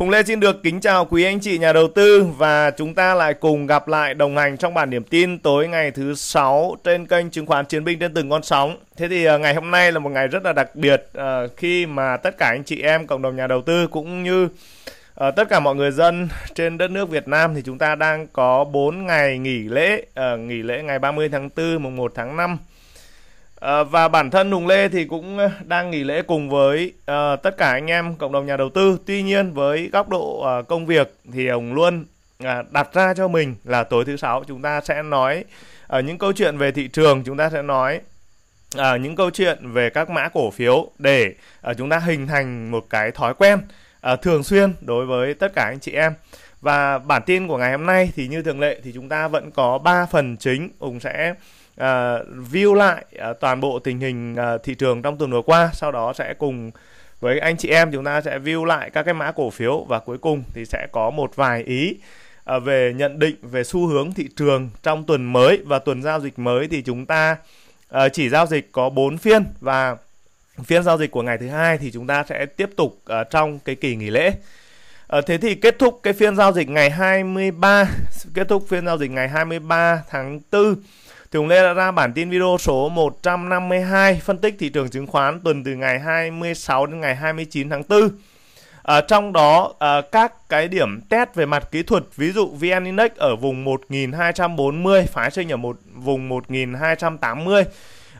Hùng Lê xin được kính chào quý anh chị nhà đầu tư và chúng ta lại cùng gặp lại đồng hành trong bản điểm tin tối ngày thứ sáu trên kênh chứng khoán chiến binh trên từng con sóng. Thế thì ờ, ngày hôm nay là một ngày rất là đặc biệt ờ, khi mà tất cả anh chị em cộng đồng nhà đầu tư cũng như ờ, tất cả mọi người dân trên đất nước Việt Nam thì chúng ta đang có 4 ngày nghỉ lễ, nghỉ lễ ngày 30 tháng 4 mùng 1 tháng 5 Ờ, và bản thân Hùng Lê thì cũng ờ, đang nghỉ lễ cùng với à, tất cả anh em cộng đồng nhà đầu tư. Tuy nhiên với góc độ à, công việc thì ông luôn à, đặt ra cho mình là tối thứ sáu chúng ta sẽ nói ở những câu chuyện về thị trường, chúng ta sẽ nói à, những câu chuyện về các mã cổ phiếu để à, chúng ta hình thành một cái thói quen à, thường xuyên đối với tất cả anh chị em. Và bản tin của ngày hôm nay thì như thường lệ thì chúng ta vẫn có 3 phần chính, Hùng sẽ Ờ, view lại à, toàn bộ tình hình à, thị trường trong tuần vừa qua sau đó sẽ cùng với anh chị em chúng ta sẽ view lại các cái mã cổ phiếu và cuối cùng thì sẽ có một vài ý à, về nhận định về xu hướng thị trường trong tuần mới và tuần giao dịch mới thì chúng ta à, chỉ giao dịch có 4 phiên và phiên giao dịch của ngày thứ hai thì chúng ta sẽ tiếp tục à, trong cái kỳ nghỉ lễ thế thì kết thúc cái phiên giao dịch ngày 23 kết thúc phiên giao dịch ngày 23 tháng 4 thì chúng ta đã ra bản tin video số 152 phân tích thị trường chứng khoán tuần từ ngày 26 đến ngày 29 tháng 4. À, trong đó à, các cái điểm test về mặt kỹ thuật ví dụ VN Index ở vùng 1240 phá sinh ở một vùng 1280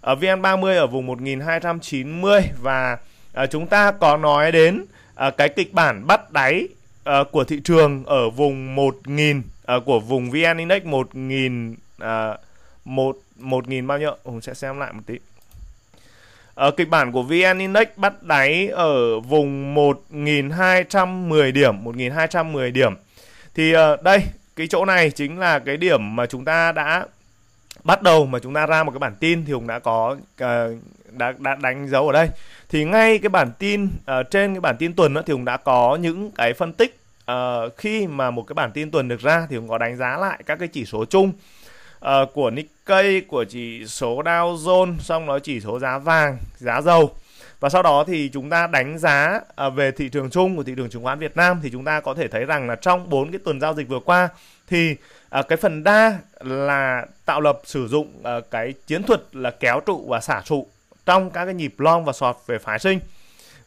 ở VN30 ở vùng 1290 và à, chúng ta có nói đến à, cái kịch bản bắt đáy à, của thị trường ở vùng 1000 à, của vùng VN Index 1000 à, một một nghìn bao nhiêu Hùng ừ, sẽ xem lại một tí ở ờ, kịch bản của VN Index bắt đáy ở vùng 1210 điểm, 1210 điểm. Thì ờ, đây, cái chỗ này chính là cái điểm mà chúng ta đã bắt đầu mà chúng ta ra một cái bản tin thì Hùng đã có ờ, đã đã đánh dấu ở đây. Thì ngay cái bản tin trên cái bản tin tuần thì Hùng đã có những cái phân tích khi mà một cái bản tin tuần được ra thì Hùng có đánh giá lại các cái chỉ số chung uh, của Nikkei, của chỉ số Dow Jones, xong đó chỉ số giá vàng, giá dầu. Và sau đó thì chúng ta đánh giá uh, về thị trường chung của thị trường chứng khoán Việt Nam thì chúng ta có thể thấy rằng là trong bốn cái tuần giao dịch vừa qua thì uh, cái phần đa là tạo lập sử dụng uh, cái chiến thuật là kéo trụ và xả trụ trong các cái nhịp long và sọt về phái sinh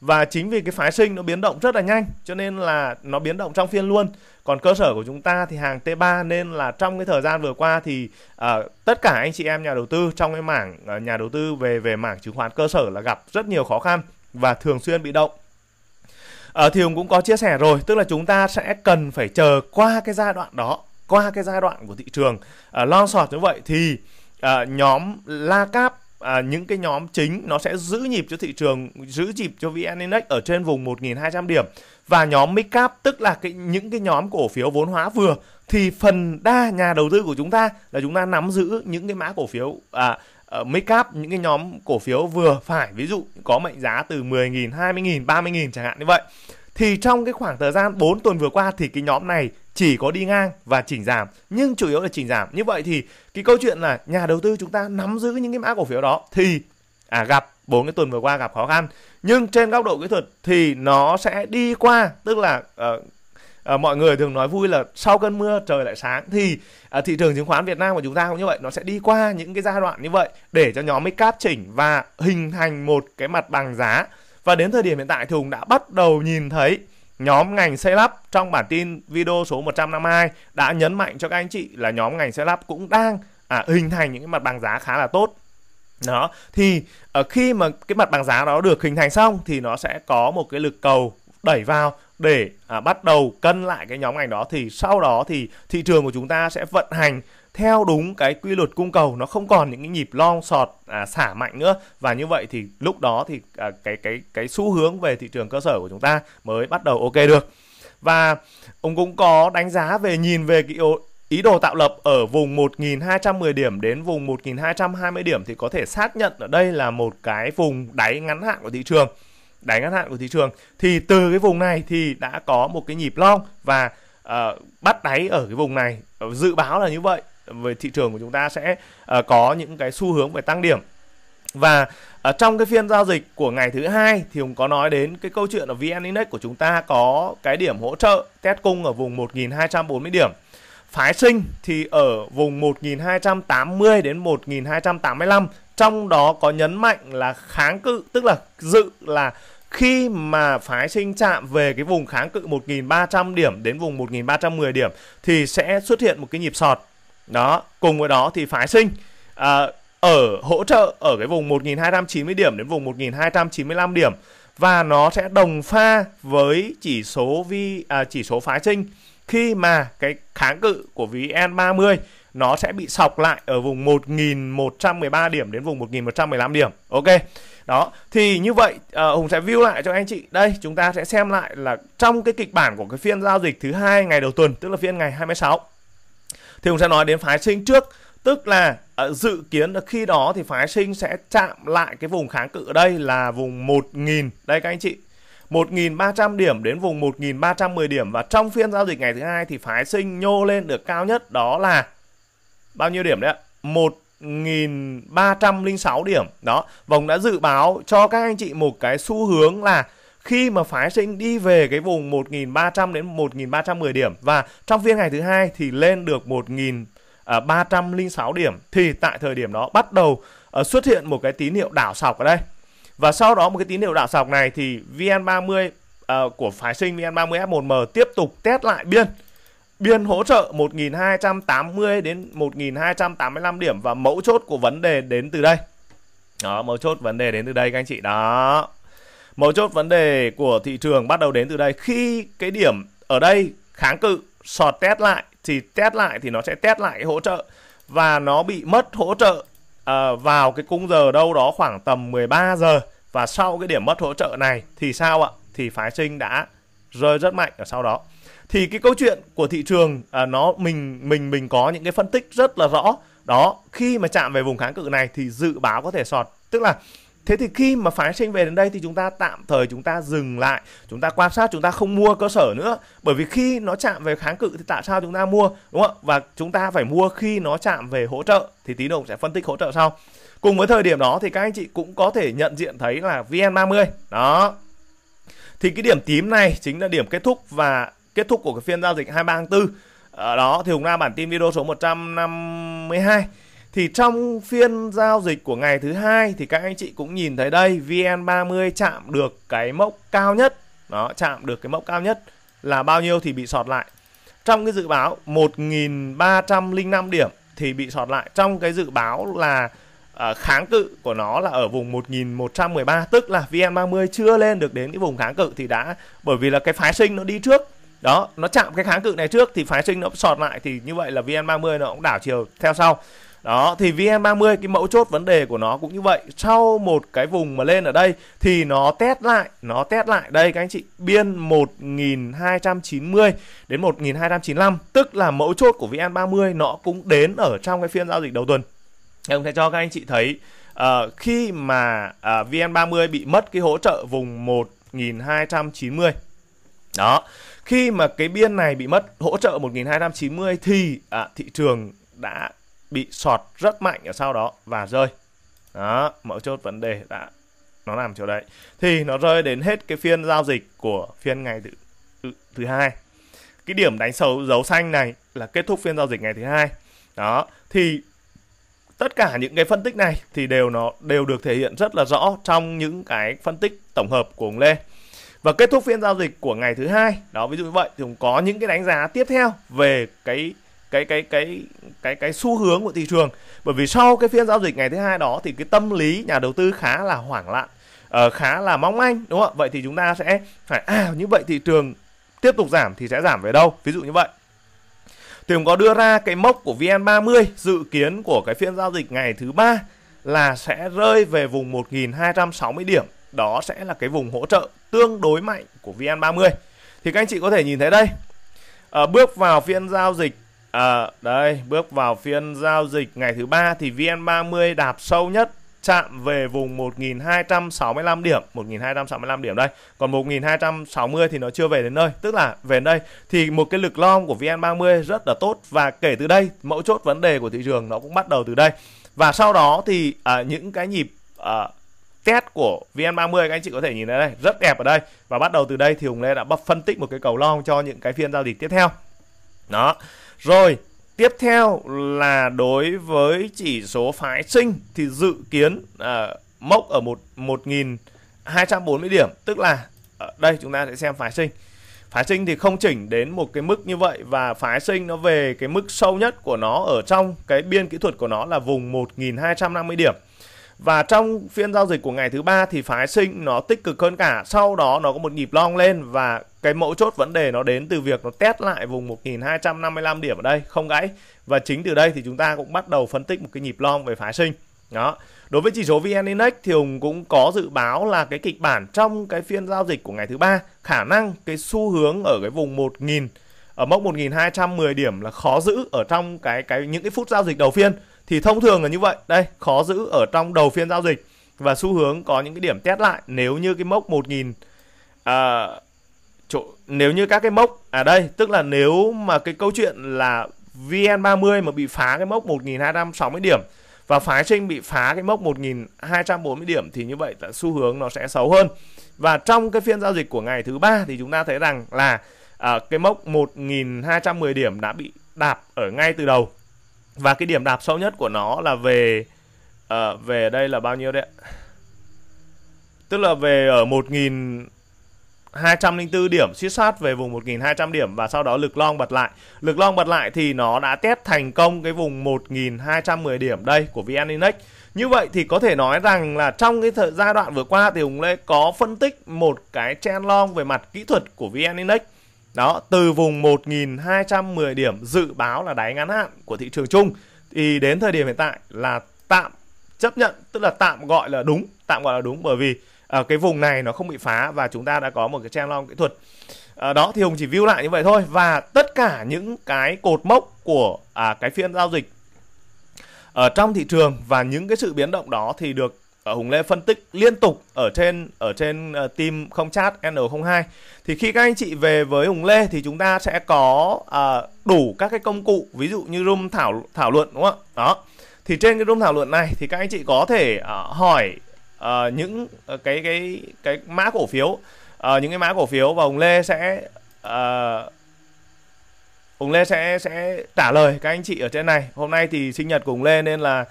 và chính vì cái phái sinh nó biến động rất là nhanh cho nên là nó biến động trong phiên luôn còn cơ sở của chúng ta thì hàng T3 nên là trong cái thời gian vừa qua thì uh, tất cả anh chị em nhà đầu tư trong cái mảng uh, nhà đầu tư về về mảng chứng khoán cơ sở là gặp rất nhiều khó khăn và thường xuyên bị động Ờ, uh, thì cũng có chia sẻ rồi, tức là chúng ta sẽ cần phải chờ qua cái giai đoạn đó, qua cái giai đoạn của thị trường uh, ờ, lon sọt như vậy thì uh, nhóm la Cap à, ờ, những cái nhóm chính nó sẽ giữ nhịp cho thị trường, giữ nhịp cho VN Index ở trên vùng 1.200 điểm và nhóm mid tức là cái những cái nhóm cổ phiếu vốn hóa vừa thì phần đa nhà đầu tư của chúng ta là chúng ta nắm giữ những cái mã cổ phiếu à, uh, ờ, mid những cái nhóm cổ phiếu vừa phải ví dụ có mệnh giá từ 10.000, 20.000, 30.000 chẳng hạn như vậy. Thì trong cái khoảng thời gian 4 tuần vừa qua thì cái nhóm này chỉ có đi ngang và chỉnh giảm nhưng chủ yếu là chỉnh giảm. Như vậy thì cái câu chuyện là nhà đầu tư chúng ta nắm giữ những cái mã cổ phiếu đó thì à, gặp bốn cái tuần vừa qua gặp khó khăn nhưng trên góc độ kỹ thuật thì nó sẽ đi qua tức là uh, À, mọi người thường nói vui là sau cơn mưa trời lại sáng thì à, thị trường chứng khoán Việt Nam của chúng ta cũng như vậy nó sẽ đi qua những cái giai đoạn như vậy để cho nhóm mới up chỉnh và hình thành một cái mặt bằng giá và đến thời điểm hiện tại thì Hùng đã bắt đầu nhìn thấy nhóm ngành xây lắp trong bản tin video số 152 đã nhấn mạnh cho các anh chị là nhóm ngành xây lắp cũng đang à, hình thành những cái mặt bằng giá khá là tốt đó thì uh, khi mà cái mặt bằng giá đó được hình thành xong thì nó sẽ có một cái lực cầu đẩy vào để à, bắt đầu cân lại cái nhóm ngành đó thì sau đó thì thị trường của chúng ta sẽ vận hành theo đúng cái quy luật cung cầu nó không còn những cái nhịp long sọt à, xả mạnh nữa và như vậy thì lúc đó thì à, cái cái cái xu hướng về thị trường cơ sở của chúng ta mới bắt đầu ok được và ông cũng có đánh giá về nhìn về cái yếu Ý đồ tạo lập ở vùng 1210 điểm đến vùng 1220 điểm thì có thể xác nhận ở đây là một cái vùng đáy ngắn hạn của thị trường. Đáy ngắn hạn của thị trường thì từ cái vùng này thì đã có một cái nhịp long và uh, bắt đáy ở cái vùng này. Dự báo là như vậy về thị trường của chúng ta sẽ uh, có những cái xu hướng về tăng điểm và ở ờ, trong cái phiên giao dịch của ngày thứ hai thì cũng có nói đến cái câu chuyện ở VN Index của chúng ta có cái điểm hỗ trợ test cung ở vùng 1240 điểm phái sinh thì ở vùng 1280 đến 1285 trong đó có nhấn mạnh là kháng cự tức là dự là khi mà phái sinh chạm về cái vùng kháng cự 1.300 điểm đến vùng 1.310 điểm thì sẽ xuất hiện một cái nhịp sọt đó cùng với đó thì phái sinh à, ở hỗ trợ ở cái vùng 1.290 điểm đến vùng 1.295 điểm và nó sẽ đồng pha với chỉ số vi à, chỉ số phái sinh khi mà cái kháng cự của VN30 nó sẽ bị sọc lại ở vùng 1113 điểm đến vùng 1115 điểm. Ok. Đó, thì như vậy uh, Hùng sẽ view lại cho anh chị. Đây, chúng ta sẽ xem lại là trong cái kịch bản của cái phiên giao dịch thứ hai ngày đầu tuần, tức là phiên ngày 26. Thì Hùng sẽ nói đến phái sinh trước, tức là uh, dự kiến là khi đó thì phái sinh sẽ chạm lại cái vùng kháng cự ở đây là vùng 1000. Đây các anh chị, 1.300 điểm đến vùng 1.310 điểm và trong phiên giao dịch ngày thứ hai thì phái sinh nhô lên được cao nhất đó là bao nhiêu điểm đấy ạ? 1 306 điểm đó Vòng đã dự báo cho các anh chị một cái xu hướng là khi mà phái sinh đi về cái vùng 1.300 đến 1.310 điểm và trong phiên ngày thứ hai thì lên được 1.306 à, điểm thì tại thời điểm đó bắt đầu ờ, xuất hiện một cái tín hiệu đảo sọc ở đây và sau đó một cái tín hiệu đảo sọc này thì VN30 uh, ờ, của phái sinh VN30F1M tiếp tục test lại biên. Biên hỗ trợ 1280 đến 1285 điểm và mẫu chốt của vấn đề đến từ đây. Đó, mấu chốt vấn đề đến từ đây các anh chị đó. Mấu chốt vấn đề của thị trường bắt đầu đến từ đây khi cái điểm ở đây kháng cự sọt test lại thì test lại thì nó sẽ test lại cái hỗ trợ và nó bị mất hỗ trợ à, vào cái cung giờ đâu đó khoảng tầm 13 giờ và sau cái điểm mất hỗ trợ này thì sao ạ? Thì phái sinh đã rơi rất mạnh ở sau đó. Thì cái câu chuyện của thị trường à, nó mình mình mình có những cái phân tích rất là rõ. Đó, khi mà chạm về vùng kháng cự này thì dự báo có thể sọt, tức là thế thì khi mà phái sinh về đến đây thì chúng ta tạm thời chúng ta dừng lại chúng ta quan sát chúng ta không mua cơ sở nữa bởi vì khi nó chạm về kháng cự thì tại sao chúng ta mua đúng không và chúng ta phải mua khi nó chạm về hỗ trợ thì tí nữa sẽ phân tích hỗ trợ sau cùng với thời điểm đó thì các anh chị cũng có thể nhận diện thấy là VN30 đó thì cái điểm tím này chính là điểm kết thúc và kết thúc của cái phiên giao dịch 23 tháng 4 ở ờ, đó thì Hùng ra bản tin video số 152 thì trong phiên giao dịch của ngày thứ hai thì các anh chị cũng nhìn thấy đây VN30 chạm được cái mốc cao nhất. Đó, chạm được cái mốc cao nhất là bao nhiêu thì bị sọt lại. Trong cái dự báo 1.305 điểm thì bị sọt lại trong cái dự báo là uh, kháng cự của nó là ở vùng 1113 tức là VN30 chưa lên được đến cái vùng kháng cự thì đã bởi vì là cái phái sinh nó đi trước đó nó chạm cái kháng cự này trước thì phái sinh nó sọt lại thì như vậy là VN30 nó cũng đảo chiều theo sau đó thì VN30 cái mẫu chốt vấn đề của nó cũng như vậy sau một cái vùng mà lên ở đây thì nó test lại nó test lại đây các anh chị biên 1290 đến 1295 tức là mẫu chốt của VN30 nó cũng đến ở trong cái phiên giao dịch đầu tuần em sẽ cho các anh chị thấy uh, khi mà uh, ờ, VN30 bị mất cái hỗ trợ vùng 1290 đó khi mà cái biên này bị mất hỗ trợ 1290 thì à, thị trường đã bị sọt rất mạnh ở sau đó và rơi đó mở chốt vấn đề đã nó nằm chỗ đấy thì nó rơi đến hết cái phiên giao dịch của phiên ngày thứ thứ, thứ hai cái điểm đánh dấu dấu xanh này là kết thúc phiên giao dịch ngày thứ hai đó thì tất cả những cái phân tích này thì đều nó đều được thể hiện rất là rõ trong những cái phân tích tổng hợp của ông Lê và kết thúc phiên giao dịch của ngày thứ hai đó ví dụ như vậy thì cũng có những cái đánh giá tiếp theo về cái cái cái cái cái cái xu hướng của thị trường bởi vì sau cái phiên giao dịch ngày thứ hai đó thì cái tâm lý nhà đầu tư khá là hoảng loạn uh, khá là mong manh đúng không ạ vậy thì chúng ta sẽ phải à như vậy thị trường tiếp tục giảm thì sẽ giảm về đâu ví dụ như vậy thì cũng có đưa ra cái mốc của VN30 dự kiến của cái phiên giao dịch ngày thứ ba là sẽ rơi về vùng 1260 điểm. Đó sẽ là cái vùng hỗ trợ tương đối mạnh của VN30. Thì các anh chị có thể nhìn thấy đây. À, bước vào phiên giao dịch À, đây, bước vào phiên giao dịch ngày thứ ba thì VN30 đạp sâu nhất chạm về vùng 1265 điểm, 1265 điểm đây. Còn 1260 thì nó chưa về đến nơi, tức là về đến đây thì một cái lực long của VN30 rất là tốt và kể từ đây mẫu chốt vấn đề của thị trường nó cũng bắt đầu từ đây. Và sau đó thì à, những cái nhịp à, test của VN30 các anh chị có thể nhìn thấy đây, rất đẹp ở đây và bắt đầu từ đây thì Hùng Lê đã phân tích một cái cầu long cho những cái phiên giao dịch tiếp theo. Đó. Rồi, tiếp theo là đối với chỉ số phái sinh thì dự kiến uh, mốc ở một 1240 điểm, tức là ở đây chúng ta sẽ xem phái sinh. Phái sinh thì không chỉnh đến một cái mức như vậy và phái sinh nó về cái mức sâu nhất của nó ở trong cái biên kỹ thuật của nó là vùng 1250 điểm và trong phiên giao dịch của ngày thứ ba thì phái sinh nó tích cực hơn cả sau đó nó có một nhịp long lên và cái mẫu chốt vấn đề nó đến từ việc nó test lại vùng 1255 điểm ở đây không gãy và chính từ đây thì chúng ta cũng bắt đầu phân tích một cái nhịp long về phái sinh đó đối với chỉ số vn index thì hùng cũng có dự báo là cái kịch bản trong cái phiên giao dịch của ngày thứ ba khả năng cái xu hướng ở cái vùng 1000 ở mốc 1210 điểm là khó giữ ở trong cái cái những cái phút giao dịch đầu phiên thì thông thường là như vậy đây khó giữ ở trong đầu phiên giao dịch và xu hướng có những cái điểm test lại nếu như cái mốc 1000 à, chỗ, nếu như các cái mốc ở à đây tức là nếu mà cái câu chuyện là VN30 mà bị phá cái mốc 1260 điểm và phái sinh bị phá cái mốc 1240 điểm thì như vậy là xu hướng nó sẽ xấu hơn. Và trong cái phiên giao dịch của ngày thứ ba thì chúng ta thấy rằng là à, cái mốc 1210 điểm đã bị đạp ở ngay từ đầu và cái điểm đạp sâu nhất của nó là về uh, về đây là bao nhiêu đấy tức là về ở một nghìn 1204 điểm suýt sát về vùng 1200 điểm và sau đó lực long bật lại lực long bật lại thì nó đã test thành công cái vùng 1210 điểm đây của VN Index như vậy thì có thể nói rằng là trong cái thời giai đoạn vừa qua thì Hùng Lê có phân tích một cái chen long về mặt kỹ thuật của VN Index đó, từ vùng 1.210 điểm dự báo là đáy ngắn hạn của thị trường chung thì đến thời điểm hiện tại là tạm chấp nhận, tức là tạm gọi là đúng, tạm gọi là đúng bởi vì ở à, cái vùng này nó không bị phá và chúng ta đã có một cái trang long kỹ thuật. À, đó thì Hùng chỉ view lại như vậy thôi và tất cả những cái cột mốc của à, cái phiên giao dịch ở trong thị trường và những cái sự biến động đó thì được ở Hùng Lê phân tích liên tục ở trên ở trên ờ, team không chat N02 thì khi các anh chị về với Hùng Lê thì chúng ta sẽ có uh, đủ các cái công cụ ví dụ như room thảo thảo luận đúng không ạ đó thì trên cái room thảo luận này thì các anh chị có thể uh, hỏi uh, những uh, cái cái cái mã cổ phiếu uh, những cái mã cổ phiếu và Hùng Lê sẽ uh, Hùng Lê sẽ sẽ trả lời các anh chị ở trên này hôm nay thì sinh nhật của Hùng Lê nên là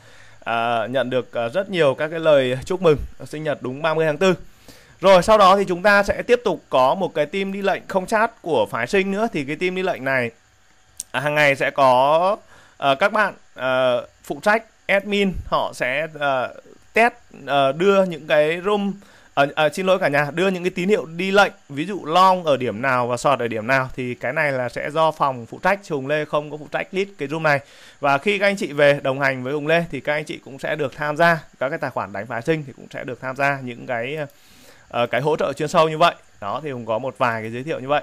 à, nhận được à, rất nhiều các cái lời chúc mừng sinh nhật đúng 30 tháng 4. Rồi sau đó thì chúng ta sẽ tiếp tục có một cái team đi lệnh không chat của phái sinh nữa thì cái team đi lệnh này à, hàng ngày sẽ có à, các bạn à, phụ trách admin họ sẽ à, test à, đưa những cái room ở, à, ở à, xin lỗi cả nhà đưa những cái tín hiệu đi lệnh ví dụ long ở điểm nào và sọt ở điểm nào thì cái này là sẽ do phòng phụ trách hùng lê không có phụ trách lead cái room này và khi các anh chị về đồng hành với hùng lê thì các anh chị cũng sẽ được tham gia các cái tài khoản đánh phái sinh thì cũng sẽ được tham gia những cái uh, cái hỗ trợ chuyên sâu như vậy đó thì hùng có một vài cái giới thiệu như vậy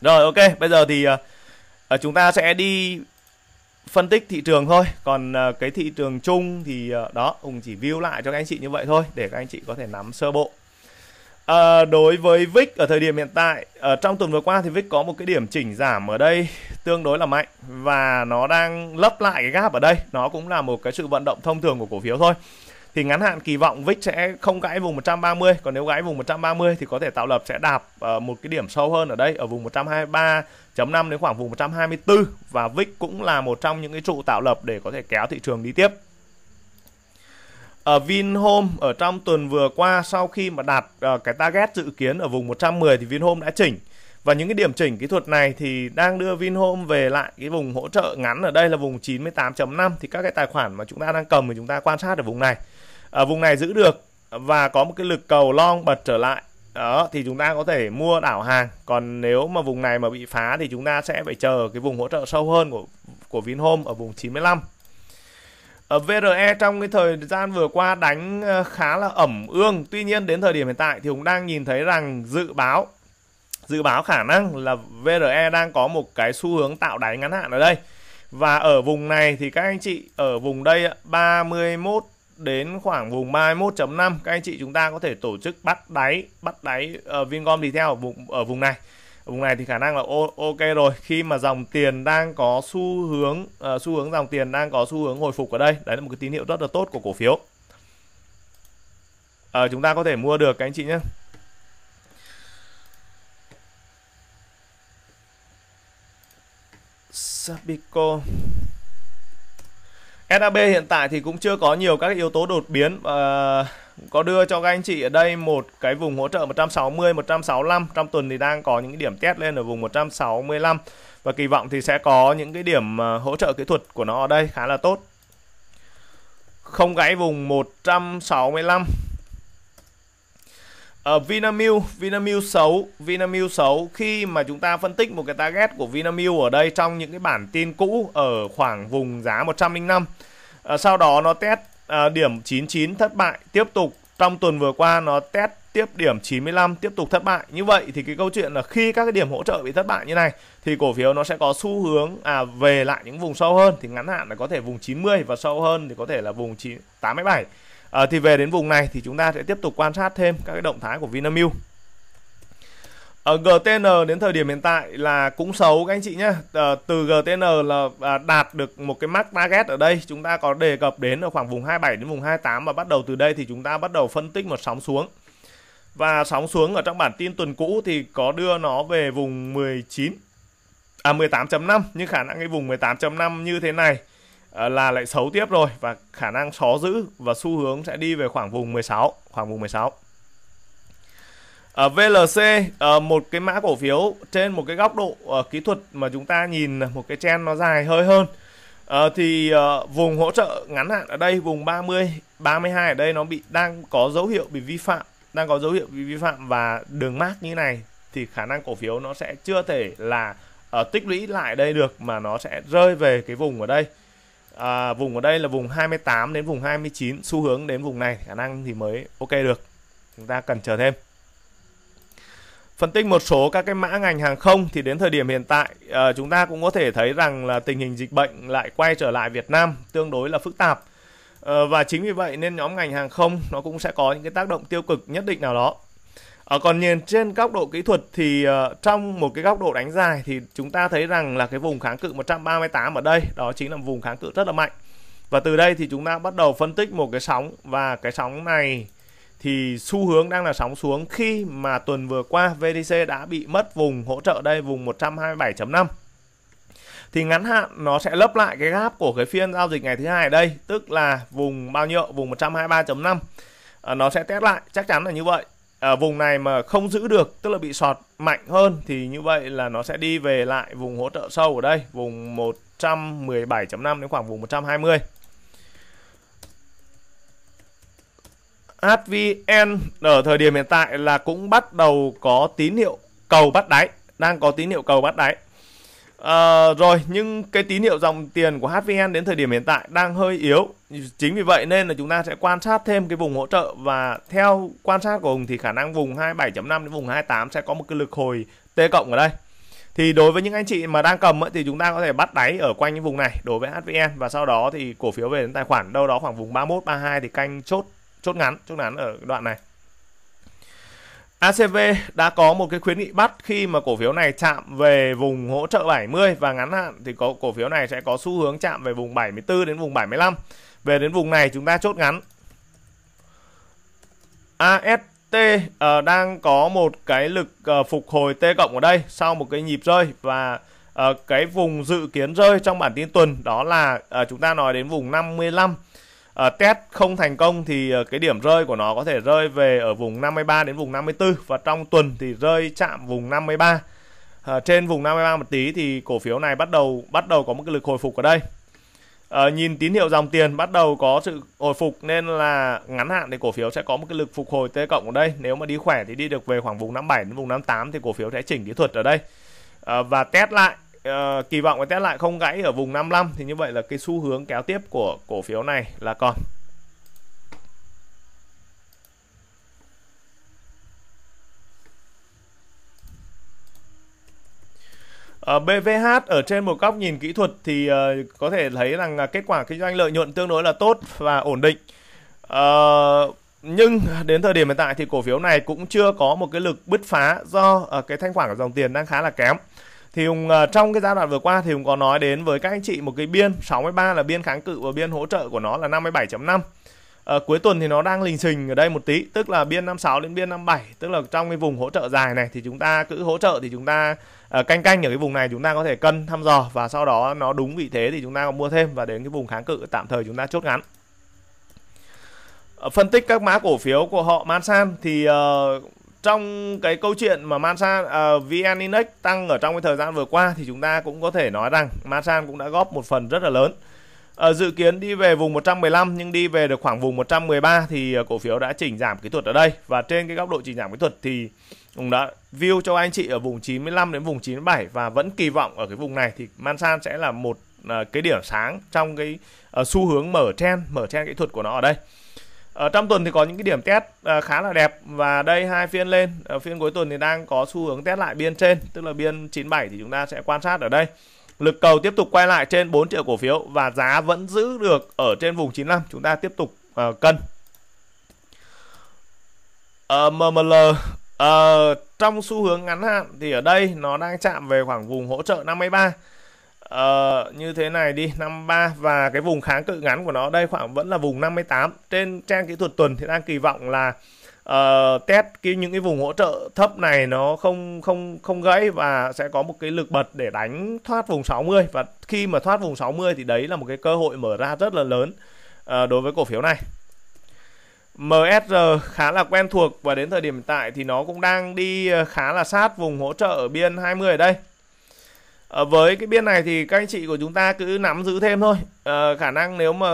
rồi ok bây giờ thì uh, chúng ta sẽ đi phân tích thị trường thôi còn ờ, cái thị trường chung thì ờ, đó hùng chỉ view lại cho các anh chị như vậy thôi để các anh chị có thể nắm sơ bộ À, đối với VIX ở thời điểm hiện tại ở trong tuần vừa qua thì VIX có một cái điểm chỉnh giảm ở đây tương đối là mạnh và nó đang lấp lại cái gap ở đây nó cũng là một cái sự vận động thông thường của cổ phiếu thôi thì ngắn hạn kỳ vọng VIX sẽ không gãy vùng 130 còn nếu gãy vùng 130 thì có thể tạo lập sẽ đạp ờ, một cái điểm sâu hơn ở đây ở vùng 123.5 đến khoảng vùng 124 và VIX cũng là một trong những cái trụ tạo lập để có thể kéo thị trường đi tiếp ở ờ, Vinhome ở trong tuần vừa qua sau khi mà đạt ờ, cái target dự kiến ở vùng 110 thì Vinhome đã chỉnh và những cái điểm chỉnh kỹ thuật này thì đang đưa Vinhome về lại cái vùng hỗ trợ ngắn ở đây là vùng 98.5 thì các cái tài khoản mà chúng ta đang cầm thì chúng ta quan sát ở vùng này ở ờ, vùng này giữ được và có một cái lực cầu long bật trở lại đó thì chúng ta có thể mua đảo hàng còn nếu mà vùng này mà bị phá thì chúng ta sẽ phải chờ cái vùng hỗ trợ sâu hơn của của Vinhome ở vùng 95 ở VRE trong cái thời gian vừa qua đánh ờ, khá là ẩm ương tuy nhiên đến thời điểm hiện tại thì cũng đang nhìn thấy rằng dự báo dự báo khả năng là VRE đang có một cái xu hướng tạo đáy ngắn hạn ở đây và ở vùng này thì các anh chị ở vùng đây 31 đến khoảng vùng 31.5 các anh chị chúng ta có thể tổ chức bắt đáy bắt đáy uh, Vingom đi theo ở vùng ở vùng này ở vùng này thì khả năng là ok rồi khi mà dòng tiền đang có xu hướng uh, xu hướng dòng tiền đang có xu hướng hồi phục ở đây đấy là một cái tín hiệu rất là tốt của cổ phiếu uh, chúng ta có thể mua được các anh chị nhé Sabico SAB hiện tại thì cũng chưa có nhiều các yếu tố đột biến và ờ, có đưa cho các anh chị ở đây một cái vùng hỗ trợ 160 165 trong tuần thì đang có những điểm test lên ở vùng 165 và kỳ vọng thì sẽ có những cái điểm ờ, hỗ trợ kỹ thuật của nó ở đây khá là tốt không gãy vùng 165 ở ờ, uh, Vinamilk, Vinamilk xấu, Vinamilk xấu khi mà chúng ta phân tích một cái target của Vinamilk ở đây trong những cái bản tin cũ ở khoảng vùng giá 105. Uh, ờ, sau đó nó test uh, điểm 99 thất bại, tiếp tục trong tuần vừa qua nó test tiếp điểm 95 tiếp tục thất bại. Như vậy thì cái câu chuyện là khi các cái điểm hỗ trợ bị thất bại như này thì cổ phiếu nó sẽ có xu hướng à về lại những vùng sâu hơn thì ngắn hạn là có thể vùng 90 và sâu hơn thì có thể là vùng 9, 87 à, thì về đến vùng này thì chúng ta sẽ tiếp tục quan sát thêm các cái động thái của Vinamilk ở ờ, GTN đến thời điểm hiện tại là cũng xấu các anh chị nhé à, ờ, từ GTN là à, đạt được một cái mark target ở đây chúng ta có đề cập đến ở khoảng vùng 27 đến vùng 28 và bắt đầu từ đây thì chúng ta bắt đầu phân tích một sóng xuống và sóng xuống ở trong bản tin tuần cũ thì có đưa nó về vùng 19 à 18.5 nhưng khả năng cái vùng 18.5 như thế này Ờ, là lại xấu tiếp rồi và khả năng xó giữ và xu hướng sẽ đi về khoảng vùng 16, khoảng vùng 16. Ở VLC một cái mã cổ phiếu trên một cái góc độ ờ, kỹ thuật mà chúng ta nhìn một cái chen nó dài hơi hơn ờ, thì vùng hỗ trợ ngắn hạn ở đây vùng 30 32 ở đây nó bị đang có dấu hiệu bị vi phạm, đang có dấu hiệu bị vi phạm và đường mát như này thì khả năng cổ phiếu nó sẽ chưa thể là tích lũy lại đây được mà nó sẽ rơi về cái vùng ở đây à, vùng ở đây là vùng 28 đến vùng 29 xu hướng đến vùng này khả năng thì mới ok được chúng ta cần chờ thêm phân tích một số các cái mã ngành hàng không thì đến thời điểm hiện tại à, chúng ta cũng có thể thấy rằng là tình hình dịch bệnh lại quay trở lại Việt Nam tương đối là phức tạp à, và chính vì vậy nên nhóm ngành hàng không nó cũng sẽ có những cái tác động tiêu cực nhất định nào đó À, còn nhìn trên góc độ kỹ thuật thì uh, trong một cái góc độ đánh dài thì chúng ta thấy rằng là cái vùng kháng cự 138 ở đây đó chính là vùng kháng cự rất là mạnh. Và từ đây thì chúng ta bắt đầu phân tích một cái sóng và cái sóng này thì xu hướng đang là sóng xuống khi mà tuần vừa qua VTC đã bị mất vùng hỗ trợ đây vùng 127.5 thì ngắn hạn nó sẽ lấp lại cái gap của cái phiên giao dịch ngày thứ hai ở đây tức là vùng bao nhiêu vùng 123.5 à, ờ, nó sẽ test lại chắc chắn là như vậy à, vùng này mà không giữ được tức là bị sọt mạnh hơn thì như vậy là nó sẽ đi về lại vùng hỗ trợ sâu ở đây vùng 117.5 đến khoảng vùng 120 HVN ở thời điểm hiện tại là cũng bắt đầu có tín hiệu cầu bắt đáy đang có tín hiệu cầu bắt đáy À, rồi nhưng cái tín hiệu dòng tiền của HVN đến thời điểm hiện tại đang hơi yếu. Chính vì vậy nên là chúng ta sẽ quan sát thêm cái vùng hỗ trợ và theo quan sát của Hùng thì khả năng vùng 27.5 đến vùng 28 sẽ có một cái lực hồi T cộng ở đây. Thì đối với những anh chị mà đang cầm ấy, thì chúng ta có thể bắt đáy ở quanh những vùng này đối với HVN và sau đó thì cổ phiếu về đến tài khoản đâu đó khoảng vùng 31 32 thì canh chốt chốt ngắn, chốt ngắn ở đoạn này. ACV đã có một cái khuyến nghị bắt khi mà cổ phiếu này chạm về vùng hỗ trợ 70 và ngắn hạn thì có cổ phiếu này sẽ có xu hướng chạm về vùng 74 đến vùng 75. Về đến vùng này chúng ta chốt ngắn. AST uh, ờ, đang có một cái lực uh, phục hồi T cộng ở đây sau một cái nhịp rơi và uh, cái vùng dự kiến rơi trong bản tin tuần đó là uh, chúng ta nói đến vùng 55 uh, test không thành công thì uh, cái điểm rơi của nó có thể rơi về ở vùng 53 đến vùng 54 và trong tuần thì rơi chạm vùng 53 uh, ờ, trên vùng 53 một tí thì cổ phiếu này bắt đầu bắt đầu có một cái lực hồi phục ở đây uh, nhìn tín hiệu dòng tiền bắt đầu có sự hồi phục nên là ngắn hạn thì cổ phiếu sẽ có một cái lực phục hồi T cộng ở đây nếu mà đi khỏe thì đi được về khoảng vùng 57 đến vùng 58 thì cổ phiếu sẽ chỉnh kỹ thuật ở đây uh, và test lại Ờ, kỳ vọng cái test lại không gãy ở vùng 55 thì như vậy là cái xu hướng kéo tiếp của cổ phiếu này là còn Ở ờ, BVH ở trên một góc nhìn kỹ thuật thì uh, có thể thấy rằng là kết quả kinh doanh lợi nhuận tương đối là tốt và ổn định. Uh, nhưng đến thời điểm hiện tại thì cổ phiếu này cũng chưa có một cái lực bứt phá do uh, cái thanh khoản của dòng tiền đang khá là kém thì Hùng ờ, trong cái giai đoạn vừa qua thì Hùng có nói đến với các anh chị một cái biên 63 là biên kháng cự và biên hỗ trợ của nó là 57.5 à, ờ, cuối tuần thì nó đang lình xình ở đây một tí tức là biên 56 đến biên 57 tức là trong cái vùng hỗ trợ dài này thì chúng ta cứ hỗ trợ thì chúng ta à, canh canh ở cái vùng này chúng ta có thể cân thăm dò và sau đó nó đúng vị thế thì chúng ta có mua thêm và đến cái vùng kháng cự tạm thời chúng ta chốt ngắn phân tích các mã cổ phiếu của họ Mansan thì uh, trong cái câu chuyện mà Mansan uh, à, VN Index tăng ở trong cái thời gian vừa qua thì chúng ta cũng có thể nói rằng Mansan cũng đã góp một phần rất là lớn. Uh, dự kiến đi về vùng 115 nhưng đi về được khoảng vùng 113 thì uh, cổ phiếu đã chỉnh giảm kỹ thuật ở đây và trên cái góc độ chỉnh giảm kỹ thuật thì cũng đã view cho anh chị ở vùng 95 đến vùng 97 và vẫn kỳ vọng ở cái vùng này thì Mansan sẽ là một uh, cái điểm sáng trong cái uh, xu hướng mở trend mở trend kỹ thuật của nó ở đây ở ờ, trong tuần thì có những cái điểm test ờ, khá là đẹp và đây hai phiên lên ở ờ, phiên cuối tuần thì đang có xu hướng test lại biên trên tức là biên 97 thì chúng ta sẽ quan sát ở đây lực cầu tiếp tục quay lại trên 4 triệu cổ phiếu và giá vẫn giữ được ở trên vùng 95 chúng ta tiếp tục uh, cân uh, MML uh, trong xu hướng ngắn hạn thì ở đây nó đang chạm về khoảng vùng hỗ trợ 53 uh, như thế này đi 53 và cái vùng kháng cự ngắn của nó đây khoảng vẫn là vùng 58 trên trang kỹ thuật tuần thì đang kỳ vọng là uh, test cái những cái vùng hỗ trợ thấp này nó không không không gãy và sẽ có một cái lực bật để đánh thoát vùng 60 và khi mà thoát vùng 60 thì đấy là một cái cơ hội mở ra rất là lớn uh, đối với cổ phiếu này MSR khá là quen thuộc và đến thời điểm hiện tại thì nó cũng đang đi khá là sát vùng hỗ trợ ở biên 20 ở đây Ờ, với cái biên này thì các anh chị của chúng ta cứ nắm giữ thêm thôi à, khả năng nếu mà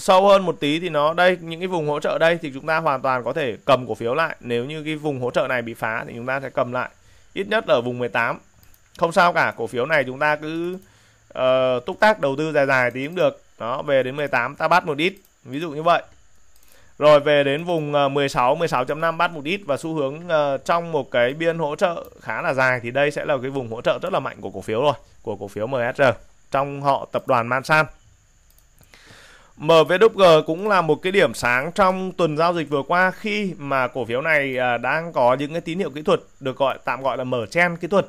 sâu hơn một tí thì nó đây những cái vùng hỗ trợ đây thì chúng ta hoàn toàn có thể cầm cổ phiếu lại nếu như cái vùng hỗ trợ này bị phá thì chúng ta sẽ cầm lại ít nhất ở vùng 18 không sao cả cổ phiếu này chúng ta cứ uh, túc tác đầu tư dài dài tí cũng được đó về đến 18 ta bắt một ít ví dụ như vậy rồi về đến vùng 16, ờ, 16.5 bắt một ít và xu hướng ờ, trong một cái biên hỗ trợ khá là dài thì đây sẽ là cái vùng hỗ trợ rất là mạnh của cổ phiếu rồi, của cổ phiếu MSR trong họ tập đoàn Mansan. MVWG cũng là một cái điểm sáng trong tuần giao dịch vừa qua khi mà cổ phiếu này ờ, đang có những cái tín hiệu kỹ thuật được gọi tạm gọi là mở chen kỹ thuật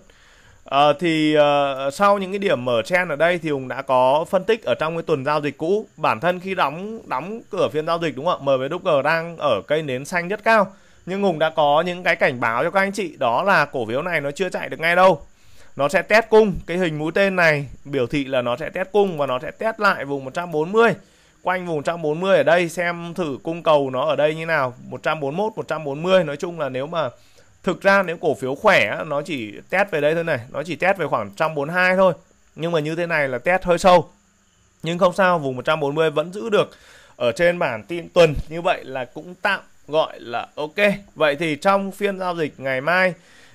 À, thì uh, sau những cái điểm mở chen ở đây thì Hùng đã có phân tích ở trong cái tuần giao dịch cũ bản thân khi đóng đóng cửa phiên giao dịch đúng không ạ MVG đang ở cây nến xanh rất cao nhưng Hùng đã có những cái cảnh báo cho các anh chị đó là cổ phiếu này nó chưa chạy được ngay đâu nó sẽ test cung cái hình mũi tên này biểu thị là nó sẽ test cung và nó sẽ test lại vùng 140 quanh vùng 140 ở đây xem thử cung cầu nó ở đây như nào 141 140 nói chung là nếu mà thực ra nếu cổ phiếu khỏe nó chỉ test về đây thôi này nó chỉ test về khoảng 142 thôi nhưng mà như thế này là test hơi sâu nhưng không sao vùng 140 vẫn giữ được ở trên bản tin tuần như vậy là cũng tạm gọi là ok vậy thì trong phiên giao dịch ngày mai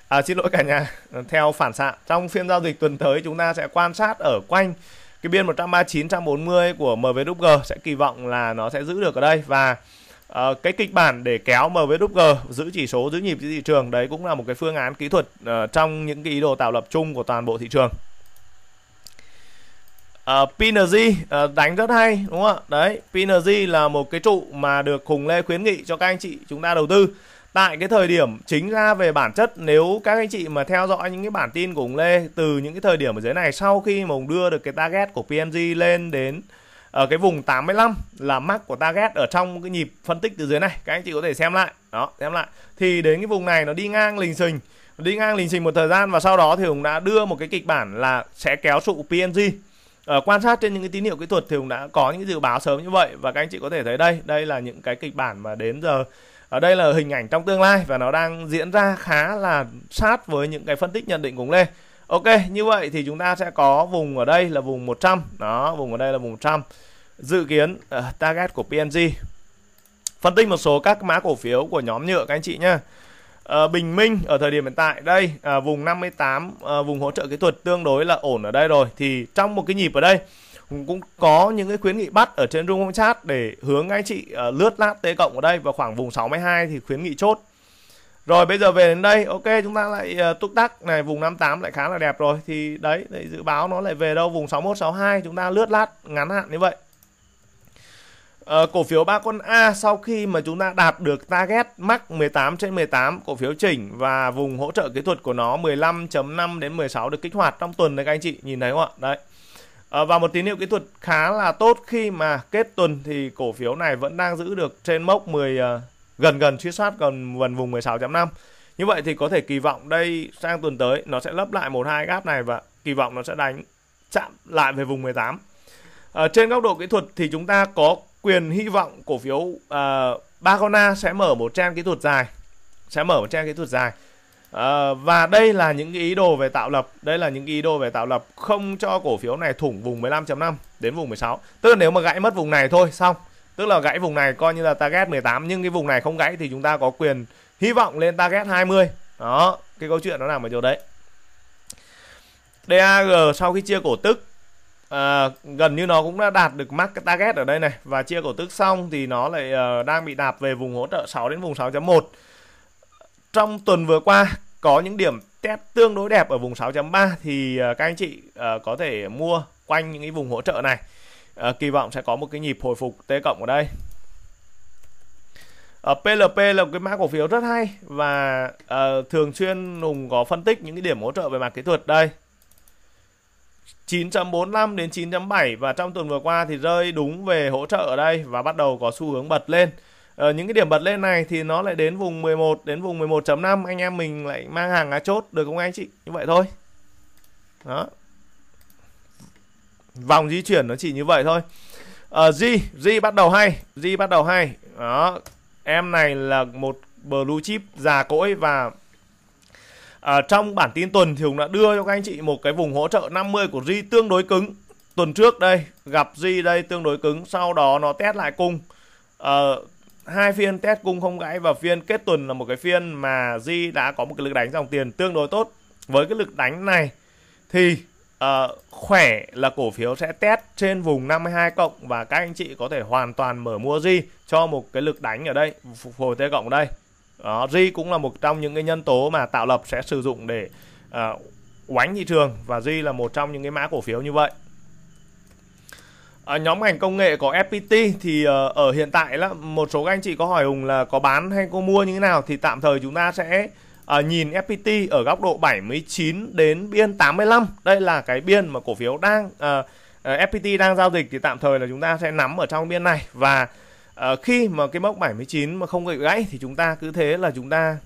à, xin lỗi cả nhà theo phản xạ trong phiên giao dịch tuần tới chúng ta sẽ quan sát ở quanh cái biên 139 140 của MVG sẽ kỳ vọng là nó sẽ giữ được ở đây và Uh, cái kịch bản để kéo MVG giữ chỉ số giữ nhịp trên thị trường đấy cũng là một cái phương án kỹ thuật uh, trong những cái ý đồ tạo lập chung của toàn bộ thị trường. Uh, ờ, PNG uh, đánh rất hay đúng không ạ? Đấy, PNG là một cái trụ mà được Hùng Lê khuyến nghị cho các anh chị chúng ta đầu tư. Tại cái thời điểm chính ra về bản chất nếu các anh chị mà theo dõi những cái bản tin của Hùng Lê từ những cái thời điểm ở dưới này sau khi mà Hùng đưa được cái target của PNG lên đến ở ờ, cái vùng 85 là mắc của target ở trong cái nhịp phân tích từ dưới này các anh chị có thể xem lại đó xem lại thì đến cái vùng này nó đi ngang lình xình đi ngang lình xình một thời gian và sau đó thì hùng đã đưa một cái kịch bản là sẽ kéo trụ png ở ờ, quan sát trên những cái tín hiệu kỹ thuật thì hùng đã có những dự báo sớm như vậy và các anh chị có thể thấy đây đây là những cái kịch bản mà đến giờ ở ờ, đây là hình ảnh trong tương lai và nó đang diễn ra khá là sát với những cái phân tích nhận định của Lê. Ok, như vậy thì chúng ta sẽ có vùng ở đây là vùng 100, đó, vùng ở đây là vùng 100 dự kiến uh, target của PNG. Phân tích một số các mã cổ phiếu của nhóm nhựa các anh chị nhé À, ờ, Bình Minh ở thời điểm hiện tại đây à, vùng 58 à, ờ, vùng hỗ trợ kỹ thuật tương đối là ổn ở đây rồi thì trong một cái nhịp ở đây cũng có những cái khuyến nghị bắt ở trên room chat để hướng anh chị à, lướt lát tê cộng ở đây và khoảng vùng 62 thì khuyến nghị chốt. Rồi bây giờ về đến đây, ok chúng ta lại uh, túc tắc này vùng 58 lại khá là đẹp rồi thì đấy, đấy dự báo nó lại về đâu vùng 61 62 chúng ta lướt lát ngắn hạn như vậy. Ờ, cổ phiếu ba con A sau khi mà chúng ta đạt được target mắc 18 trên 18 cổ phiếu chỉnh và vùng hỗ trợ kỹ thuật của nó 15.5 đến 16 được kích hoạt trong tuần này các anh chị nhìn thấy không ạ? Đấy. Ờ, và một tín hiệu kỹ thuật khá là tốt khi mà kết tuần thì cổ phiếu này vẫn đang giữ được trên mốc 10 uh, ờ, gần gần suy soát gần gần vùng 16.5. Như vậy thì có thể kỳ vọng đây sang tuần tới nó sẽ lấp lại một hai gap này và kỳ vọng nó sẽ đánh chạm lại về vùng 18. Ở ờ, trên góc độ kỹ thuật thì chúng ta có quyền hy vọng cổ phiếu uh, à, Bagona sẽ mở một trang kỹ thuật dài sẽ mở một trang kỹ thuật dài uh, và đây là những ý đồ về tạo lập đây là những ý đồ về tạo lập không cho cổ phiếu này thủng vùng 15.5 đến vùng 16 tức là nếu mà gãy mất vùng này thôi xong tức là gãy vùng này coi như là target 18 nhưng cái vùng này không gãy thì chúng ta có quyền hy vọng lên target 20 đó cái câu chuyện nó nằm ở chỗ đấy DAG sau khi chia cổ tức à, gần như nó cũng đã đạt được mắc target ở đây này và chia cổ tức xong thì nó lại uh, đang bị đạp về vùng hỗ trợ 6 đến vùng 6.1 trong tuần vừa qua có những điểm test tương đối đẹp ở vùng 6.3 thì uh, các anh chị uh, có thể mua quanh những cái vùng hỗ trợ này uh, kỳ vọng sẽ có một cái nhịp hồi phục T cộng ở đây uh, PLP là một cái mã cổ phiếu rất hay và uh, thường xuyên Hùng có phân tích những cái điểm hỗ trợ về mặt kỹ thuật đây 9.45 đến 9.7 và trong tuần vừa qua thì rơi đúng về hỗ trợ ở đây và bắt đầu có xu hướng bật lên. Ở ờ, những cái điểm bật lên này thì nó lại đến vùng 11 đến vùng 11.5 anh em mình lại mang hàng á chốt được không anh chị? Như vậy thôi. Đó. Vòng di chuyển nó chỉ như vậy thôi. Ở ờ, G, G bắt đầu hay, G bắt đầu hay. Đó. Em này là một blue chip già cỗi và à, trong bản tin tuần thì Hùng đã đưa cho các anh chị một cái vùng hỗ trợ 50 của di tương đối cứng tuần trước đây gặp di đây tương đối cứng sau đó nó test lại cung à, hai phiên test cung không gãy và phiên kết tuần là một cái phiên mà Di đã có một cái lực đánh dòng tiền tương đối tốt với cái lực đánh này thì uh, khỏe là cổ phiếu sẽ test trên vùng 52 cộng và các anh chị có thể hoàn toàn mở mua Di cho một cái lực đánh ở đây phục hồi T cộng ở đây đó, ờ, ri cũng là một trong những cái nhân tố mà tạo lập sẽ sử dụng để uh, oánh thị trường và ri là một trong những cái mã cổ phiếu như vậy À, nhóm ngành công nghệ có FPT thì uh, ở hiện tại là một số anh chị có hỏi Hùng là có bán hay có mua như thế nào thì tạm thời chúng ta sẽ uh, nhìn FPT ở góc độ 79 đến biên 85. Đây là cái biên mà cổ phiếu đang uh, FPT đang giao dịch thì tạm thời là chúng ta sẽ nắm ở trong biên này và à, khi mà cái mốc 79 mà không bị gãy thì chúng ta cứ thế là chúng ta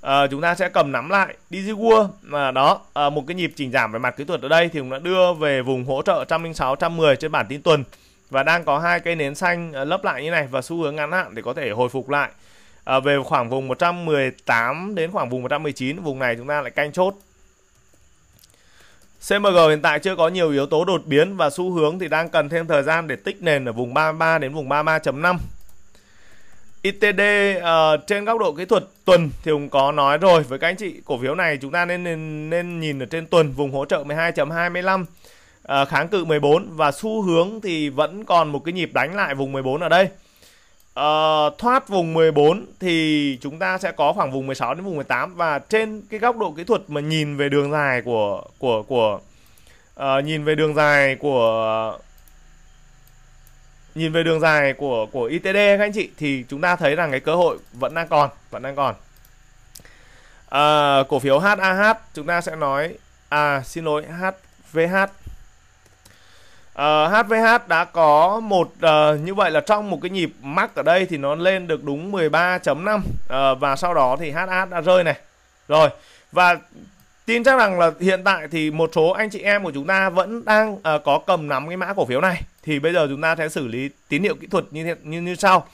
à, chúng ta sẽ cầm nắm lại đi DigiWorld mà đó à, một cái nhịp chỉnh giảm về mặt kỹ thuật ở đây thì cũng đã đưa về vùng hỗ trợ 106 110 trên bản tin tuần và đang có hai cây nến xanh lấp lại như này và xu hướng ngắn hạn để có thể hồi phục lại à, về khoảng vùng 118 đến khoảng vùng 119 vùng này chúng ta lại canh chốt CMG hiện tại chưa có nhiều yếu tố đột biến và xu hướng thì đang cần thêm thời gian để tích nền ở vùng 33 đến vùng 33.5. ITD uh, trên góc độ kỹ thuật tuần thì cũng có nói rồi với các anh chị cổ phiếu này chúng ta nên nên, nên nhìn ở trên tuần vùng hỗ trợ 12.25 uh, ờ, kháng cự 14 và xu hướng thì vẫn còn một cái nhịp đánh lại vùng 14 ở đây uh, thoát vùng 14 thì chúng ta sẽ có khoảng vùng 16 đến vùng 18 và trên cái góc độ kỹ thuật mà nhìn về đường dài của của của uh, nhìn về đường dài của nhìn về đường dài của của ITD các anh chị thì chúng ta thấy rằng cái cơ hội vẫn đang còn vẫn đang còn à, cổ phiếu HAH chúng ta sẽ nói à xin lỗi HVH Uh, ờ, HVH đã có một uh, như vậy là trong một cái nhịp mắc ở đây thì nó lên được đúng 13.5 uh, ờ, và sau đó thì HH đã rơi này. Rồi. Và tin chắc rằng là hiện tại thì một số anh chị em của chúng ta vẫn đang uh, có cầm nắm cái mã cổ phiếu này. Thì bây giờ chúng ta sẽ xử lý tín hiệu kỹ thuật như thế, như như sau.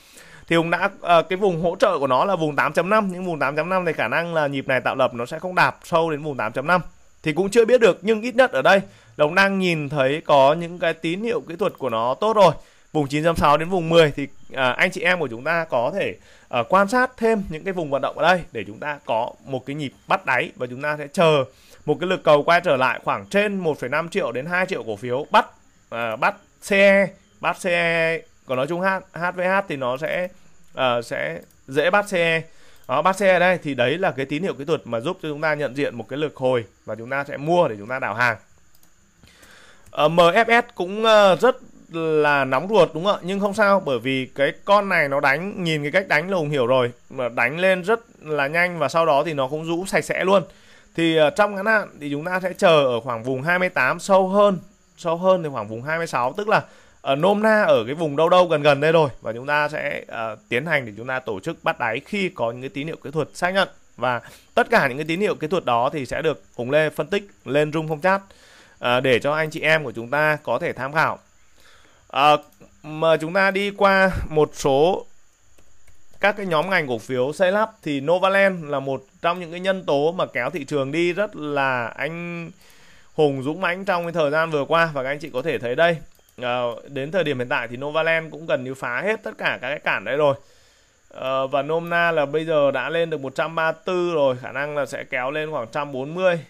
Thì Hùng đã uh, cái vùng hỗ trợ của nó là vùng 8.5, nhưng vùng 8.5 thì khả năng là nhịp này tạo lập nó sẽ không đạp sâu đến vùng 8.5 thì cũng chưa biết được nhưng ít nhất ở đây Đồng đang nhìn thấy có những cái tín hiệu kỹ thuật của nó tốt rồi vùng 9.6 đến vùng 10 thì à, anh chị em của chúng ta có thể à, quan sát thêm những cái vùng vận động ở đây để chúng ta có một cái nhịp bắt đáy và chúng ta sẽ chờ một cái lực cầu quay trở lại khoảng trên 1,5 triệu đến 2 triệu cổ phiếu bắt à, bắt CE bắt CE còn nói chung H, HVH thì nó sẽ à, sẽ dễ bắt CE đó, bắt CE đây thì đấy là cái tín hiệu kỹ thuật mà giúp cho chúng ta nhận diện một cái lực hồi và chúng ta sẽ mua để chúng ta đảo hàng Ờ, MFS cũng ờ, rất là nóng ruột đúng không ạ nhưng không sao bởi vì cái con này nó đánh nhìn cái cách đánh là hùng hiểu rồi mà đánh lên rất là nhanh và sau đó thì nó cũng rũ sạch sẽ luôn thì ờ, trong ngắn hạn thì chúng ta sẽ chờ ở khoảng vùng 28 sâu hơn sâu hơn thì khoảng vùng 26 tức là ở nôm na ở cái vùng đâu đâu gần gần đây rồi và chúng ta sẽ uh, tiến hành để chúng ta tổ chức bắt đáy khi có những cái tín hiệu kỹ thuật xác nhận và tất cả những cái tín hiệu kỹ thuật đó thì sẽ được Hùng Lê phân tích lên rung không chat À, để cho anh chị em của chúng ta có thể tham khảo à, mà chúng ta đi qua một số các cái nhóm ngành cổ phiếu xây lắp thì Novaland là một trong những cái nhân tố mà kéo thị trường đi rất là anh hùng dũng mãnh trong cái thời gian vừa qua và các anh chị có thể thấy đây à, đến thời điểm hiện tại thì Novaland cũng gần như phá hết tất cả các cái cản đấy rồi à, và Nomna là bây giờ đã lên được 134 rồi khả năng là sẽ kéo lên khoảng 140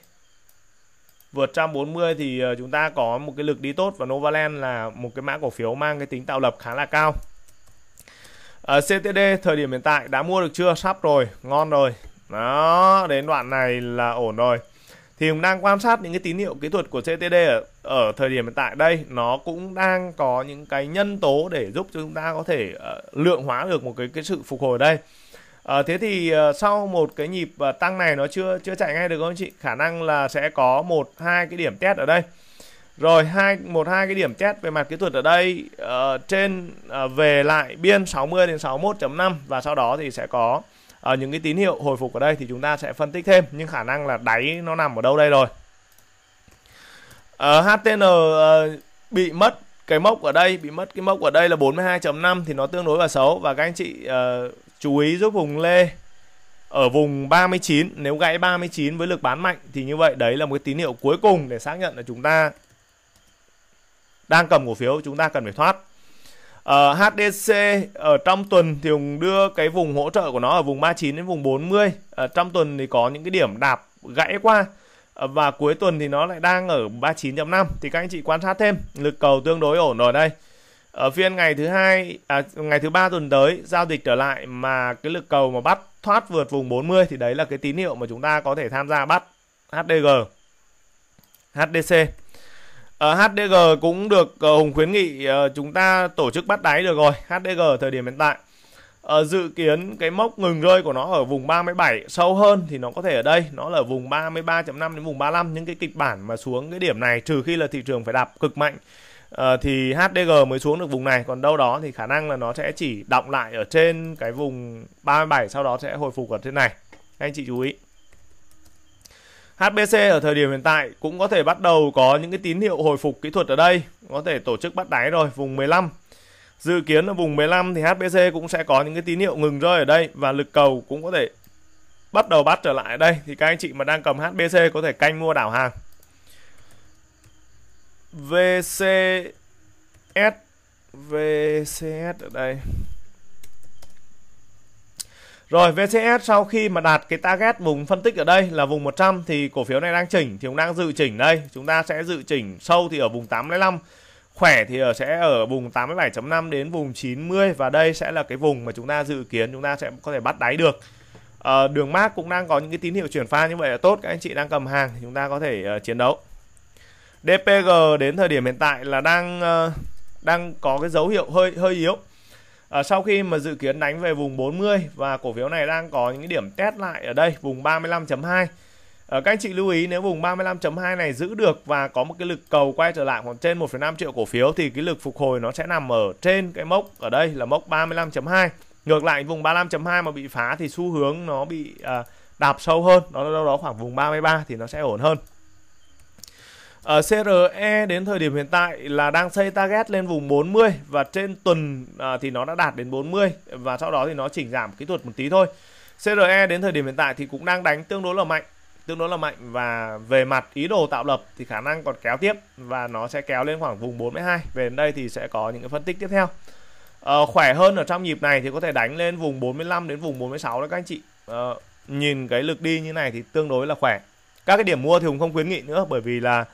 vượt 140 thì ờ, chúng ta có một cái lực đi tốt và Novaland là một cái mã cổ phiếu mang cái tính tạo lập khá là cao ở ờ, CTD thời điểm hiện tại đã mua được chưa sắp rồi ngon rồi đó đến đoạn này là ổn rồi thì cũng đang quan sát những cái tín hiệu kỹ thuật của CTD ở, ở thời điểm hiện tại đây nó cũng đang có những cái nhân tố để giúp cho chúng ta có thể uh, lượng hóa được một cái cái sự phục hồi đây À, thế thì uh, sau một cái nhịp uh, tăng này nó chưa chưa chạy ngay được không chị? Khả năng là sẽ có một hai cái điểm test ở đây. Rồi hai một hai cái điểm test về mặt kỹ thuật ở đây uh, trên uh, về lại biên 60 đến 61.5 và sau đó thì sẽ có uh, những cái tín hiệu hồi phục ở đây thì chúng ta sẽ phân tích thêm nhưng khả năng là đáy nó nằm ở đâu đây rồi. Uh, HTN uh, bị mất cái mốc ở đây bị mất cái mốc ở đây là 42.5 thì nó tương đối là xấu và các anh chị uh, chú ý giúp Hùng Lê ở vùng 39 nếu gãy 39 với lực bán mạnh thì như vậy đấy là một cái tín hiệu cuối cùng để xác nhận là chúng ta đang cầm cổ phiếu chúng ta cần phải thoát ở ờ, HDC ở trong tuần thì Hùng đưa cái vùng hỗ trợ của nó ở vùng 39 đến vùng 40 ở ờ, trong tuần thì có những cái điểm đạp gãy qua ờ, và cuối tuần thì nó lại đang ở 39.5 thì các anh chị quan sát thêm lực cầu tương đối ổn rồi đây ở phiên ngày thứ hai à, ngày thứ ba tuần tới giao dịch trở lại mà cái lực cầu mà bắt thoát vượt vùng 40 thì đấy là cái tín hiệu mà chúng ta có thể tham gia bắt HDG HDC ở ờ, HDG cũng được à, Hùng khuyến nghị à, chúng ta tổ chức bắt đáy được rồi HDG thời điểm hiện tại à, dự kiến cái mốc ngừng rơi của nó ở vùng 37 sâu hơn thì nó có thể ở đây nó là vùng 33.5 đến vùng 35 những cái kịch bản mà xuống cái điểm này trừ khi là thị trường phải đạp cực mạnh à, thì HDG mới xuống được vùng này còn đâu đó thì khả năng là nó sẽ chỉ động lại ở trên cái vùng 37 sau đó sẽ hồi phục ở trên này anh chị chú ý HBC ở thời điểm hiện tại cũng có thể bắt đầu có những cái tín hiệu hồi phục kỹ thuật ở đây có thể tổ chức bắt đáy rồi vùng 15 dự kiến ở vùng 15 thì HBC cũng sẽ có những cái tín hiệu ngừng rơi ở đây và lực cầu cũng có thể bắt đầu bắt trở lại ở đây thì các anh chị mà đang cầm HBC có thể canh mua đảo hàng VCS VCS ở đây rồi VCS sau khi mà đạt cái target vùng phân tích ở đây là vùng 100 thì cổ phiếu này đang chỉnh thì cũng đang dự chỉnh đây. Chúng ta sẽ dự chỉnh sâu thì ở vùng 85, khỏe thì ở sẽ ở vùng 87.5 đến vùng 90 và đây sẽ là cái vùng mà chúng ta dự kiến chúng ta sẽ có thể bắt đáy được. À, đường mát cũng đang có những cái tín hiệu chuyển pha như vậy là tốt các anh chị đang cầm hàng thì chúng ta có thể uh, chiến đấu. DPG đến thời điểm hiện tại là đang ờ, đang có cái dấu hiệu hơi hơi yếu à, sau khi mà dự kiến đánh về vùng 40 và cổ phiếu này đang có những điểm test lại ở đây vùng 35.2 à, ờ, các anh chị lưu ý nếu vùng 35.2 này giữ được và có một cái lực cầu quay trở lại khoảng trên 1,5 triệu cổ phiếu thì cái lực phục hồi nó sẽ nằm ở trên cái mốc ở đây là mốc 35.2 ngược lại vùng 35.2 mà bị phá thì xu hướng nó bị à, đạp sâu hơn nó đâu đó khoảng vùng 33 thì nó sẽ ổn hơn ở ờ, CRE đến thời điểm hiện tại là đang xây target lên vùng 40 và trên tuần à, thì nó đã đạt đến 40 và sau đó thì nó chỉnh giảm kỹ thuật một tí thôi. CRE đến thời điểm hiện tại thì cũng đang đánh tương đối là mạnh, tương đối là mạnh và về mặt ý đồ tạo lập thì khả năng còn kéo tiếp và nó sẽ kéo lên khoảng vùng 42. Về đến đây thì sẽ có những cái phân tích tiếp theo. À, khỏe hơn ở trong nhịp này thì có thể đánh lên vùng 45 đến vùng 46 đó các anh chị. À, nhìn cái lực đi như này thì tương đối là khỏe. Các cái điểm mua thì cũng không khuyến nghị nữa bởi vì là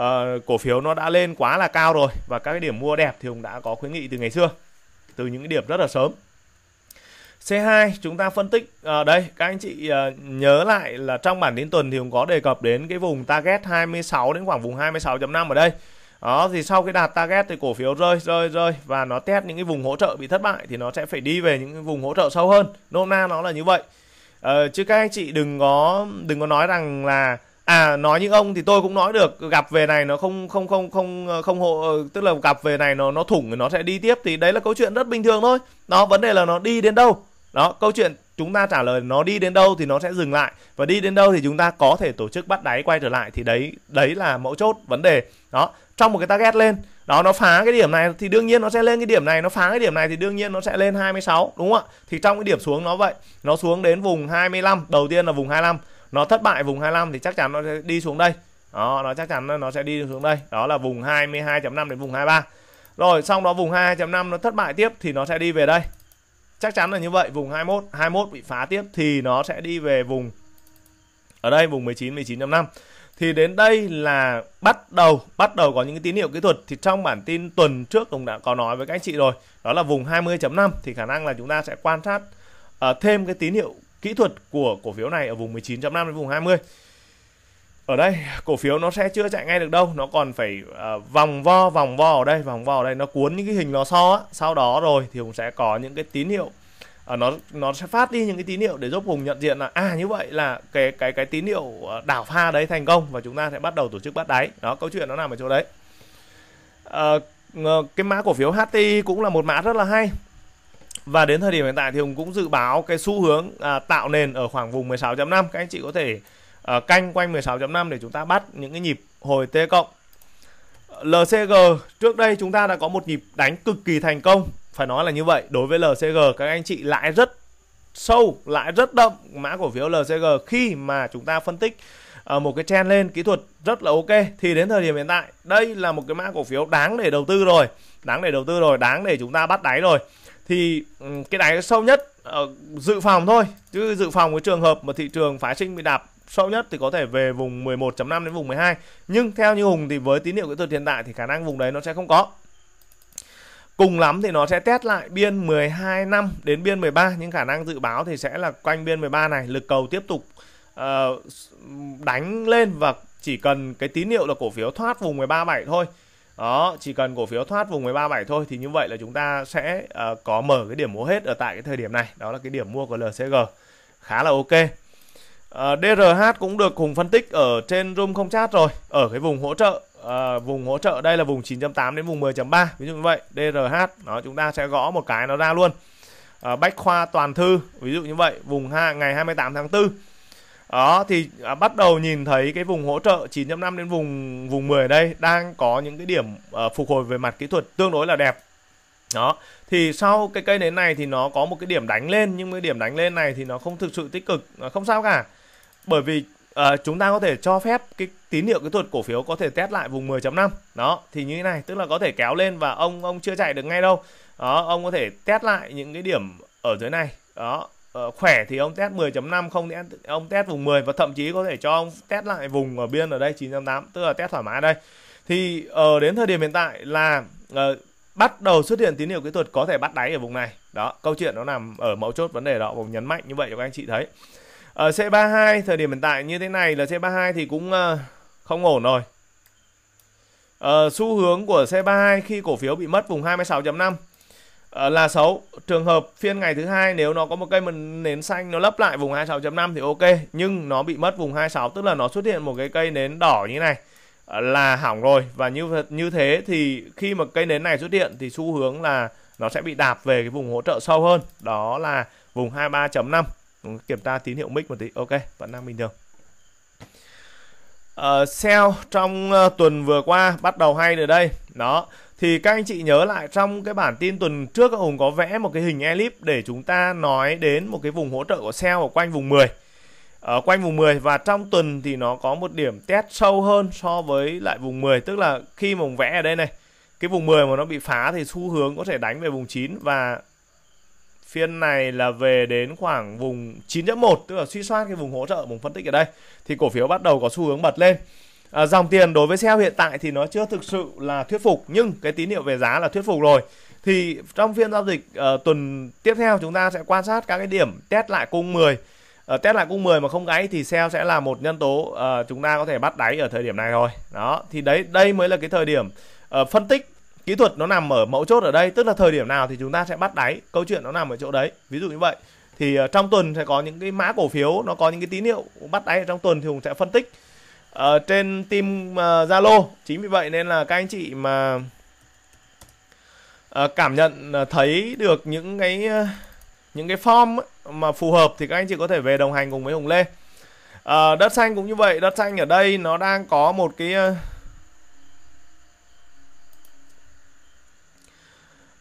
uh, cổ phiếu nó đã lên quá là cao rồi và các cái điểm mua đẹp thì hùng đã có khuyến nghị từ ngày xưa từ những cái điểm rất là sớm C2 chúng ta phân tích ở ờ, à, đây các anh chị à, nhớ lại là trong bản tin tuần thì cũng có đề cập đến cái vùng target 26 đến khoảng vùng 26.5 ở đây. Đó thì sau cái đạt target thì cổ phiếu rơi rơi rơi và nó test những cái vùng hỗ trợ bị thất bại thì nó sẽ phải đi về những cái vùng hỗ trợ sâu hơn. Nôm na nó là như vậy. À, chứ các anh chị đừng có đừng có nói rằng là à nói những ông thì tôi cũng nói được gặp về này nó không không không không không hộ ờ, tức là gặp về này nó nó thủng nó sẽ đi tiếp thì đấy là câu chuyện rất bình thường thôi nó vấn đề là nó đi đến đâu đó câu chuyện chúng ta trả lời nó đi đến đâu thì nó sẽ dừng lại và đi đến đâu thì chúng ta có thể tổ chức bắt đáy quay trở lại thì đấy đấy là mẫu chốt vấn đề đó trong một cái target lên đó nó phá cái điểm này thì đương nhiên nó sẽ lên cái điểm này nó phá cái điểm này thì đương nhiên nó sẽ lên 26 đúng không ạ thì trong cái điểm xuống nó vậy nó xuống đến vùng 25 đầu tiên là vùng 25 nó thất bại vùng 25 thì chắc chắn nó sẽ đi xuống đây đó nó chắc chắn nó sẽ đi xuống đây đó là vùng 22.5 đến vùng 23 rồi xong đó vùng 22.5 nó thất bại tiếp thì nó sẽ đi về đây chắc chắn là như vậy vùng 21 21 bị phá tiếp thì nó sẽ đi về vùng ở đây vùng 19 19.5 thì đến đây là bắt đầu bắt đầu có những cái tín hiệu kỹ thuật thì trong bản tin tuần trước cũng đã có nói với các anh chị rồi đó là vùng 20.5 thì khả năng là chúng ta sẽ quan sát uh, thêm cái tín hiệu kỹ thuật của cổ phiếu này ở vùng 19.5 đến vùng 20 ở đây cổ phiếu nó sẽ chưa chạy ngay được đâu nó còn phải uh, vòng vo vòng vo ở đây vòng vo ở đây nó cuốn những cái hình lò xo á sau đó rồi thì cũng sẽ có những cái tín hiệu uh, nó nó sẽ phát đi những cái tín hiệu để giúp vùng nhận diện là à như vậy là cái cái cái tín hiệu à, đảo pha đấy thành công và chúng ta sẽ bắt đầu tổ chức bắt đáy đó câu chuyện nó nằm ở chỗ đấy uh, cái mã cổ phiếu HTI cũng là một mã rất là hay và đến thời điểm hiện tại thì Hùng cũng dự báo cái xu hướng à, tạo nền ở khoảng vùng 16.5 các anh chị có thể à, canh quanh 16.5 để chúng ta bắt những cái nhịp hồi T cộng LCG trước đây chúng ta đã có một nhịp đánh cực kỳ thành công phải nói là như vậy đối với LCG các anh chị lãi rất sâu lãi rất đậm mã cổ phiếu LCG khi mà chúng ta phân tích à, một cái trend lên kỹ thuật rất là ok thì đến thời điểm hiện tại đây là một cái mã cổ phiếu đáng để đầu tư rồi đáng để đầu tư rồi đáng để chúng ta bắt đáy rồi thì ừ, cái đáy sâu nhất ờ, dự phòng thôi chứ dự phòng cái trường hợp mà thị trường phái sinh bị đạp sâu nhất thì có thể về vùng 11.5 đến vùng 12 nhưng theo như Hùng thì với tín hiệu kỹ thuật hiện tại thì khả năng vùng đấy nó sẽ không có cùng lắm thì nó sẽ test lại biên 12 năm đến biên 13 nhưng khả năng dự báo thì sẽ là quanh biên 13 này lực cầu tiếp tục uh, đánh lên và chỉ cần cái tín hiệu là cổ phiếu thoát vùng 137 thôi đó chỉ cần cổ phiếu thoát vùng 137 thôi thì như vậy là chúng ta sẽ uh, có mở cái điểm mua hết ở tại cái thời điểm này đó là cái điểm mua của LCG khá là ok uh, ờ, DRH cũng được cùng phân tích ở trên room không chat rồi ở cái vùng hỗ trợ uh, vùng hỗ trợ đây là vùng 9.8 đến vùng 10.3 ví dụ như vậy DRH nó chúng ta sẽ gõ một cái nó ra luôn uh, Bách Khoa Toàn Thư ví dụ như vậy vùng 2, ngày 28 tháng 4 đó thì à, bắt đầu nhìn thấy cái vùng hỗ trợ 9.5 đến vùng vùng 10 đây đang có những cái điểm à, phục hồi về mặt kỹ thuật tương đối là đẹp đó thì sau cái cây nến này thì nó có một cái điểm đánh lên nhưng cái điểm đánh lên này thì nó không thực sự tích cực không sao cả bởi vì à, chúng ta có thể cho phép cái tín hiệu kỹ thuật cổ phiếu có thể test lại vùng 10.5 đó thì như thế này tức là có thể kéo lên và ông ông chưa chạy được ngay đâu đó ông có thể test lại những cái điểm ở dưới này đó Ờ, khỏe thì ông test 10.5 không thì ông test vùng 10 và thậm chí có thể cho ông test lại vùng ở biên ở đây 9.8 tức là test thoải mái ở đây thì ở ờ, uh, đến thời điểm hiện tại là uh, bắt đầu xuất hiện tín hiệu kỹ thuật có thể bắt đáy ở vùng này đó câu chuyện nó nằm ở mẫu chốt vấn đề đó vùng nhấn mạnh như vậy cho các anh chị thấy ở C32 thời điểm hiện tại như thế này là C32 thì cũng uh, không ổn rồi uh, xu hướng của C32 khi cổ phiếu bị mất vùng 26.5 Ờ, là xấu trường hợp phiên ngày thứ hai nếu nó có một cây mình nến xanh nó lấp lại vùng 26.5 thì ok nhưng nó bị mất vùng 26 tức là nó xuất hiện một cái cây nến đỏ như này ờ, là hỏng rồi và như như thế thì khi mà cây nến này xuất hiện thì xu hướng là nó sẽ bị đạp về cái vùng hỗ trợ sâu hơn đó là vùng 23.5 kiểm tra tín hiệu mic một tí ok vẫn đang bình thường uh, ờ, sell trong uh, tuần vừa qua bắt đầu hay rồi đây đó thì các anh chị nhớ lại trong cái bản tin tuần trước các Hùng có vẽ một cái hình elip để chúng ta nói đến một cái vùng hỗ trợ của sell ở quanh vùng 10 ở quanh vùng 10 và trong tuần thì nó có một điểm test sâu hơn so với lại vùng 10 tức là khi mà vẽ ở đây này cái vùng 10 mà nó bị phá thì xu hướng có thể đánh về vùng 9 và phiên này là về đến khoảng vùng 9.1 tức là suy soát cái vùng hỗ trợ vùng phân tích ở đây thì cổ phiếu bắt đầu có xu hướng bật lên à, dòng tiền đối với xe hiện tại thì nó chưa thực sự là thuyết phục nhưng cái tín hiệu về giá là thuyết phục rồi thì trong phiên giao dịch uh, tuần tiếp theo chúng ta sẽ quan sát các cái điểm test lại cung 10 uh, ờ, test lại cung 10 mà không gáy thì sell sẽ là một nhân tố uh, chúng ta có thể bắt đáy ở thời điểm này rồi đó thì đấy đây mới là cái thời điểm uh, phân tích kỹ thuật nó nằm ở mẫu chốt ở đây tức là thời điểm nào thì chúng ta sẽ bắt đáy câu chuyện nó nằm ở chỗ đấy ví dụ như vậy thì trong tuần sẽ có những cái mã cổ phiếu nó có những cái tín hiệu bắt đáy ở trong tuần thì hùng sẽ phân tích ở ờ, trên team ờ, Zalo. Uh, Chính vì vậy nên là các anh chị mà uh, cảm nhận uh, thấy được những cái uh, những cái form mà phù hợp thì các anh chị có thể về đồng hành cùng với Hùng Lê. Uh, đất xanh cũng như vậy, đất xanh ở đây nó đang có một cái uh,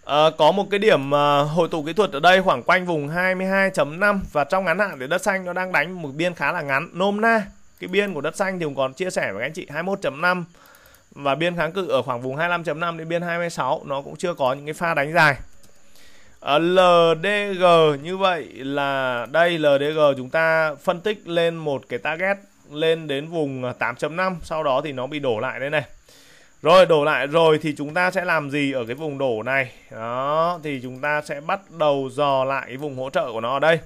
À, có một cái điểm à, hội tụ kỹ thuật ở đây khoảng quanh vùng 22.5 và trong ngắn hạn thì đất xanh nó đang đánh một biên khá là ngắn nôm na cái biên của đất xanh thì cũng còn chia sẻ với các anh chị 21.5 và biên kháng cự ở khoảng vùng 25.5 đến biên 26 nó cũng chưa có những cái pha đánh dài à, ờ, LDG như vậy là đây LDG chúng ta phân tích lên một cái target lên đến vùng 8.5 sau đó thì nó bị đổ lại đây này rồi đổ lại rồi thì chúng ta sẽ làm gì ở cái vùng đổ này đó thì chúng ta sẽ bắt đầu dò lại cái vùng hỗ trợ của nó ở đây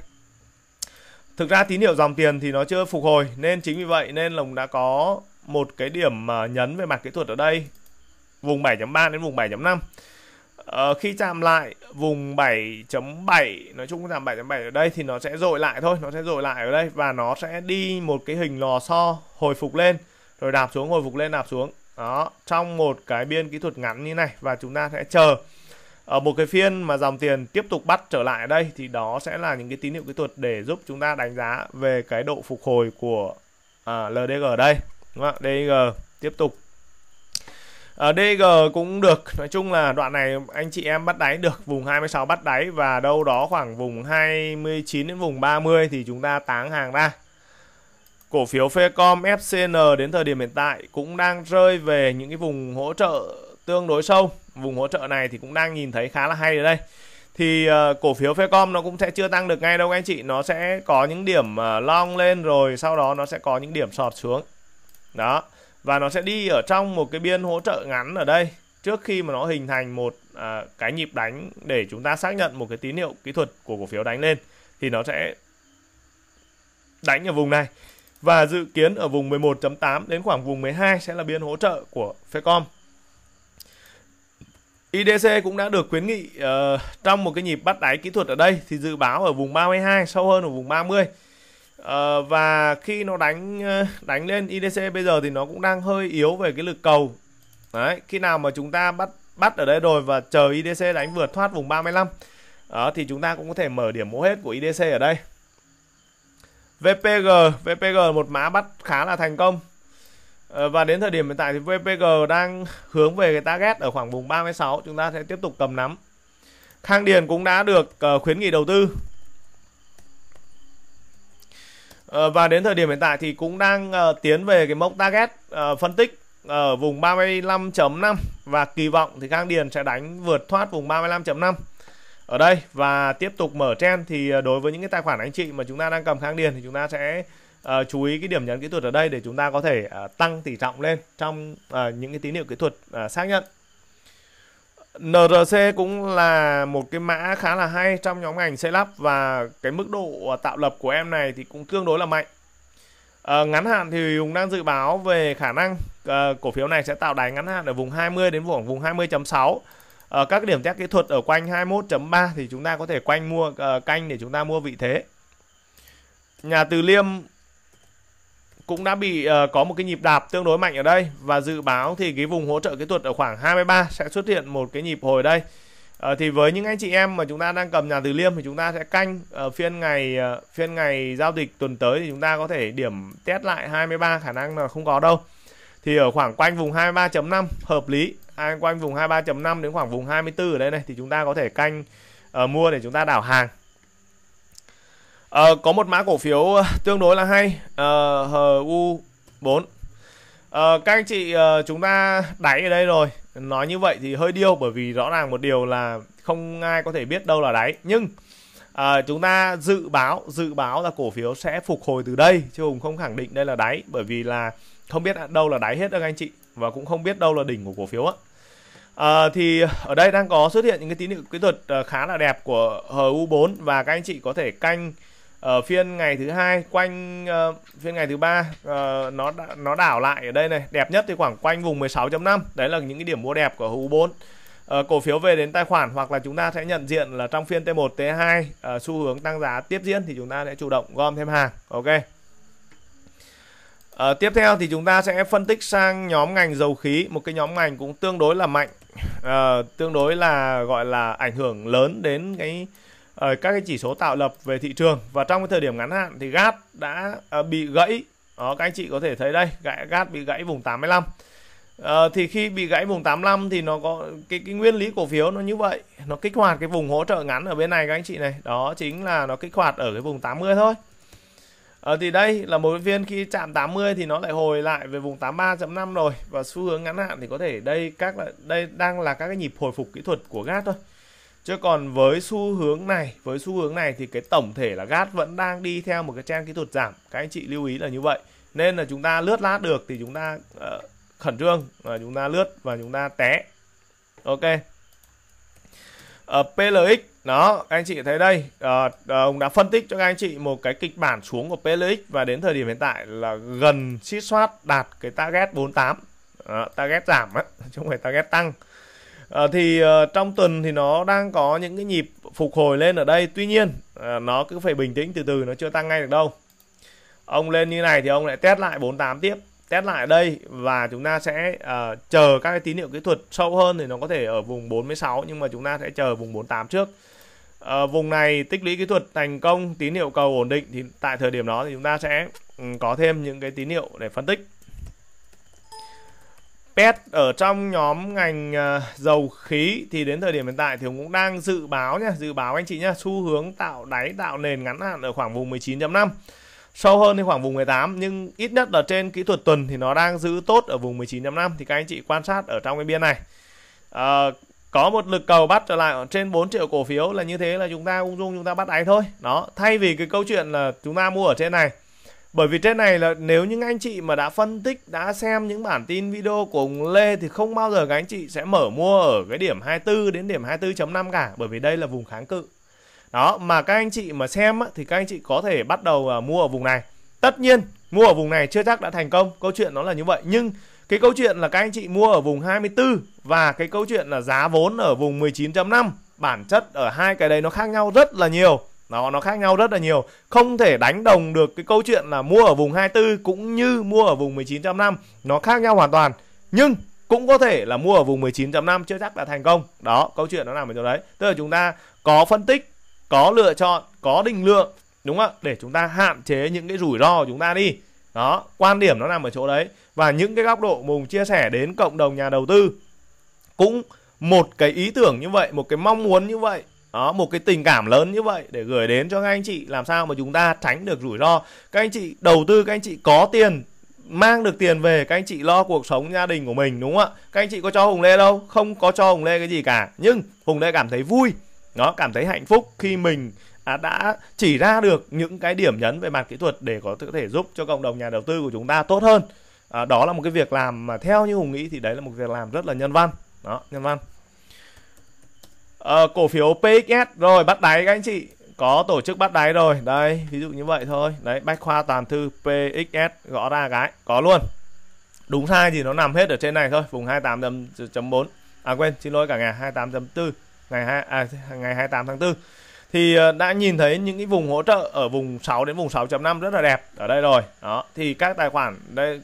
thực ra tín hiệu dòng tiền thì nó chưa phục hồi nên chính vì vậy nên lồng đã có một cái điểm mà nhấn về mặt kỹ thuật ở đây vùng 7.3 đến vùng 7.5 ờ, khi chạm lại vùng 7.7 nói chung giảm 7.7 ở đây thì nó sẽ dội lại thôi nó sẽ dội lại ở đây và nó sẽ đi một cái hình lò xo hồi phục lên rồi đạp xuống hồi phục lên đạp xuống đó trong một cái biên kỹ thuật ngắn như này và chúng ta sẽ chờ ở một cái phiên mà dòng tiền tiếp tục bắt trở lại ở đây thì đó sẽ là những cái tín hiệu kỹ thuật để giúp chúng ta đánh giá về cái độ phục hồi của à, LDG ở đây đúng không? DG tiếp tục ở ờ, DG cũng được nói chung là đoạn này anh chị em bắt đáy được vùng 26 bắt đáy và đâu đó khoảng vùng 29 đến vùng 30 thì chúng ta táng hàng ra cổ phiếu Fecom FCN đến thời điểm hiện tại cũng đang rơi về những cái vùng hỗ trợ tương đối sâu vùng hỗ trợ này thì cũng đang nhìn thấy khá là hay ở đây thì uh, cổ phiếu Fecom nó cũng sẽ chưa tăng được ngay đâu anh chị nó sẽ có những điểm uh, long lên rồi sau đó nó sẽ có những điểm sọt xuống đó và nó sẽ đi ở trong một cái biên hỗ trợ ngắn ở đây trước khi mà nó hình thành một uh, cái nhịp đánh để chúng ta xác nhận một cái tín hiệu kỹ thuật của cổ phiếu đánh lên thì nó sẽ đánh ở vùng này và dự kiến ở vùng 11.8 đến khoảng vùng 12 sẽ là biên hỗ trợ của Fecom IDC cũng đã được khuyến nghị uh, trong một cái nhịp bắt đáy kỹ thuật ở đây thì dự báo ở vùng 32 sâu hơn ở vùng 30 uh, ờ, và khi nó đánh ờ, đánh lên IDC bây giờ thì nó cũng đang hơi yếu về cái lực cầu đấy khi nào mà chúng ta bắt bắt ở đây rồi và chờ IDC đánh vượt thoát vùng 35 đó, thì chúng ta cũng có thể mở điểm mua hết của IDC ở đây VPG VPG một mã bắt khá là thành công Ờ, và đến thời điểm hiện tại thì VPG đang hướng về cái target ở khoảng vùng 36 Chúng ta sẽ tiếp tục cầm nắm Khang Điền cũng đã được ờ, khuyến nghị đầu tư ờ, Và đến thời điểm hiện tại thì cũng đang tiến về cái mốc target phân tích ở vùng 35.5 Và kỳ vọng thì Khang Điền sẽ đánh vượt thoát vùng 35.5 ở đây và tiếp tục mở trend thì đối với những cái tài khoản anh chị mà chúng ta đang cầm Khang điền thì chúng ta sẽ uh, chú ý cái điểm nhấn kỹ thuật ở đây để chúng ta có thể uh, tăng tỷ trọng lên trong uh, những cái tín hiệu kỹ thuật uh, xác nhận. NRC cũng là một cái mã khá là hay trong nhóm ngành xây lắp và cái mức độ tạo lập của em này thì cũng tương đối là mạnh. À, ngắn hạn thì Hùng đang dự báo về khả năng à, cổ phiếu này sẽ tạo đáy ngắn hạn ở vùng 20 đến vùng vùng 20.6. À, các điểm test kỹ thuật ở quanh 21.3 thì chúng ta có thể quanh mua à, canh để chúng ta mua vị thế. Nhà Từ Liêm cũng đã bị uh, có một cái nhịp đạp tương đối mạnh ở đây và dự báo thì cái vùng hỗ trợ kỹ thuật ở khoảng 23 sẽ xuất hiện một cái nhịp hồi đây. Uh, thì với những anh chị em mà chúng ta đang cầm nhà từ liêm thì chúng ta sẽ canh uh, phiên ngày uh, phiên ngày giao dịch tuần tới thì chúng ta có thể điểm test lại 23 khả năng là không có đâu. Thì ở khoảng quanh vùng 23.5 hợp lý, à, quanh vùng 23.5 đến khoảng vùng 24 ở đây này thì chúng ta có thể canh uh, mua để chúng ta đảo hàng À, có một mã cổ phiếu ờ, tương đối là hay à, HU4 à, Các anh chị à, chúng ta đáy ở đây rồi Nói như vậy thì hơi điêu bởi vì rõ ràng một điều là không ai có thể biết đâu là đáy Nhưng à, chúng ta dự báo dự báo là cổ phiếu sẽ phục hồi từ đây Chứ Hùng không khẳng định đây là đáy Bởi vì là không biết đâu là đáy hết các anh chị Và cũng không biết đâu là đỉnh của cổ phiếu á À, thì ở đây đang có xuất hiện những cái tín hiệu kỹ thuật khá là đẹp của HU4 và các anh chị có thể canh ở ờ, phiên ngày thứ hai quanh uh, phiên ngày thứ ba uh, nó nó đảo lại ở đây này đẹp nhất thì khoảng quanh vùng 16.5 đấy là những cái điểm mua đẹp của HU4 uh, cổ phiếu về đến tài khoản hoặc là chúng ta sẽ nhận diện là trong phiên T1 T2 uh, xu hướng tăng giá tiếp diễn thì chúng ta sẽ chủ động gom thêm hàng ok uh, tiếp theo thì chúng ta sẽ phân tích sang nhóm ngành dầu khí một cái nhóm ngành cũng tương đối là mạnh uh, tương đối là gọi là ảnh hưởng lớn đến cái uh, ở ờ, các cái chỉ số tạo lập về thị trường và trong cái thời điểm ngắn hạn thì GAT đã ờ, bị gãy đó các anh chị có thể thấy đây GAT bị gãy vùng 85 à, ờ, thì khi bị gãy vùng 85 thì nó có cái cái nguyên lý cổ phiếu nó như vậy nó kích hoạt cái vùng hỗ trợ ngắn ở bên này các anh chị này đó chính là nó kích hoạt ở cái vùng 80 thôi à, thì đây là một viên khi chạm 80 thì nó lại hồi lại về vùng 83.5 rồi và xu hướng ngắn hạn thì có thể đây các là đây đang là các cái nhịp hồi phục kỹ thuật của gas thôi chứ còn với xu hướng này với xu hướng này thì cái tổng thể là gas vẫn đang đi theo một cái trang kỹ thuật giảm các anh chị lưu ý là như vậy nên là chúng ta lướt lát được thì chúng ta uh, khẩn trương và chúng ta lướt và chúng ta té ok uh, ờ, PLX đó các anh chị thấy đây uh, ông đã phân tích cho các anh chị một cái kịch bản xuống của PLX và đến thời điểm hiện tại là gần chiết soát đạt cái target 48 uh, target giảm á chứ không phải target tăng à, thì uh, trong tuần thì nó đang có những cái nhịp phục hồi lên ở đây tuy nhiên uh, nó cứ phải bình tĩnh từ từ nó chưa tăng ngay được đâu ông lên như này thì ông lại test lại 48 tiếp test lại ở đây và chúng ta sẽ uh, chờ các cái tín hiệu kỹ thuật sâu hơn thì nó có thể ở vùng 46 nhưng mà chúng ta sẽ chờ vùng 48 trước uh, vùng này tích lũy kỹ thuật thành công tín hiệu cầu ổn định thì tại thời điểm đó thì chúng ta sẽ um, có thêm những cái tín hiệu để phân tích PET ở trong nhóm ngành uh, dầu khí thì đến thời điểm hiện tại thì cũng đang dự báo nha dự báo anh chị nhé, xu hướng tạo đáy tạo nền ngắn hạn ở khoảng vùng 19.5. Sâu hơn thì khoảng vùng 18 nhưng ít nhất là trên kỹ thuật tuần thì nó đang giữ tốt ở vùng 19.5 thì các anh chị quan sát ở trong cái biên này. Uh, có một lực cầu bắt trở lại ở trên 4 triệu cổ phiếu là như thế là chúng ta ung dung chúng ta bắt đáy thôi. Đó, thay vì cái câu chuyện là chúng ta mua ở trên này bởi vì trên này là nếu những anh chị mà đã phân tích đã xem những bản tin video của ông Lê thì không bao giờ các anh chị sẽ mở mua ở cái điểm 24 đến điểm 24.5 cả bởi vì đây là vùng kháng cự đó mà các anh chị mà xem á, thì các anh chị có thể bắt đầu à, mua ở vùng này tất nhiên mua ở vùng này chưa chắc đã thành công câu chuyện nó là như vậy nhưng cái câu chuyện là các anh chị mua ở vùng 24 và cái câu chuyện là giá vốn ở vùng 19.5 bản chất ở hai cái đấy nó khác nhau rất là nhiều nó nó khác nhau rất là nhiều không thể đánh đồng được cái câu chuyện là mua ở vùng 24 cũng như mua ở vùng 19.5 nó khác nhau hoàn toàn nhưng cũng có thể là mua ở vùng 19.5 chưa chắc đã thành công đó câu chuyện nó nằm ở chỗ đấy tức là chúng ta có phân tích có lựa chọn có định lượng đúng không để chúng ta hạn chế những cái rủi ro của chúng ta đi đó quan điểm nó nằm ở chỗ đấy và những cái góc độ mùng chia sẻ đến cộng đồng nhà đầu tư cũng một cái ý tưởng như vậy một cái mong muốn như vậy đó một cái tình cảm lớn như vậy để gửi đến cho các anh chị làm sao mà chúng ta tránh được rủi ro các anh chị đầu tư các anh chị có tiền mang được tiền về các anh chị lo cuộc sống gia đình của mình đúng không ạ các anh chị có cho hùng lê đâu không có cho hùng lê cái gì cả nhưng hùng lê cảm thấy vui nó cảm thấy hạnh phúc khi mình à, đã chỉ ra được những cái điểm nhấn về mặt kỹ thuật để có thể giúp cho cộng đồng nhà đầu tư của chúng ta tốt hơn à, đó là một cái việc làm mà theo như hùng nghĩ thì đấy là một việc làm rất là nhân văn đó nhân văn à, cổ phiếu PXS rồi bắt đáy các anh chị có tổ chức bắt đáy rồi đây ví dụ như vậy thôi đấy bách khoa toàn thư PXS gõ ra cái có luôn đúng sai gì nó nằm hết ở trên này thôi vùng 28.4 à quên xin lỗi cả ngày 28.4 ngày 2 à, ngày 28 tháng 4 thì ờ, đã nhìn thấy những cái vùng hỗ trợ ở vùng 6 đến vùng 6.5 rất là đẹp ở đây rồi đó thì các tài khoản đây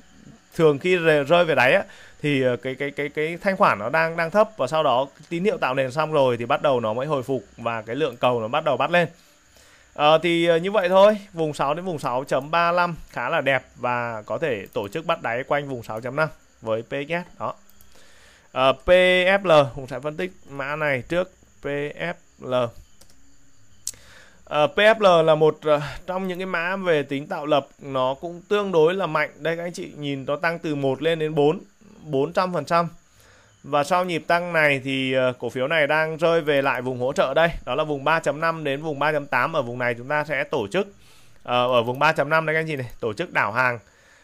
thường khi rơi về đáy á, thì ờ, cái cái cái cái thanh khoản nó đang đang thấp và sau đó tín hiệu tạo nền xong rồi thì bắt đầu nó mới hồi phục và cái lượng cầu nó bắt đầu bắt lên à, thì ờ, như vậy thôi vùng 6 đến vùng 6.35 khá là đẹp và có thể tổ chức bắt đáy quanh vùng 6.5 với PXS đó à, PFL cũng sẽ phân tích mã này trước PFL Uh, PFL là một uh, trong những cái mã về tính tạo lập nó cũng tương đối là mạnh. Đây các anh chị nhìn nó tăng từ 1 lên đến 4 400%. Và sau nhịp tăng này thì ờ, cổ phiếu này đang rơi về lại vùng hỗ trợ đây, đó là vùng 3.5 đến vùng 3.8 ở vùng này chúng ta sẽ tổ chức ờ, ở vùng 3.5 đây các anh chị này, tổ chức đảo hàng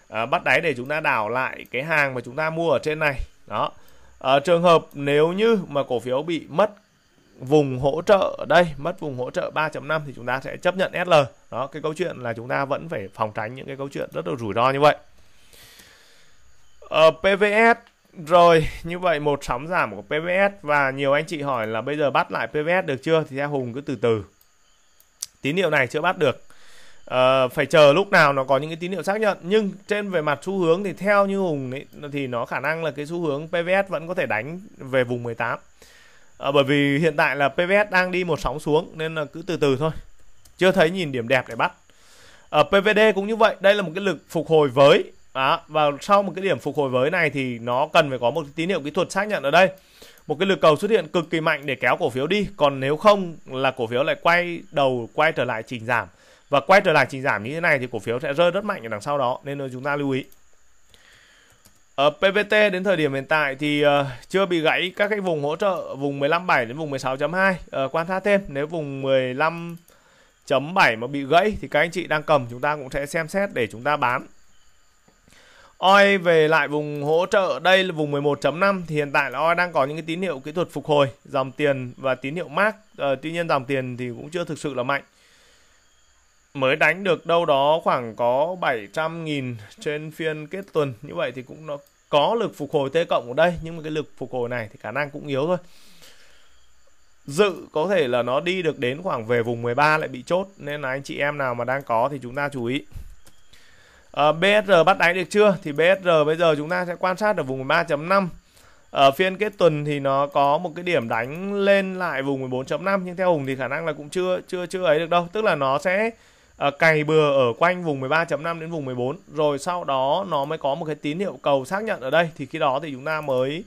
ờ, bắt đáy để chúng ta đảo lại cái hàng mà chúng ta mua ở trên này. Đó. ở trường hợp nếu như mà cổ phiếu bị mất vùng hỗ trợ ở đây, mất vùng hỗ trợ 3.5 thì chúng ta sẽ chấp nhận SL. Đó, cái câu chuyện là chúng ta vẫn phải phòng tránh những cái câu chuyện rất là rủi ro như vậy. Ở ờ, PVS rồi, như vậy một sóng giảm của PVS và nhiều anh chị hỏi là bây giờ bắt lại PVS được chưa? Thì theo Hùng cứ từ từ. Tín hiệu này chưa bắt được. Ờ, phải chờ lúc nào nó có những cái tín hiệu xác nhận nhưng trên về mặt xu hướng thì theo như Hùng ấy, thì nó khả năng là cái xu hướng PVS vẫn có thể đánh về vùng 18. Ờ, bởi vì hiện tại là PVS đang đi một sóng xuống nên là cứ từ từ thôi. Chưa thấy nhìn điểm đẹp để bắt. Ở ờ, PVD cũng như vậy, đây là một cái lực phục hồi với đó, và sau một cái điểm phục hồi với này thì nó cần phải có một tín hiệu kỹ thuật xác nhận ở đây. Một cái lực cầu xuất hiện cực kỳ mạnh để kéo cổ phiếu đi, còn nếu không là cổ phiếu lại quay đầu quay trở lại trình giảm. Và quay trở lại trình giảm như thế này thì cổ phiếu sẽ rơi rất mạnh ở đằng sau đó nên là chúng ta lưu ý. Ở PVT đến thời điểm hiện tại thì uh, chưa bị gãy các cái vùng hỗ trợ vùng 15.7 đến vùng 16.2. Uh, ờ, quan sát thêm nếu vùng 15 chấm 7 mà bị gãy thì các anh chị đang cầm chúng ta cũng sẽ xem xét để chúng ta bán OI về lại vùng hỗ trợ đây là vùng 11.5 thì hiện tại là OI đang có những cái tín hiệu kỹ thuật phục hồi dòng tiền và tín hiệu mark ờ, tuy nhiên dòng tiền thì cũng chưa thực sự là mạnh mới đánh được đâu đó khoảng có 700.000 trên phiên kết tuần như vậy thì cũng nó có lực phục hồi T cộng ở đây nhưng mà cái lực phục hồi này thì khả năng cũng yếu thôi dự có thể là nó đi được đến khoảng về vùng 13 lại bị chốt nên là anh chị em nào mà đang có thì chúng ta chú ý À, ờ, BSR bắt đáy được chưa? Thì BSR bây giờ chúng ta sẽ quan sát ở vùng 3.5. Ở ờ, phiên kết tuần thì nó có một cái điểm đánh lên lại vùng 14.5 nhưng theo Hùng thì khả năng là cũng chưa chưa chưa ấy được đâu, tức là nó sẽ uh, cày bừa ở quanh vùng 13.5 đến vùng 14 rồi sau đó nó mới có một cái tín hiệu cầu xác nhận ở đây thì khi đó thì chúng ta mới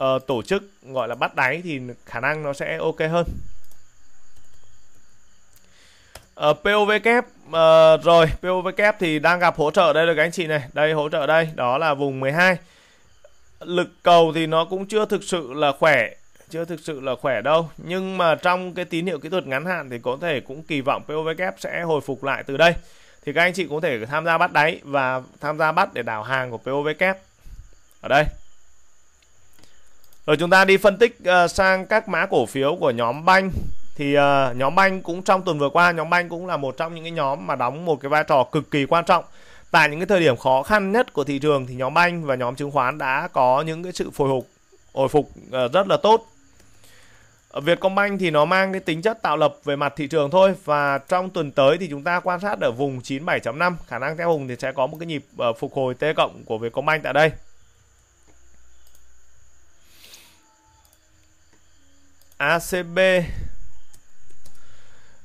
uh, tổ chức gọi là bắt đáy thì khả năng nó sẽ ok hơn uh, ờ, POVK uh, ờ, rồi POVK thì đang gặp hỗ trợ đây rồi các anh chị này đây hỗ trợ đây đó là vùng 12 lực cầu thì nó cũng chưa thực sự là khỏe chưa thực sự là khỏe đâu nhưng mà trong cái tín hiệu kỹ thuật ngắn hạn thì có thể cũng kỳ vọng POVK sẽ hồi phục lại từ đây thì các anh chị cũng thể tham gia bắt đáy và tham gia bắt để đảo hàng của POVK ở đây rồi chúng ta đi phân tích ờ, sang các mã cổ phiếu của nhóm banh thì uh, nhóm banh cũng trong tuần vừa qua nhóm banh cũng là một trong những cái nhóm mà đóng một cái vai trò cực kỳ quan trọng tại những cái thời điểm khó khăn nhất của thị trường thì nhóm banh và nhóm chứng khoán đã có những cái sự hồi phục hồi phục uh, rất là tốt ở Vietcombank thì nó mang cái tính chất tạo lập về mặt thị trường thôi và trong tuần tới thì chúng ta quan sát ở vùng 97.5 khả năng theo vùng thì sẽ có một cái nhịp uh, phục hồi T cộng của Vietcombank tại đây ACB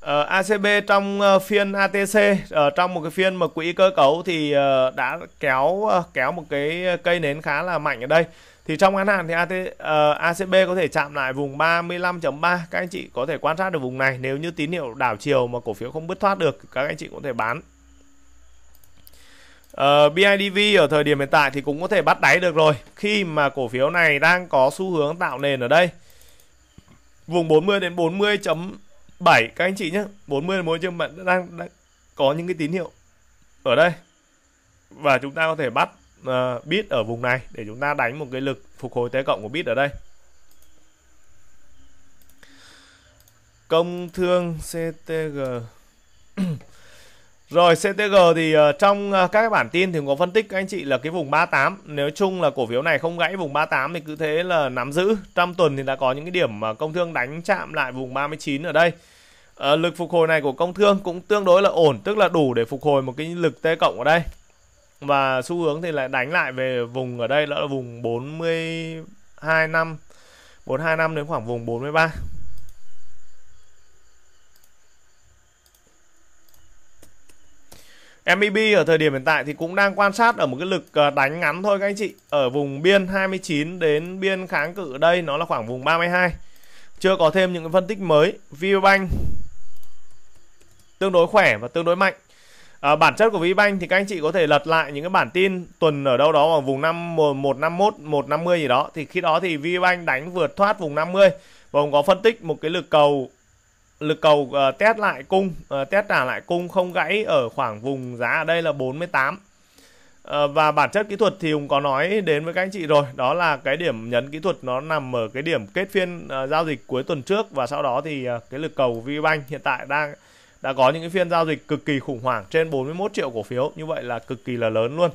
Uh, ờ, ACB trong uh, phiên ATC ở ờ, uh, trong một cái phiên mà quỹ cơ cấu thì uh, đã kéo uh, kéo một cái cây nến khá là mạnh ở đây. Thì trong ngắn hạn thì AT, uh, ACB có thể chạm lại vùng 35.3, các anh chị có thể quan sát được vùng này nếu như tín hiệu đảo chiều mà cổ phiếu không bứt thoát được các anh chị có thể bán. Uh, BIDV ở thời điểm hiện tại thì cũng có thể bắt đáy được rồi khi mà cổ phiếu này đang có xu hướng tạo nền ở đây. Vùng 40 đến 40. 7 các anh chị nhé 40 là mối châm bạn đang, đang có những cái tín hiệu ở đây và chúng ta có thể bắt uh, bit ở vùng này để chúng ta đánh một cái lực phục hồi tế cộng của bit ở đây công thương CTG rồi CTG thì ờ, trong ờ, các bản tin thì có phân tích các anh chị là cái vùng 38 Nếu chung là cổ phiếu này không gãy vùng 38 thì cứ thế là nắm giữ Trong tuần thì đã có những cái điểm mà công thương đánh chạm lại vùng 39 ở đây à, Lực phục hồi này của công thương cũng tương đối là ổn Tức là đủ để phục hồi một cái lực T cộng ở đây Và xu hướng thì lại đánh lại về vùng ở đây đó là vùng 42 năm 42 năm đến khoảng vùng 43 MEB ở thời điểm hiện tại thì cũng đang quan sát ở một cái lực ờ, đánh ngắn thôi các anh chị Ở vùng biên 29 đến biên kháng cự đây nó là khoảng vùng 32 Chưa có thêm những cái phân tích mới VBank tương đối khỏe và tương đối mạnh à, Bản chất của VBank thì các anh chị có thể lật lại những cái bản tin tuần ở đâu đó ở vùng 5, 151, 150 gì đó Thì khi đó thì VBank đánh vượt thoát vùng 50 Và cũng có phân tích một cái lực cầu lực cầu uh, test lại cung uh, test trả lại cung không gãy ở khoảng vùng giá ở đây là 48 uh, ờ, và bản chất kỹ thuật thì Hùng có nói đến với các anh chị rồi đó là cái điểm nhấn kỹ thuật nó nằm ở cái điểm kết phiên uh, giao dịch cuối tuần trước và sau đó thì uh, cái lực cầu VBank hiện tại đang đã có những cái phiên giao dịch cực kỳ khủng hoảng trên 41 triệu cổ phiếu như vậy là cực kỳ là lớn luôn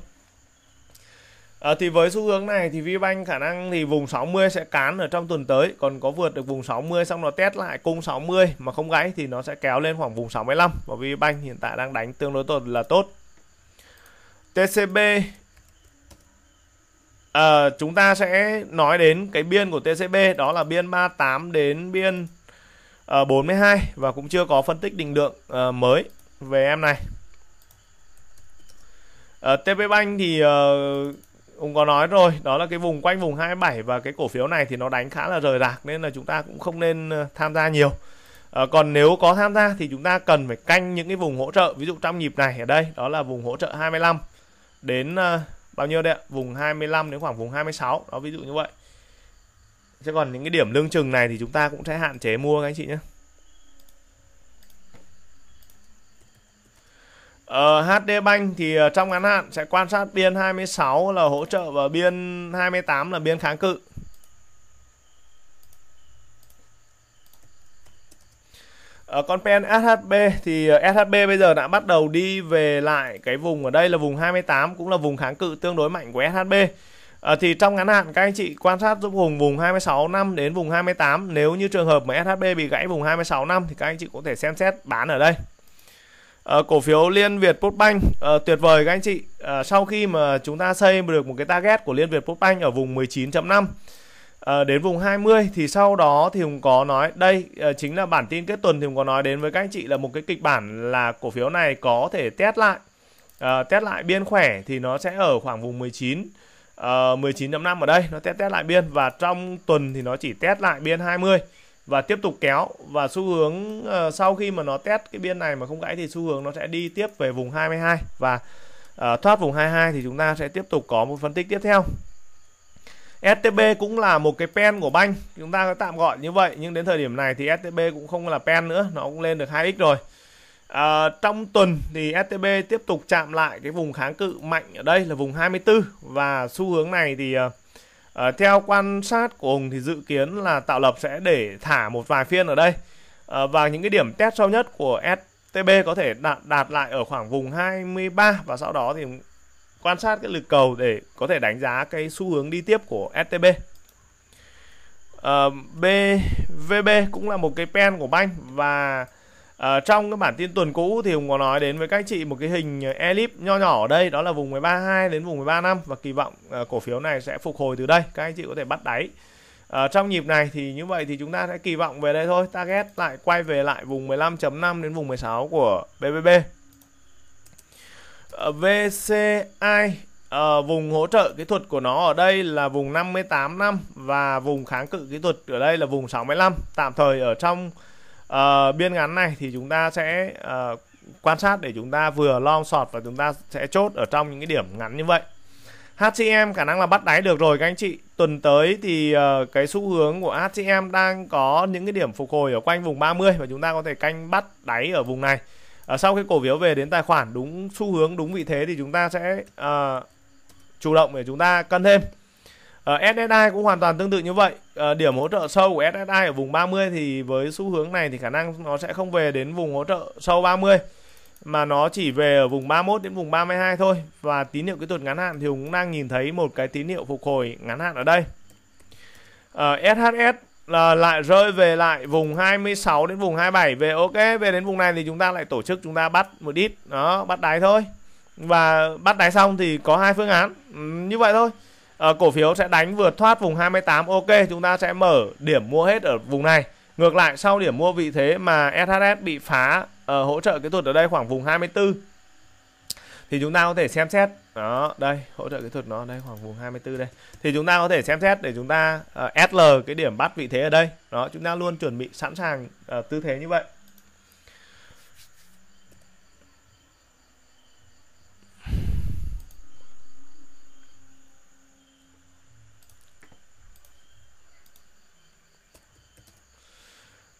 À, thì với xu hướng này thì VBank khả năng thì vùng 60 sẽ cán ở trong tuần tới còn có vượt được vùng 60 xong nó test lại cung 60 mà không gãy thì nó sẽ kéo lên khoảng vùng 65 và VBank hiện tại đang đánh tương đối tốt là tốt TCB à, ờ, chúng ta sẽ nói đến cái biên của TCB đó là biên 38 đến biên uh, ờ, 42 và cũng chưa có phân tích định lượng uh, mới về em này uh, TP Bank thì uh, cũng có nói rồi đó là cái vùng quanh vùng 27 và cái cổ phiếu này thì nó đánh khá là rời rạc nên là chúng ta cũng không nên ờ, tham gia nhiều à, còn nếu có tham gia thì chúng ta cần phải canh những cái vùng hỗ trợ ví dụ trong nhịp này ở đây đó là vùng hỗ trợ 25 đến à, bao nhiêu đấy ạ vùng 25 đến khoảng vùng 26 đó ví dụ như vậy chứ còn những cái điểm lương chừng này thì chúng ta cũng sẽ hạn chế mua các anh chị nhé Ờ, HD Bank thì ờ, trong ngắn hạn sẽ quan sát biên 26 là hỗ trợ và biên 28 là biên kháng cự. Ở ờ, con pen SHB thì ờ, SHB bây giờ đã bắt đầu đi về lại cái vùng ở đây là vùng 28 cũng là vùng kháng cự tương đối mạnh của SHB. À, thì trong ngắn hạn các anh chị quan sát giúp vùng vùng 26 năm đến vùng 28 nếu như trường hợp mà SHB bị gãy vùng 26 năm thì các anh chị có thể xem xét bán ở đây uh, cổ phiếu Liên Việt Postbank uh, ờ, tuyệt vời các anh chị. Uh, sau khi mà chúng ta xây được một cái target của Liên Việt Postbank ở vùng 19.5 À, đến vùng 20 thì sau đó thì Hùng có nói đây à, chính là bản tin kết tuần thì Hùng có nói đến với các anh chị là một cái kịch bản là cổ phiếu này có thể test lại à, test lại biên khỏe thì nó sẽ ở khoảng vùng 19 à, 19.5 ở đây nó test test lại biên và trong tuần thì nó chỉ test lại biên 20 và tiếp tục kéo và xu hướng uh, sau khi mà nó test cái biên này mà không gãy thì xu hướng nó sẽ đi tiếp về vùng 22 và uh, thoát vùng 22 thì chúng ta sẽ tiếp tục có một phân tích tiếp theo STB cũng là một cái pen của banh chúng ta có tạm gọi như vậy nhưng đến thời điểm này thì STB cũng không là pen nữa nó cũng lên được 2x rồi à, trong tuần thì STB tiếp tục chạm lại cái vùng kháng cự mạnh ở đây là vùng 24 và xu hướng này thì uh, À, theo quan sát của Hùng thì dự kiến là tạo lập sẽ để thả một vài phiên ở đây à, và những cái điểm test sau nhất của STB có thể đạt, đạt lại ở khoảng vùng 23 và sau đó thì quan sát cái lực cầu để có thể đánh giá cái xu hướng đi tiếp của STB. À, ờ, BVB cũng là một cái pen của banh và À, trong cái bản tin tuần cũ thì Hùng có nói đến với các chị một cái hình elip nho nhỏ ở đây đó là vùng 132 đến vùng 13 năm và kỳ vọng à, cổ phiếu này sẽ phục hồi từ đây các anh chị có thể bắt đáy à, trong nhịp này thì như vậy thì chúng ta sẽ kỳ vọng về đây thôi target lại quay về lại vùng 15.5 đến vùng 16 của BBB à, VCI à, vùng hỗ trợ kỹ thuật của nó ở đây là vùng 58 năm và vùng kháng cự kỹ thuật ở đây là vùng 65 tạm thời ở trong uh, biên ngắn này thì chúng ta sẽ uh, quan sát để chúng ta vừa long sọt và chúng ta sẽ chốt ở trong những cái điểm ngắn như vậy HCM khả năng là bắt đáy được rồi các anh chị tuần tới thì uh, cái xu hướng của HCM đang có những cái điểm phục hồi ở quanh vùng 30 và chúng ta có thể canh bắt đáy ở vùng này uh, sau khi cổ phiếu về đến tài khoản đúng xu hướng đúng vị thế thì chúng ta sẽ uh, chủ động để chúng ta cân thêm Uh, ờ, SSI cũng hoàn toàn tương tự như vậy uh, Điểm hỗ trợ sâu của SSI ở vùng 30 Thì với xu hướng này thì khả năng nó sẽ không về đến vùng hỗ trợ sâu 30 Mà nó chỉ về ở vùng 31 đến vùng 32 thôi Và tín hiệu kỹ thuật ngắn hạn thì cũng đang nhìn thấy một cái tín hiệu phục hồi ngắn hạn ở đây uh, ờ, SHS là lại rơi về lại vùng 26 đến vùng 27 về ok về đến vùng này thì chúng ta lại tổ chức chúng ta bắt một ít đó bắt đáy thôi và bắt đáy xong thì có hai phương án ừ, như vậy thôi Ờ, cổ phiếu sẽ đánh vượt thoát vùng 28 ok chúng ta sẽ mở điểm mua hết ở vùng này ngược lại sau điểm mua vị thế mà SHS bị phá ở ờ, hỗ trợ kỹ thuật ở đây khoảng vùng 24 thì chúng ta có thể xem xét đó đây hỗ trợ kỹ thuật nó đây khoảng vùng 24 đây thì chúng ta có thể xem xét để chúng ta uh, ờ, SL cái điểm bắt vị thế ở đây đó chúng ta luôn chuẩn bị sẵn sàng uh, tư thế như vậy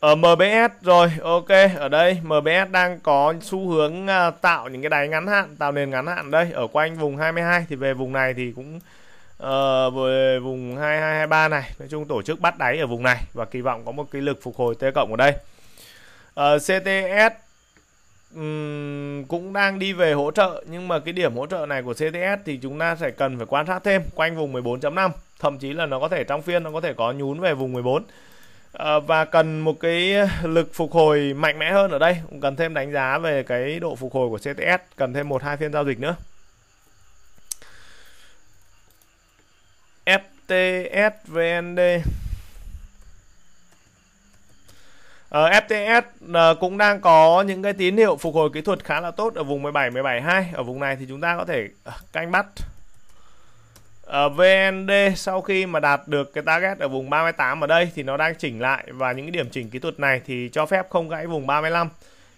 ở ờ, MBS rồi ok ở đây MBS đang có xu hướng à, tạo những cái đáy ngắn hạn tạo nền ngắn hạn đây ở quanh vùng 22 thì về vùng này thì cũng uh, về vùng 2223 này nói chung tổ chức bắt đáy ở vùng này và kỳ vọng có một cái lực phục hồi T cộng ở đây uh, ờ, CTS um, cũng đang đi về hỗ trợ nhưng mà cái điểm hỗ trợ này của CTS thì chúng ta sẽ cần phải quan sát thêm quanh vùng 14.5 thậm chí là nó có thể trong phiên nó có thể có nhún về vùng 14 Ờ, và cần một cái lực phục hồi mạnh mẽ hơn ở đây cũng cần thêm đánh giá về cái độ phục hồi của CTS cần thêm một hai phiên giao dịch nữa FTS VND Uh, ờ, FTS uh, ờ, cũng đang có những cái tín hiệu phục hồi kỹ thuật khá là tốt ở vùng 17 17 2. Ở vùng này thì chúng ta có thể canh bắt uh, ờ, VND sau khi mà đạt được cái target ở vùng 38 ở đây thì nó đang chỉnh lại và những cái điểm chỉnh kỹ thuật này thì cho phép không gãy vùng 35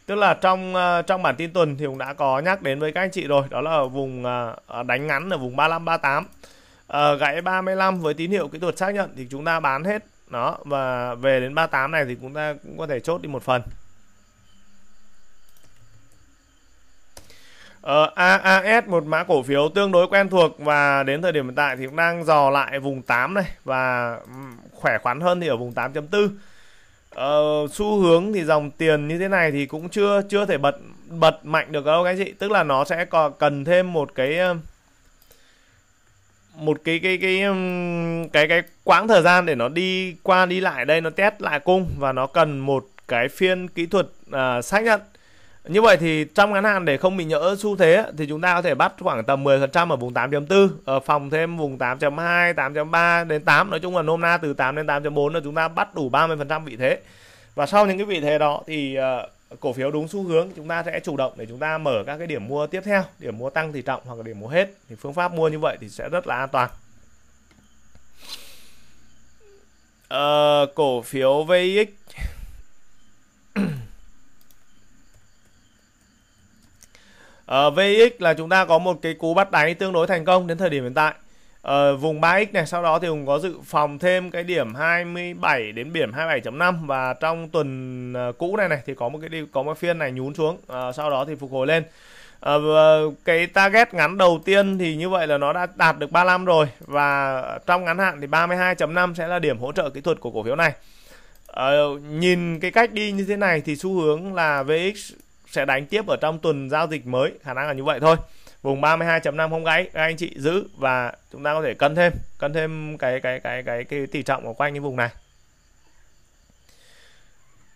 tức là trong ờ, trong bản tin tuần thì cũng đã có nhắc đến với các anh chị rồi đó là ở vùng ờ, đánh ngắn ở vùng 35 38 uh, gãy 35 với tín hiệu kỹ thuật xác nhận thì chúng ta bán hết nó và về đến 38 này thì chúng ta cũng có thể chốt đi một phần Uh, ờ, AAS một mã cổ phiếu tương đối quen thuộc và đến thời điểm hiện tại thì cũng đang dò lại vùng 8 này và khỏe khoắn hơn thì ở vùng 8.4. Uh, ờ, xu hướng thì dòng tiền như thế này thì cũng chưa chưa thể bật bật mạnh được đâu các chị, tức là nó sẽ còn cần thêm một cái một cái cái cái cái cái, cái quãng thời gian để nó đi qua đi lại đây nó test lại cung và nó cần một cái phiên kỹ thuật uh, xác nhận như vậy thì trong ngắn hạn để không bị nhỡ xu thế thì chúng ta có thể bắt khoảng tầm 10% ở vùng 8.4, ở ờ, phòng thêm vùng 8.2, 8.3 đến 8, nói chung là nôm na từ 8 đến 8.4 là chúng ta bắt đủ 30% vị thế. Và sau những cái vị thế đó thì ờ, cổ phiếu đúng xu hướng chúng ta sẽ chủ động để chúng ta mở các cái điểm mua tiếp theo, điểm mua tăng thì trọng hoặc là điểm mua hết thì phương pháp mua như vậy thì sẽ rất là an toàn. Uh, cổ phiếu VX uh, ờ, VX là chúng ta có một cái cú bắt đáy tương đối thành công đến thời điểm hiện tại uh, vùng 3x này sau đó thì cũng có dự phòng thêm cái điểm 27 đến điểm 27.5 và trong tuần uh, cũ này này thì có một cái có một phiên này nhún xuống uh, sau đó thì phục hồi lên uh, cái target ngắn đầu tiên thì như vậy là nó đã đạt được 35 rồi và trong ngắn hạn thì 32.5 sẽ là điểm hỗ trợ kỹ thuật của cổ phiếu này Uh, nhìn cái cách đi như thế này thì xu hướng là VX sẽ đánh tiếp ở trong tuần giao dịch mới khả năng là như vậy thôi vùng 32.5 không gãy các anh chị giữ và chúng ta có thể cân thêm cân thêm cái cái cái cái cái tỷ trọng ở quanh cái vùng này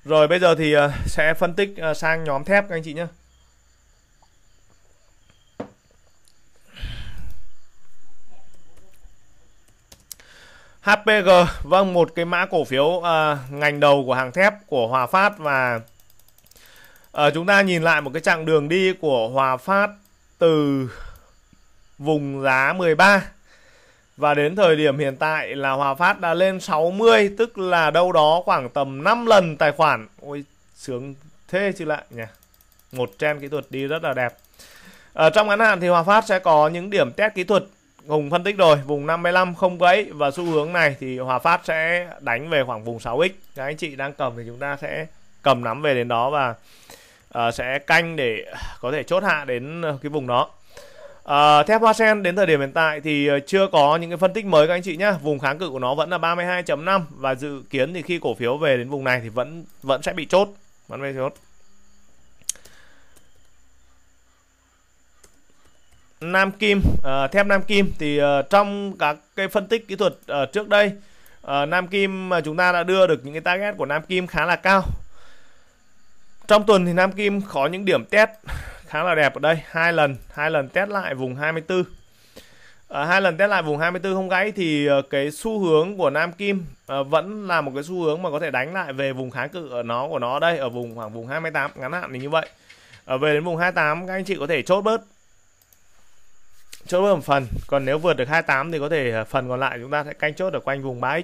rồi bây giờ thì ờ, sẽ phân tích ờ, sang nhóm thép các anh chị nhé HPG vâng một cái mã cổ phiếu uh, ngành đầu của hàng thép của Hòa Phát và à, chúng ta nhìn lại một cái chặng đường đi của Hòa Phát từ vùng giá 13 và đến thời điểm hiện tại là Hòa Phát đã lên 60 tức là đâu đó khoảng tầm 5 lần tài khoản ôi sướng thế chứ lại nhỉ một trend kỹ thuật đi rất là đẹp ở ờ, trong ngắn hạn thì Hòa Phát sẽ có những điểm test kỹ thuật Hùng phân tích rồi, vùng 55 không gãy và xu hướng này thì Hòa Phát sẽ đánh về khoảng vùng 6x. Các anh chị đang cầm thì chúng ta sẽ cầm nắm về đến đó và Ờ, sẽ canh để có thể chốt hạ đến ờ, cái vùng đó À, ờ, thép Hoa Sen đến thời điểm hiện tại thì chưa có những cái phân tích mới các anh chị nhé. Vùng kháng cự của nó vẫn là 32.5 và dự kiến thì khi cổ phiếu về đến vùng này thì vẫn vẫn sẽ bị chốt. Vẫn bị chốt. Nam Kim, à, thép Nam Kim thì à, trong các cái phân tích kỹ thuật à, trước đây à, Nam Kim mà chúng ta đã đưa được những cái target của Nam Kim khá là cao trong tuần thì Nam Kim có những điểm test khá là đẹp ở đây, hai lần, hai lần test lại vùng 24. À, ờ, hai lần test lại vùng 24 không gãy thì ờ, cái xu hướng của Nam Kim à, vẫn là một cái xu hướng mà có thể đánh lại về vùng kháng cự ở nó của nó đây ở vùng khoảng vùng 28 ngắn hạn thì như vậy. À, về đến vùng 28 các anh chị có thể chốt bớt chốt bớt một phần còn nếu vượt được 28 thì có thể phần còn lại chúng ta sẽ canh chốt ở quanh vùng 3x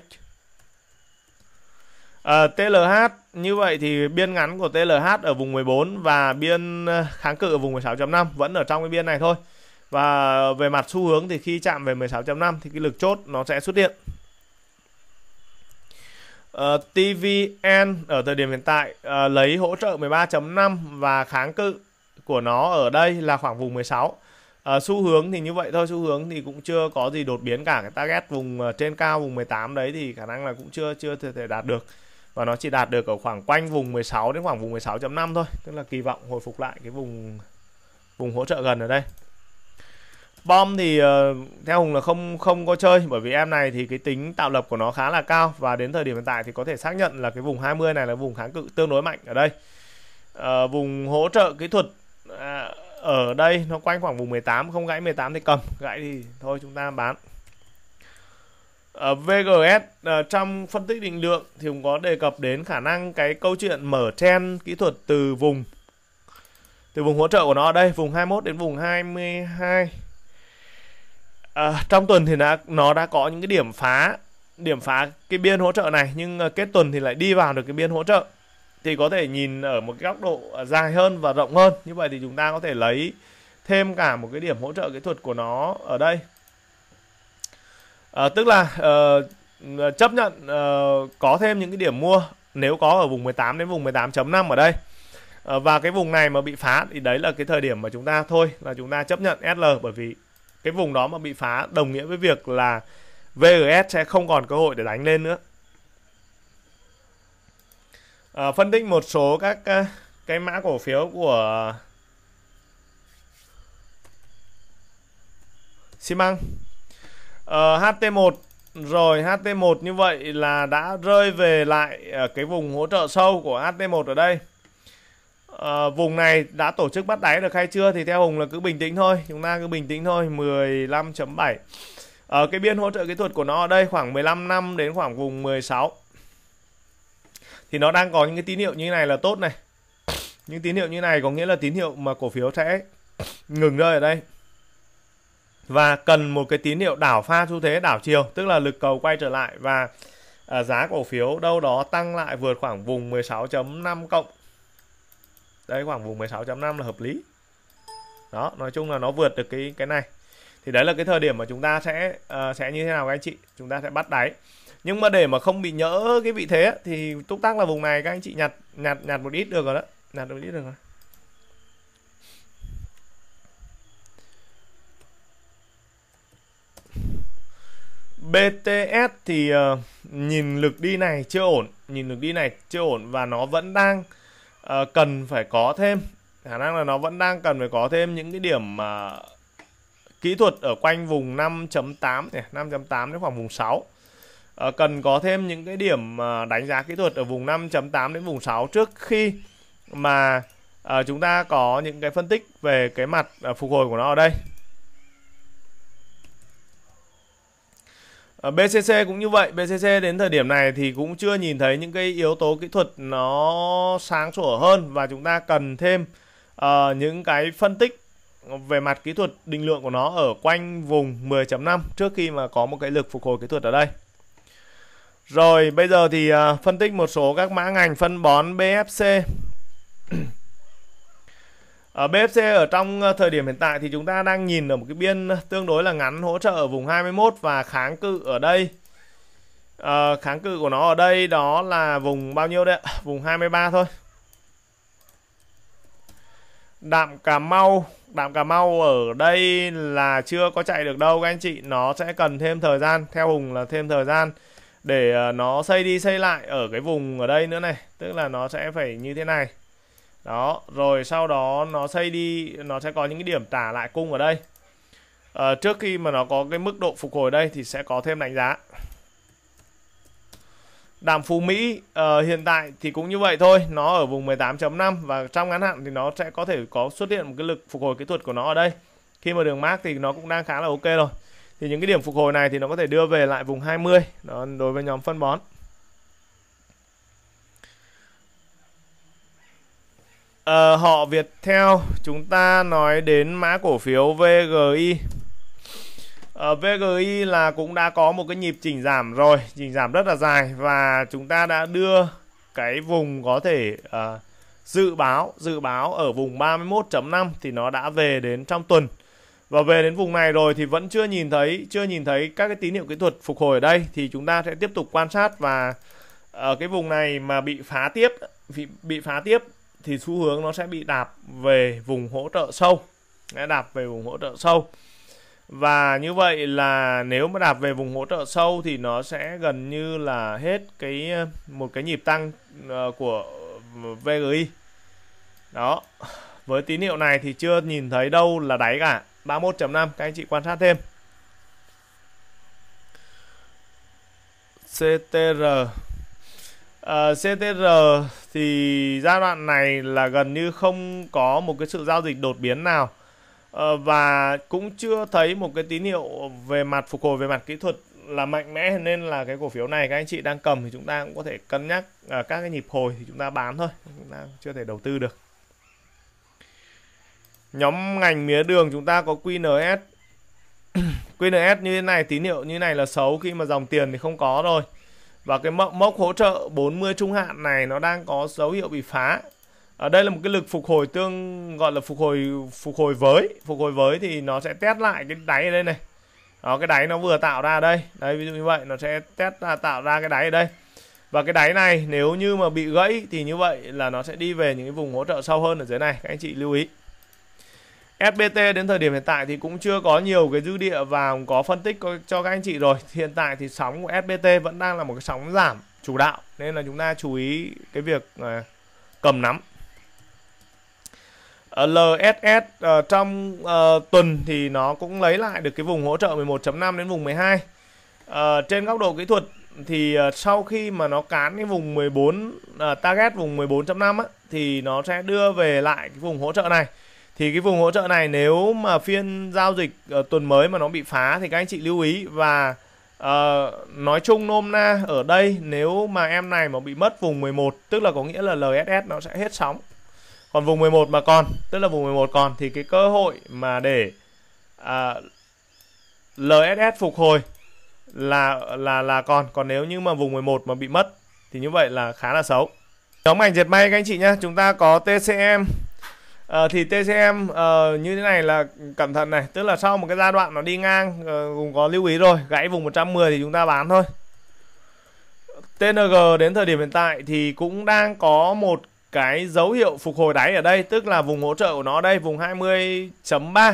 Ờ, TLH như vậy thì biên ngắn của TLH ở vùng 14 và biên ờ, kháng cự ở vùng 16.5 vẫn ở trong cái biên này thôi. Và về mặt xu hướng thì khi chạm về 16.5 thì cái lực chốt nó sẽ xuất hiện. Uh, ờ, TVN ở thời điểm hiện tại uh, lấy hỗ trợ 13.5 và kháng cự của nó ở đây là khoảng vùng 16. Uh, xu hướng thì như vậy thôi, xu hướng thì cũng chưa có gì đột biến cả cái target vùng uh, trên cao vùng 18 đấy thì khả năng là cũng chưa chưa thể, thể đạt được và nó chỉ đạt được ở khoảng quanh vùng 16 đến khoảng vùng 16.5 thôi tức là kỳ vọng hồi phục lại cái vùng vùng hỗ trợ gần ở đây bom thì ờ, theo hùng là không không có chơi bởi vì em này thì cái tính tạo lập của nó khá là cao và đến thời điểm hiện tại thì có thể xác nhận là cái vùng 20 này là vùng kháng cự tương đối mạnh ở đây uh, vùng hỗ trợ kỹ thuật uh, ở đây nó quanh khoảng vùng 18 không gãy 18 thì cầm gãy thì thôi chúng ta bán ở ờ, VGS ờ, trong phân tích định lượng thì cũng có đề cập đến khả năng cái câu chuyện mở chen kỹ thuật từ vùng từ vùng hỗ trợ của nó ở đây vùng 21 đến vùng 22 uh, ờ, trong tuần thì đã, nó đã có những cái điểm phá điểm phá cái biên hỗ trợ này nhưng kết tuần thì lại đi vào được cái biên hỗ trợ thì có thể nhìn ở một cái góc độ dài hơn và rộng hơn như vậy thì chúng ta có thể lấy thêm cả một cái điểm hỗ trợ kỹ thuật của nó ở đây à, tức là uh, chấp nhận uh, có thêm những cái điểm mua nếu có ở vùng 18 đến vùng 18.5 ở đây à, và cái vùng này mà bị phá thì đấy là cái thời điểm mà chúng ta thôi là chúng ta chấp nhận SL bởi vì cái vùng đó mà bị phá đồng nghĩa với việc là VGS sẽ không còn cơ hội để đánh lên nữa à, phân tích một số các cái mã cổ phiếu của xi măng Ờ, HT1 rồi HT1 như vậy là đã rơi về lại ờ, cái vùng hỗ trợ sâu của HT1 ở đây à, Vùng này đã tổ chức bắt đáy được hay chưa thì theo Hùng là cứ bình tĩnh thôi Chúng ta cứ bình tĩnh thôi 15.7 à, ờ, Cái biên hỗ trợ kỹ thuật của nó ở đây khoảng 15 năm đến khoảng vùng 16 Thì nó đang có những cái tín hiệu như này là tốt này Những tín hiệu như này có nghĩa là tín hiệu mà cổ phiếu sẽ ngừng rơi ở đây và cần một cái tín hiệu đảo pha xu thế đảo chiều tức là lực cầu quay trở lại và à, giá cổ phiếu đâu đó tăng lại vượt khoảng vùng 16.5 cộng đây khoảng vùng 16.5 là hợp lý đó nói chung là nó vượt được cái cái này thì đấy là cái thời điểm mà chúng ta sẽ uh, sẽ như thế nào các anh chị chúng ta sẽ bắt đáy nhưng mà để mà không bị nhỡ cái vị thế thì túc tác là vùng này các anh chị nhặt nhặt nhặt một ít được rồi đó nhặt một ít được rồi BTS thì uh, nhìn lực đi này chưa ổn, nhìn lực đi này chưa ổn và nó vẫn đang uh, cần phải có thêm khả năng là nó vẫn đang cần phải có thêm những cái điểm uh, kỹ thuật ở quanh vùng 5.8 này, 5.8 đến khoảng vùng 6. Uh, cần có thêm những cái điểm uh, đánh giá kỹ thuật ở vùng 5.8 đến vùng 6 trước khi mà uh, chúng ta có những cái phân tích về cái mặt uh, phục hồi của nó ở đây. Ờ, BCC cũng như vậy, BCC đến thời điểm này thì cũng chưa nhìn thấy những cái yếu tố kỹ thuật nó sáng sủa hơn và chúng ta cần thêm uh, những cái phân tích về mặt kỹ thuật định lượng của nó ở quanh vùng 10.5 trước khi mà có một cái lực phục hồi kỹ thuật ở đây. Rồi bây giờ thì uh, phân tích một số các mã ngành phân bón BFC ở ờ, BFC ở trong ờ, thời điểm hiện tại thì chúng ta đang nhìn ở một cái biên tương đối là ngắn hỗ trợ ở vùng 21 và kháng cự ở đây à, kháng cự của nó ở đây đó là vùng bao nhiêu đấy ạ vùng 23 thôi Đạm Cà Mau Đạm Cà Mau ở đây là chưa có chạy được đâu các anh chị Nó sẽ cần thêm thời gian Theo Hùng là thêm thời gian Để nó xây đi xây lại ở cái vùng ở đây nữa này Tức là nó sẽ phải như thế này đó rồi sau đó nó xây đi nó sẽ có những cái điểm trả lại cung ở đây à, trước khi mà nó có cái mức độ phục hồi đây thì sẽ có thêm đánh giá Đàm Phú Mỹ uh, hiện tại thì cũng như vậy thôi, nó ở vùng 18.5 và trong ngắn hạn thì nó sẽ có thể có xuất hiện một cái lực phục hồi kỹ thuật của nó ở đây. Khi mà đường mát thì nó cũng đang khá là ok rồi. Thì những cái điểm phục hồi này thì nó có thể đưa về lại vùng 20 đó đối với nhóm phân bón. uh, họ theo chúng ta nói đến mã cổ phiếu VGI uh, ờ, VGI là cũng đã có một cái nhịp chỉnh giảm rồi chỉnh giảm rất là dài và chúng ta đã đưa cái vùng có thể uh, dự báo dự báo ở vùng 31.5 thì nó đã về đến trong tuần và về đến vùng này rồi thì vẫn chưa nhìn thấy chưa nhìn thấy các cái tín hiệu kỹ thuật phục hồi ở đây thì chúng ta sẽ tiếp tục quan sát và ở cái vùng này mà bị phá tiếp bị, bị phá tiếp thì xu hướng nó sẽ bị đạp về vùng hỗ trợ sâu đạp về vùng hỗ trợ sâu và như vậy là nếu mà đạp về vùng hỗ trợ sâu thì nó sẽ gần như là hết cái một cái nhịp tăng ờ, của VGI đó với tín hiệu này thì chưa nhìn thấy đâu là đáy cả 31.5 các anh chị quan sát thêm CTR Ờ, CTR thì giai đoạn này là gần như không có một cái sự giao dịch đột biến nào ờ, và cũng chưa thấy một cái tín hiệu về mặt phục hồi về mặt kỹ thuật là mạnh mẽ nên là cái cổ phiếu này các anh chị đang cầm thì chúng ta cũng có thể cân nhắc uh, các cái nhịp hồi thì chúng ta bán thôi chúng ta chưa thể đầu tư được nhóm ngành mía đường chúng ta có QNS QNS như thế này tín hiệu như thế này là xấu khi mà dòng tiền thì không có rồi và cái mốc, mốc hỗ trợ 40 trung hạn này nó đang có dấu hiệu bị phá ở đây là một cái lực phục hồi tương gọi là phục hồi phục hồi với phục hồi với thì nó sẽ test lại cái đáy ở đây này đó cái đáy nó vừa tạo ra đây đây ví dụ như vậy nó sẽ test ra tạo ra cái đáy ở đây và cái đáy này nếu như mà bị gãy thì như vậy là nó sẽ đi về những cái vùng hỗ trợ sâu hơn ở dưới này các anh chị lưu ý SBT đến thời điểm hiện tại thì cũng chưa có nhiều cái dư địa và có phân tích cho các anh chị rồi. Hiện tại thì sóng của SBT vẫn đang là một cái sóng giảm chủ đạo nên là chúng ta chú ý cái việc à, cầm nắm. Ờ, LSS ờ, trong ờ, tuần thì nó cũng lấy lại được cái vùng hỗ trợ 11.5 đến vùng 12. Uh, trên góc độ kỹ thuật thì sau khi mà nó cán cái vùng 14 uh, target vùng 14.5 thì nó sẽ đưa về lại cái vùng hỗ trợ này thì cái vùng hỗ trợ này nếu mà phiên giao dịch uh, tuần mới mà nó bị phá thì các anh chị lưu ý và uh, nói chung nôm na ở đây nếu mà em này mà bị mất vùng 11 tức là có nghĩa là LSS nó sẽ hết sóng còn vùng 11 mà còn tức là vùng 11 còn thì cái cơ hội mà để uh, ờ, LSS phục hồi là là là còn còn nếu như mà vùng 11 mà bị mất thì như vậy là khá là xấu nhóm ngành diệt may các anh chị nhé chúng ta có TCM uh, thì TCM uh, ờ, như thế này là cẩn thận này tức là sau một cái giai đoạn nó đi ngang uh, ờ, cũng có lưu ý rồi gãy vùng 110 thì chúng ta bán thôi TNG đến thời điểm hiện tại thì cũng đang có một cái dấu hiệu phục hồi đáy ở đây tức là vùng hỗ trợ của nó đây vùng 20.3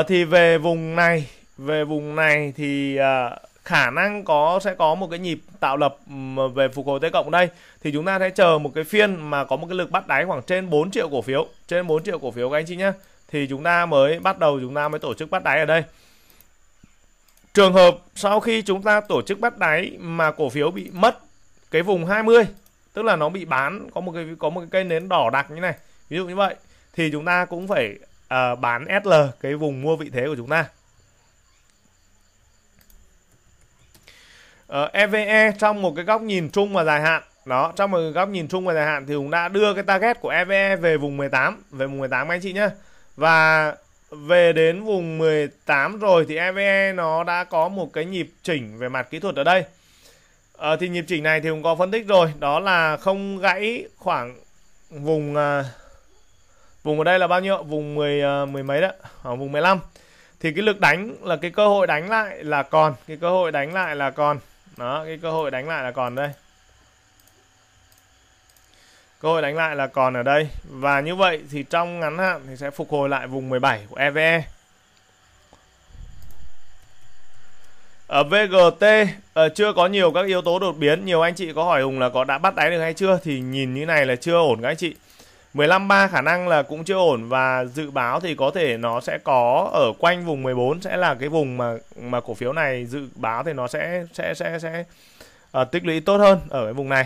uh, thì về vùng này về vùng này thì uh, khả năng có sẽ có một cái nhịp tạo lập ờ, về phục hồi T cộng đây thì chúng ta sẽ chờ một cái phiên mà có một cái lực bắt đáy khoảng trên 4 triệu cổ phiếu trên 4 triệu cổ phiếu các anh chị nhé thì chúng ta mới bắt đầu chúng ta mới tổ chức bắt đáy ở đây trường hợp sau khi chúng ta tổ chức bắt đáy mà cổ phiếu bị mất cái vùng 20 tức là nó bị bán có một cái có một cái cây nến đỏ đặc như này ví dụ như vậy thì chúng ta cũng phải uh, bán SL cái vùng mua vị thế của chúng ta uh, ờ, EVE trong một cái góc nhìn chung và dài hạn đó trong một góc nhìn chung và dài hạn thì cũng đã đưa cái target của EVE e về vùng 18 về vùng 18 anh chị nhé và về đến vùng 18 rồi thì EVE e nó đã có một cái nhịp chỉnh về mặt kỹ thuật ở đây à, thì nhịp chỉnh này thì cũng có phân tích rồi đó là không gãy khoảng vùng à, vùng ở đây là bao nhiêu vùng 10 à, mười mấy đó ở vùng 15 thì cái lực đánh là cái cơ hội đánh lại là còn cái cơ hội đánh lại là còn đó cái cơ hội đánh lại là còn đây cơ hội đánh lại là còn ở đây và như vậy thì trong ngắn hạn thì sẽ phục hồi lại vùng 17 của EVE e. ở VGT ở ờ, chưa có nhiều các yếu tố đột biến nhiều anh chị có hỏi Hùng là có đã bắt đáy được hay chưa thì nhìn như này là chưa ổn các anh chị 15 3 khả năng là cũng chưa ổn và dự báo thì có thể nó sẽ có ở quanh vùng 14 sẽ là cái vùng mà mà cổ phiếu này dự báo thì nó sẽ sẽ sẽ sẽ uh, tích lũy tốt hơn ở cái vùng này.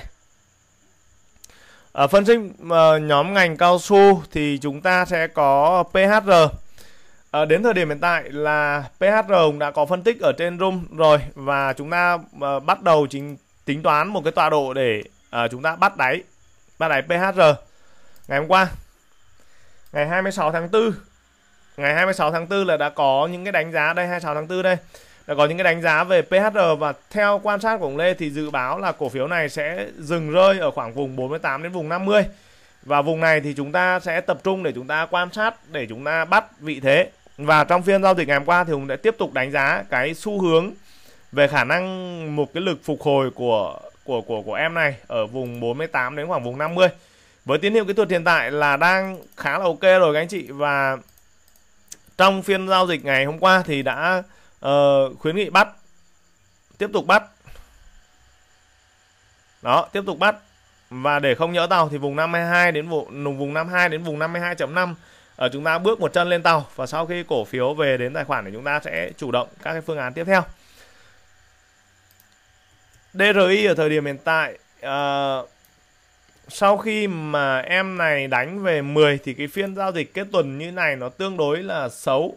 Ở phân tích uh, nhóm ngành cao su thì chúng ta sẽ có PHR. À, ờ, đến thời điểm hiện tại là PHR cũng đã có phân tích ở trên room rồi và chúng ta uh, bắt đầu chính tính toán một cái tọa độ để uh, chúng ta bắt đáy bắt đáy PHR ngày hôm qua ngày 26 tháng 4 ngày 26 tháng 4 là đã có những cái đánh giá đây 26 tháng 4 đây đã có những cái đánh giá về PHR và theo quan sát của ông Lê thì dự báo là cổ phiếu này sẽ dừng rơi ở khoảng vùng 48 đến vùng 50 và vùng này thì chúng ta sẽ tập trung để chúng ta quan sát để chúng ta bắt vị thế và trong phiên giao dịch ngày hôm qua thì Hùng đã tiếp tục đánh giá cái xu hướng về khả năng một cái lực phục hồi của của của của em này ở vùng 48 đến khoảng vùng 50 với tín hiệu kỹ thuật hiện tại là đang khá là ok rồi các anh chị và trong phiên giao dịch ngày hôm qua thì đã uh, khuyến nghị bắt tiếp tục bắt đó tiếp tục bắt và để không nhỡ tàu thì vùng 52 đến vùng vùng 52 đến vùng 52.5 ở chúng ta bước một chân lên tàu và sau khi cổ phiếu về đến tài khoản thì chúng ta sẽ chủ động các cái phương án tiếp theo DRI ở thời điểm hiện tại uh, sau khi mà em này đánh về 10 thì cái phiên giao dịch kết tuần như này nó tương đối là xấu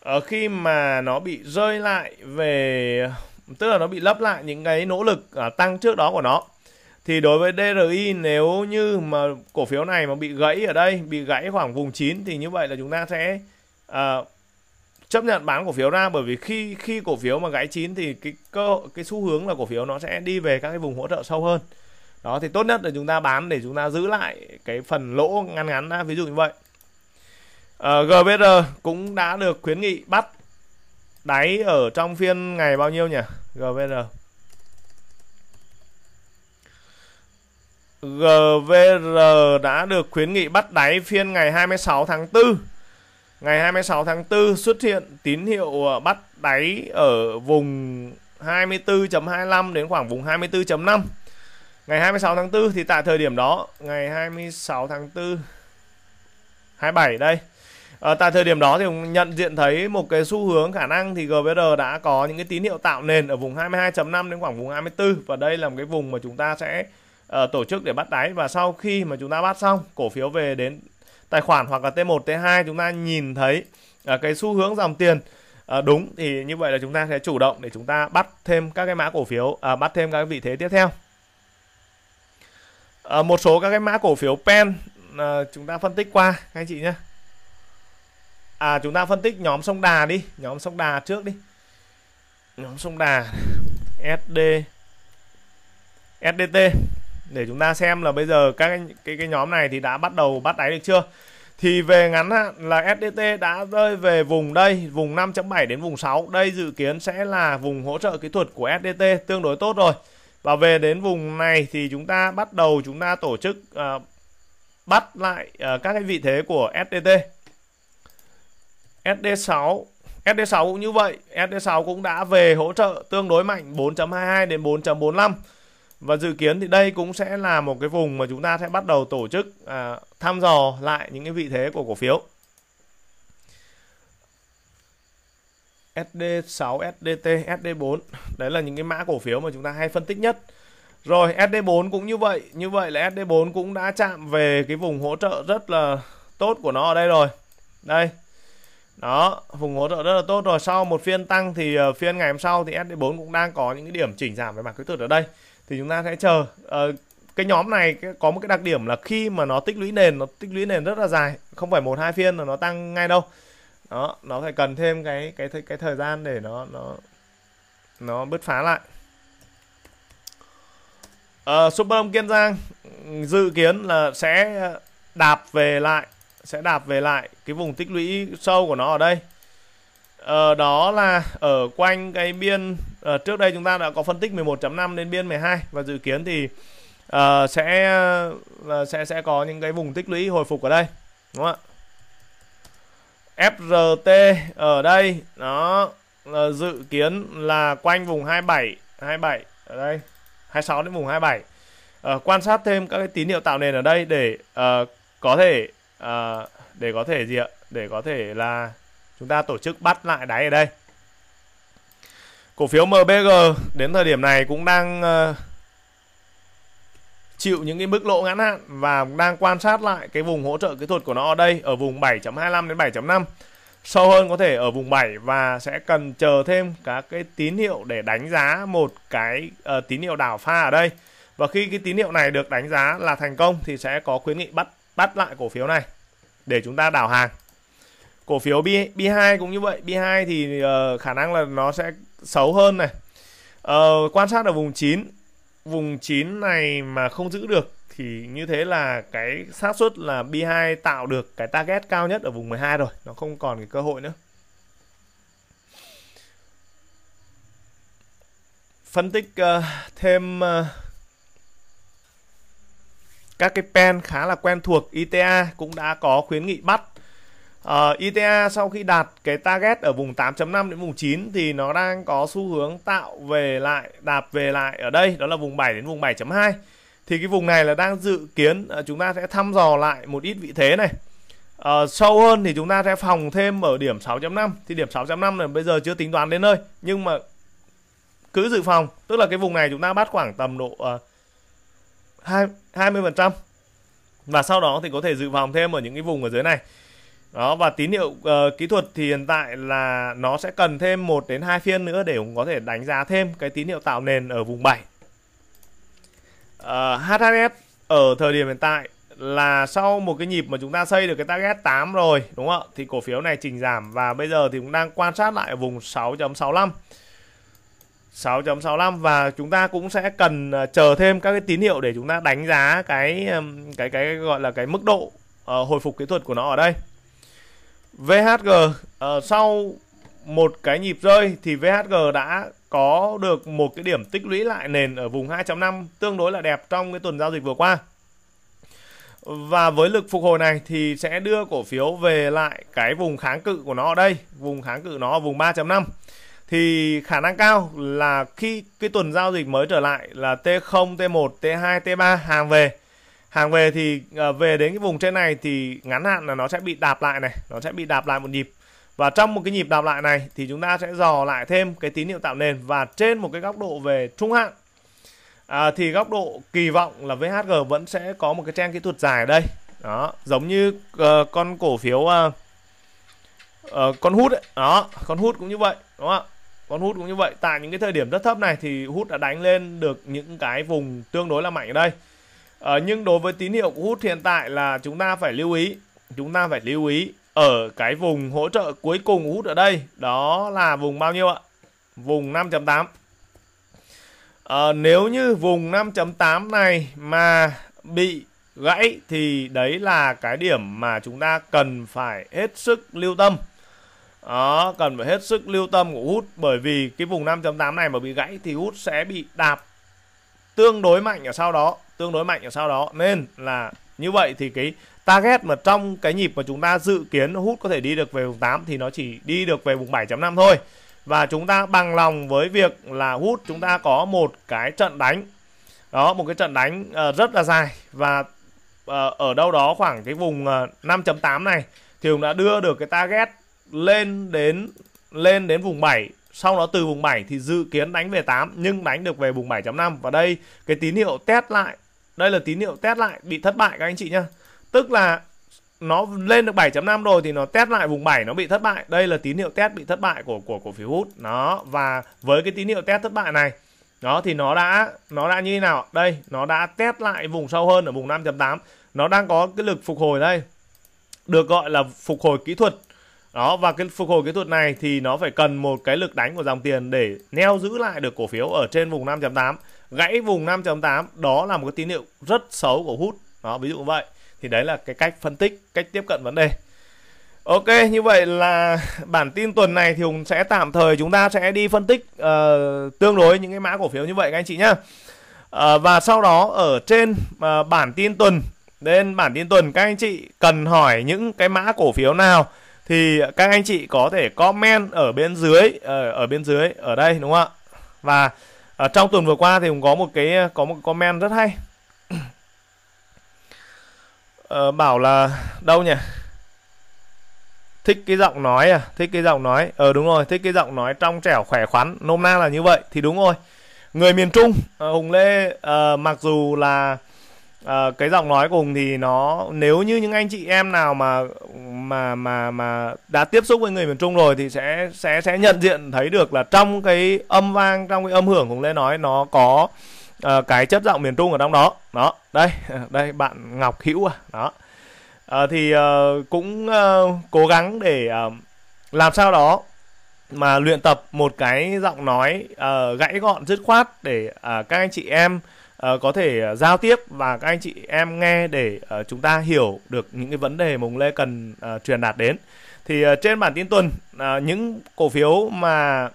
ở ờ, khi mà nó bị rơi lại về tức là nó bị lấp lại những cái nỗ lực à, tăng trước đó của nó thì đối với DRI nếu như mà cổ phiếu này mà bị gãy ở đây bị gãy khoảng vùng 9 thì như vậy là chúng ta sẽ uh, chấp nhận bán cổ phiếu ra bởi vì khi khi cổ phiếu mà gãy chín thì cái cơ cái xu hướng là cổ phiếu nó sẽ đi về các cái vùng hỗ trợ sâu hơn đó thì tốt nhất là chúng ta bán để chúng ta giữ lại cái phần lỗ ngắn ngắn đã ví dụ như vậy uh, ờ, GBR cũng đã được khuyến nghị bắt đáy ở trong phiên ngày bao nhiêu nhỉ GBR GVR đã được khuyến nghị bắt đáy phiên ngày 26 tháng 4. Ngày 26 tháng 4 xuất hiện tín hiệu ờ, bắt đáy ở vùng 24.25 đến khoảng vùng 24.5. Ngày 26 tháng 4 thì tại thời điểm đó, ngày 26 tháng 4 27 đây. À, tại thời điểm đó thì nhận diện thấy một cái xu hướng khả năng thì GVR đã có những cái tín hiệu tạo nền ở vùng 22.5 đến khoảng vùng 24 và đây là một cái vùng mà chúng ta sẽ uh, tổ chức để bắt đáy và sau khi mà chúng ta bắt xong cổ phiếu về đến tài khoản hoặc là T1 T2 chúng ta nhìn thấy uh, cái xu hướng dòng tiền À, đúng thì như vậy là chúng ta sẽ chủ động để chúng ta bắt thêm các cái mã cổ phiếu à, bắt thêm các vị thế tiếp theo à, một số các cái mã cổ phiếu pen à, chúng ta phân tích qua các anh chị nhé à chúng ta phân tích nhóm sông đà đi nhóm sông đà trước đi nhóm sông đà sd sdt để chúng ta xem là bây giờ các cái cái, cái nhóm này thì đã bắt đầu bắt đáy được chưa thì về ngắn hạn là SDT đã rơi về vùng đây, vùng 5.7 đến vùng 6. Đây dự kiến sẽ là vùng hỗ trợ kỹ thuật của SDT tương đối tốt rồi và về đến vùng này thì chúng ta bắt đầu chúng ta tổ chức uh, bắt lại uh, các cái vị thế của SDT SD6 SD6 cũng như vậy SD6 cũng đã về hỗ trợ tương đối mạnh 4.22 đến 4.45 và dự kiến thì đây cũng sẽ là một cái vùng mà chúng ta sẽ bắt đầu tổ chức uh, thăm dò lại những cái vị thế của cổ phiếu SD6, SDT, SD4. Đấy là những cái mã cổ phiếu mà chúng ta hay phân tích nhất. Rồi SD4 cũng như vậy, như vậy là SD4 cũng đã chạm về cái vùng hỗ trợ rất là tốt của nó ở đây rồi. Đây. Đó, vùng hỗ trợ rất là tốt rồi. Sau một phiên tăng thì ờ, phiên ngày hôm sau thì SD4 cũng đang có những cái điểm chỉnh giảm về mặt kỹ thuật ở đây. Thì chúng ta sẽ chờ ờ, cái nhóm này có một cái đặc điểm là khi mà nó tích lũy nền, nó tích lũy nền rất là dài, không phải một hai phiên là nó tăng ngay đâu đó nó phải cần thêm cái cái cái thời gian để nó nó nó bứt phá lại à, Super Long Kiên Giang dự kiến là sẽ đạp về lại sẽ đạp về lại cái vùng tích lũy sâu của nó ở đây à, đó là ở quanh cái biên à, trước đây chúng ta đã có phân tích 11.5 đến biên 12 và dự kiến thì à, sẽ sẽ sẽ có những cái vùng tích lũy hồi phục ở đây đúng không ạ FRT ở đây nó dự kiến là quanh vùng 27 27 ở đây 26 đến vùng 27 à, ờ, quan sát thêm các cái tín hiệu tạo nền ở đây để uh, có thể uh, để có thể gì ạ để có thể là chúng ta tổ chức bắt lại đáy ở đây cổ phiếu MBG đến thời điểm này cũng đang uh, chịu những cái mức lỗ ngắn hạn và đang quan sát lại cái vùng hỗ trợ kỹ thuật của nó ở đây ở vùng 7.25 đến 7.5 sâu hơn có thể ở vùng 7 và sẽ cần chờ thêm các cái tín hiệu để đánh giá một cái uh, tín hiệu đảo pha ở đây và khi cái tín hiệu này được đánh giá là thành công thì sẽ có khuyến nghị bắt bắt lại cổ phiếu này để chúng ta đảo hàng cổ phiếu B, B2 cũng như vậy B2 thì uh, khả năng là nó sẽ xấu hơn này uh, quan sát ở vùng 9 vùng 9 này mà không giữ được thì như thế là cái xác suất là B2 tạo được cái target cao nhất ở vùng 12 rồi, nó không còn cái cơ hội nữa. Phân tích uh, thêm uh, các cái pen khá là quen thuộc ITA cũng đã có khuyến nghị bắt Uh, ờ, ITA sau khi đạt cái target ở vùng 8.5 đến vùng 9 thì nó đang có xu hướng tạo về lại đạp về lại ở đây đó là vùng 7 đến vùng 7.2 thì cái vùng này là đang dự kiến ờ, chúng ta sẽ thăm dò lại một ít vị thế này uh, sâu hơn thì chúng ta sẽ phòng thêm ở điểm 6.5 thì điểm 6.5 là bây giờ chưa tính toán đến nơi nhưng mà cứ dự phòng tức là cái vùng này chúng ta bắt khoảng tầm độ uh, 20 phần trăm và sau đó thì có thể dự phòng thêm ở những cái vùng ở dưới này đó và tín hiệu uh, kỹ thuật thì hiện tại là nó sẽ cần thêm một đến hai phiên nữa để có thể đánh giá thêm cái tín hiệu tạo nền ở vùng 7 uh, HHS ở thời điểm hiện tại là sau một cái nhịp mà chúng ta xây được cái target 8 rồi đúng không ạ thì cổ phiếu này chỉnh giảm và bây giờ thì cũng đang quan sát lại ở vùng 6.65 6.65 và chúng ta cũng sẽ cần ờ, chờ thêm các cái tín hiệu để chúng ta đánh giá cái cái cái gọi là cái mức độ uh, hồi phục kỹ thuật của nó ở đây VHG uh, ờ, sau một cái nhịp rơi thì VHG đã có được một cái điểm tích lũy lại nền ở vùng 2.5 tương đối là đẹp trong cái tuần giao dịch vừa qua. Và với lực phục hồi này thì sẽ đưa cổ phiếu về lại cái vùng kháng cự của nó ở đây, vùng kháng cự nó ở vùng 3.5. Thì khả năng cao là khi cái tuần giao dịch mới trở lại là T0, T1, T2, T3 hàng về hàng về thì ờ, về đến cái vùng trên này thì ngắn hạn là nó sẽ bị đạp lại này nó sẽ bị đạp lại một nhịp và trong một cái nhịp đạp lại này thì chúng ta sẽ dò lại thêm cái tín hiệu tạo nền và trên một cái góc độ về trung hạn à, thì góc độ kỳ vọng là VHG vẫn sẽ có một cái trang kỹ thuật dài ở đây đó giống như uh, con cổ phiếu uh, uh, con hút ấy. đó con hút cũng như vậy đúng không con hút cũng như vậy tại những cái thời điểm rất thấp này thì hút đã đánh lên được những cái vùng tương đối là mạnh ở đây à, nhưng đối với tín hiệu của hút hiện tại là chúng ta phải lưu ý chúng ta phải lưu ý ở cái vùng hỗ trợ cuối cùng hút ở đây đó là vùng bao nhiêu ạ vùng 5.8 à, ờ, nếu như vùng 5.8 này mà bị gãy thì đấy là cái điểm mà chúng ta cần phải hết sức lưu tâm đó, cần phải hết sức lưu tâm của hút bởi vì cái vùng 5.8 này mà bị gãy thì hút sẽ bị đạp tương đối mạnh ở sau đó tương đối mạnh ở sau đó nên là như vậy thì cái target mà trong cái nhịp mà chúng ta dự kiến hút có thể đi được về vùng 8 thì nó chỉ đi được về vùng 7.5 thôi và chúng ta bằng lòng với việc là hút chúng ta có một cái trận đánh đó một cái trận đánh uh, rất là dài và uh, ở đâu đó khoảng cái vùng uh, ờ, 5.8 này thì cũng đã đưa được cái target lên đến lên đến vùng 7 sau đó từ vùng 7 thì dự kiến đánh về 8 nhưng đánh được về vùng 7.5 và đây cái tín hiệu test lại đây là tín hiệu test lại bị thất bại các anh chị nhá. Tức là nó lên được 7.5 rồi thì nó test lại vùng 7 nó bị thất bại. Đây là tín hiệu test bị thất bại của của cổ phiếu hút. nó và với cái tín hiệu test thất bại này đó thì nó đã nó đã như thế nào? Đây, nó đã test lại vùng sâu hơn ở vùng 5.8. Nó đang có cái lực phục hồi đây. Được gọi là phục hồi kỹ thuật. Đó và cái phục hồi kỹ thuật này thì nó phải cần một cái lực đánh của dòng tiền để neo giữ lại được cổ phiếu ở trên vùng 5.8 gãy vùng 5.8 đó là một cái tín hiệu rất xấu của hút đó ví dụ như vậy thì đấy là cái cách phân tích cách tiếp cận vấn đề Ok, như vậy là bản tin tuần này thì Hùng sẽ tạm thời chúng ta sẽ đi phân tích uh, tương đối những cái mã cổ phiếu như vậy các anh chị nhé. Uh, ờ, và sau đó ở trên uh, bản tin tuần, nên bản tin tuần các anh chị cần hỏi những cái mã cổ phiếu nào thì các anh chị có thể comment ở bên dưới, ở, ở bên dưới ở đây đúng không ạ? Và à, trong tuần vừa qua thì cũng có một cái có một comment rất hay à, bảo là đâu nhỉ thích cái giọng nói à thích cái giọng nói ờ đúng rồi thích cái giọng nói trong trẻo khỏe khoắn nôm na là như vậy thì đúng rồi người miền trung ờ, hùng lê uh, mặc dù là à, cái giọng nói của hùng thì nó nếu như những anh chị em nào mà mà mà mà đã tiếp xúc với người miền trung rồi thì sẽ sẽ sẽ nhận diện thấy được là trong cái âm vang trong cái âm hưởng hùng lê nói nó có uh, cái chất giọng miền trung ở trong đó đó đây đây bạn ngọc hữu à đó à, thì uh, cũng uh, cố gắng để uh, làm sao đó mà luyện tập một cái giọng nói uh, gãy gọn dứt khoát để uh, các anh chị em Ờ, có thể ờ, giao tiếp và các anh chị em nghe để uh, chúng ta hiểu được những cái vấn đề mùng Lê cần uh, truyền đạt đến. Thì uh, trên bản tin tuần uh, những cổ phiếu mà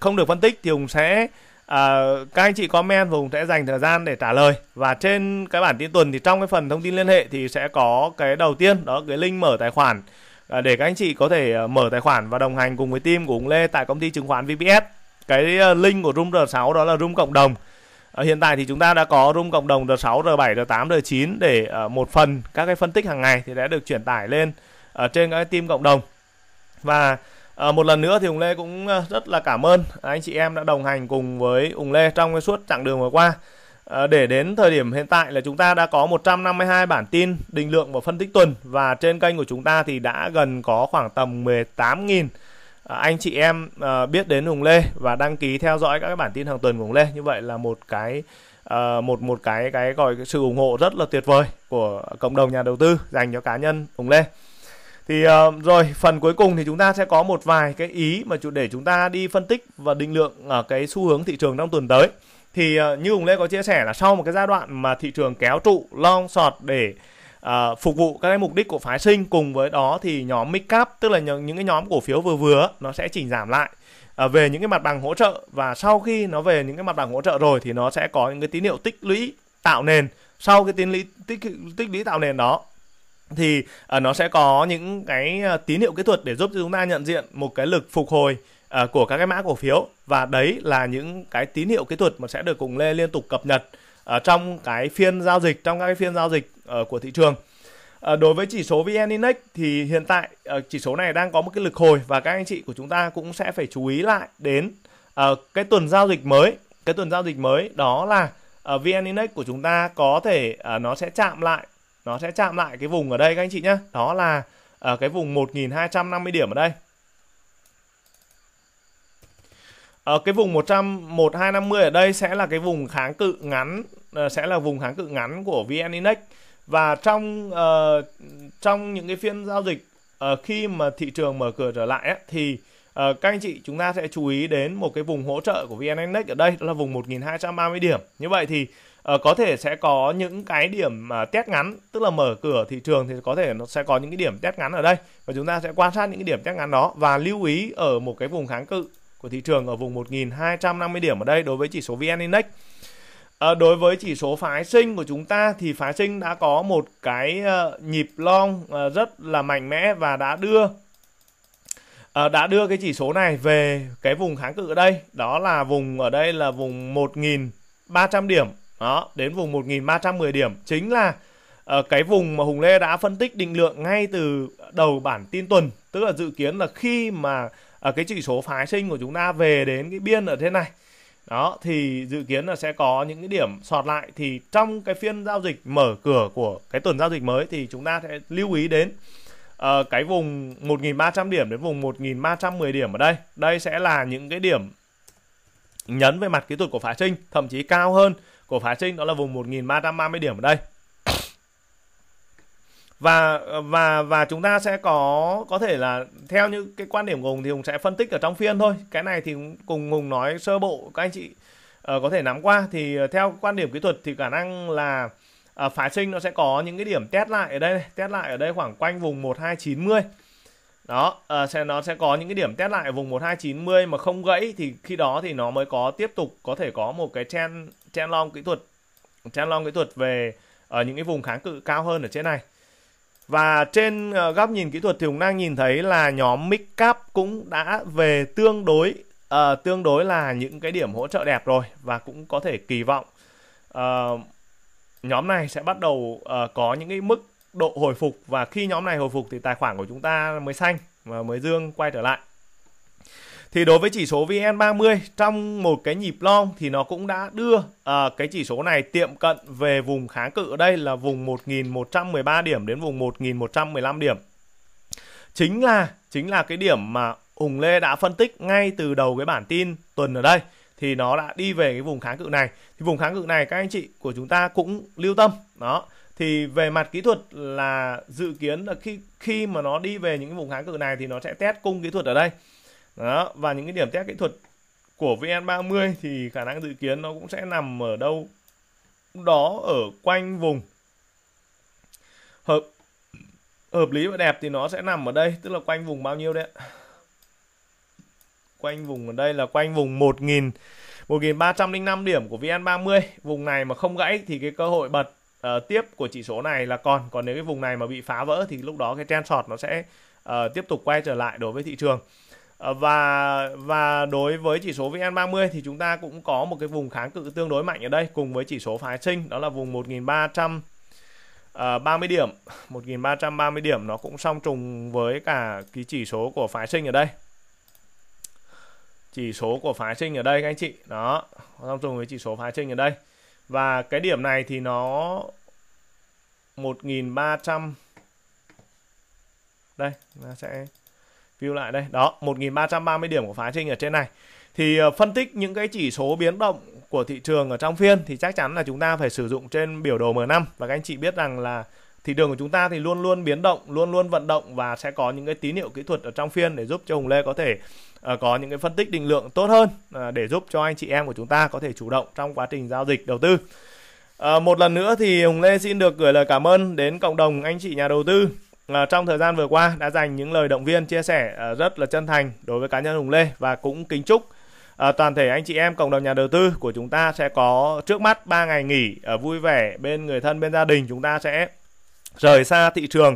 không được phân tích thì Hùng sẽ À, các anh chị comment và Hùng sẽ dành thời gian để trả lời và trên cái bản tin tuần thì trong cái phần thông tin liên hệ thì sẽ có cái đầu tiên đó cái link mở tài khoản à, để các anh chị có thể mở tài khoản và đồng hành cùng với team của Hùng Lê tại công ty chứng khoán VPS cái link của Room R6 đó là Room cộng đồng À, hiện tại thì chúng ta đã có room cộng đồng R6, R7, R8, R9 để à, một phần các cái phân tích hàng ngày thì đã được chuyển tải lên ở ờ, trên các cái team cộng đồng. Và à, một lần nữa thì Hùng Lê cũng rất là cảm ơn anh chị em đã đồng hành cùng với Hùng Lê trong cái suốt chặng đường vừa qua. À, để đến thời điểm hiện tại là chúng ta đã có 152 bản tin định lượng và phân tích tuần và trên kênh của chúng ta thì đã gần có khoảng tầm 18.000 Ờ, anh chị em ờ, biết đến Hùng Lê và đăng ký theo dõi các bản tin hàng tuần của Hùng Lê như vậy là một cái ờ, một một cái cái gọi sự ủng hộ rất là tuyệt vời của cộng đồng nhà đầu tư dành cho cá nhân Hùng Lê. Thì rồi phần cuối cùng thì chúng ta sẽ có một vài cái ý mà chủ để chúng ta đi phân tích và định lượng ở cái xu hướng thị trường trong tuần tới. Thì như Hùng Lê có chia sẻ là sau một cái giai đoạn mà thị trường kéo trụ long sọt để uh, uh, phục vụ các cái mục đích của phái sinh cùng với đó thì nhóm mid cap tức là những, những cái nhóm cổ phiếu vừa vừa nó sẽ chỉnh giảm lại uh, về những cái mặt bằng hỗ trợ và sau khi nó về những cái mặt bằng hỗ trợ rồi thì nó sẽ có những cái tín hiệu tích lũy tạo nền sau cái tín lý tích tích lũy tạo nền đó thì uh, nó sẽ có những cái tín hiệu kỹ thuật để giúp chúng ta nhận diện một cái lực phục hồi uh, của các cái mã cổ phiếu và đấy là những cái tín hiệu kỹ thuật mà sẽ được cùng lê liên tục cập nhật ở trong cái phiên giao dịch trong các cái phiên giao dịch Ờ, của thị trường. Uh, đối với chỉ số VN Index thì hiện tại uh, chỉ số này đang có một cái lực hồi và các anh chị của chúng ta cũng sẽ phải chú ý lại đến uh, cái tuần giao dịch mới. Cái tuần giao dịch mới đó là uh, VN Index của chúng ta có thể uh, nó sẽ chạm lại nó sẽ chạm lại cái vùng ở đây các anh chị nhé. Đó là uh, cái vùng 1.250 điểm ở đây. Ở cái vùng 100 1250 ở đây sẽ là cái vùng kháng cự ngắn sẽ là vùng kháng cự ngắn của VN Index và trong uh, trong những cái phiên giao dịch uh, khi mà thị trường mở cửa trở lại ấy, thì uh, các anh chị chúng ta sẽ chú ý đến một cái vùng hỗ trợ của VN Index ở đây đó là vùng 1230 điểm. Như vậy thì uh, có thể sẽ có những cái điểm uh, test ngắn, tức là mở cửa thị trường thì có thể nó sẽ có những cái điểm test ngắn ở đây và chúng ta sẽ quan sát những cái điểm test ngắn đó và lưu ý ở một cái vùng kháng cự của thị trường ở vùng 1250 điểm ở đây đối với chỉ số VN Index. À, đối với chỉ số phái sinh của chúng ta thì phái sinh đã có một cái uh, nhịp long uh, rất là mạnh mẽ và đã đưa uh, đã đưa cái chỉ số này về cái vùng kháng cự ở đây đó là vùng ở đây là vùng 1.300 điểm đó đến vùng 1.310 điểm chính là uh, cái vùng mà Hùng Lê đã phân tích định lượng ngay từ đầu bản tin tuần tức là dự kiến là khi mà uh, cái chỉ số phái sinh của chúng ta về đến cái biên ở thế này đó thì dự kiến là sẽ có những cái điểm sọt lại thì trong cái phiên giao dịch mở cửa của cái tuần giao dịch mới thì chúng ta sẽ lưu ý đến uh, cái vùng 1.300 điểm đến vùng 1.310 điểm ở đây đây sẽ là những cái điểm nhấn về mặt kỹ thuật của phái sinh thậm chí cao hơn của phái sinh đó là vùng 1.330 điểm ở đây và và và chúng ta sẽ có có thể là theo những cái quan điểm của Hùng thì Hùng sẽ phân tích ở trong phiên thôi cái này thì cùng Hùng nói sơ bộ các anh chị uh, có thể nắm qua thì ờ, theo quan điểm kỹ thuật thì khả năng là uh, phái sinh nó sẽ có những cái điểm test lại ở đây này. test lại ở đây khoảng quanh vùng 1290 đó uh, sẽ nó sẽ có những cái điểm test lại ở vùng 1290 mà không gãy thì khi đó thì nó mới có tiếp tục có thể có một cái chen chen long kỹ thuật chen long kỹ thuật về ở những cái vùng kháng cự cao hơn ở trên này và trên ờ, góc nhìn kỹ thuật thì cũng đang nhìn thấy là nhóm Midcap cũng đã về tương đối uh, tương đối là những cái điểm hỗ trợ đẹp rồi và cũng có thể kỳ vọng uh, nhóm này sẽ bắt đầu uh, có những cái mức độ hồi phục và khi nhóm này hồi phục thì tài khoản của chúng ta mới xanh và mới dương quay trở lại thì đối với chỉ số VN30 trong một cái nhịp long thì nó cũng đã đưa uh, cái chỉ số này tiệm cận về vùng kháng cự ở đây là vùng 1113 điểm đến vùng 1115 điểm. Chính là chính là cái điểm mà Hùng Lê đã phân tích ngay từ đầu cái bản tin tuần ở đây thì nó đã đi về cái vùng kháng cự này. Thì vùng kháng cự này các anh chị của chúng ta cũng lưu tâm. Đó. Thì về mặt kỹ thuật là dự kiến là khi khi mà nó đi về những vùng kháng cự này thì nó sẽ test cung kỹ thuật ở đây đó và những cái điểm test kỹ thuật của VN30 thì khả năng dự kiến nó cũng sẽ nằm ở đâu đó ở quanh vùng hợp hợp lý và đẹp thì nó sẽ nằm ở đây tức là quanh vùng bao nhiêu đấy quanh vùng ở đây là quanh vùng 1000 1305 điểm của VN30 vùng này mà không gãy thì cái cơ hội bật uh, tiếp của chỉ số này là còn còn nếu cái vùng này mà bị phá vỡ thì lúc đó cái trend short nó sẽ uh, tiếp tục quay trở lại đối với thị trường Ờ, và và đối với chỉ số VN30 thì chúng ta cũng có một cái vùng kháng cự tương đối mạnh ở đây cùng với chỉ số phái sinh đó là vùng 1300 30 ờ, điểm 1330 điểm nó cũng song trùng với cả cái chỉ số của phái sinh ở đây chỉ số của phái sinh ở đây các anh chị đó song trùng với chỉ số phái sinh ở đây và cái điểm này thì nó 1300 đây nó sẽ view lại đây đó 1.330 điểm của phá trình ở trên này thì ờ, phân tích những cái chỉ số biến động của thị trường ở trong phiên thì chắc chắn là chúng ta phải sử dụng trên biểu đồ M5 và các anh chị biết rằng là thị trường của chúng ta thì luôn luôn biến động, luôn luôn vận động và sẽ có những cái tín hiệu kỹ thuật ở trong phiên để giúp cho Hùng Lê có thể ờ, có những cái phân tích định lượng tốt hơn ờ, để giúp cho anh chị em của chúng ta có thể chủ động trong quá trình giao dịch đầu tư. một lần nữa thì Hùng Lê xin được gửi lời cảm ơn đến cộng đồng anh chị nhà đầu tư Ờ, trong thời gian vừa qua đã dành những lời động viên chia sẻ ờ, rất là chân thành đối với cá nhân Hùng Lê và cũng kính chúc ờ, toàn thể anh chị em cộng đồng nhà đầu tư của chúng ta sẽ có trước mắt 3 ngày nghỉ à, vui vẻ bên người thân bên gia đình chúng ta sẽ rời xa thị trường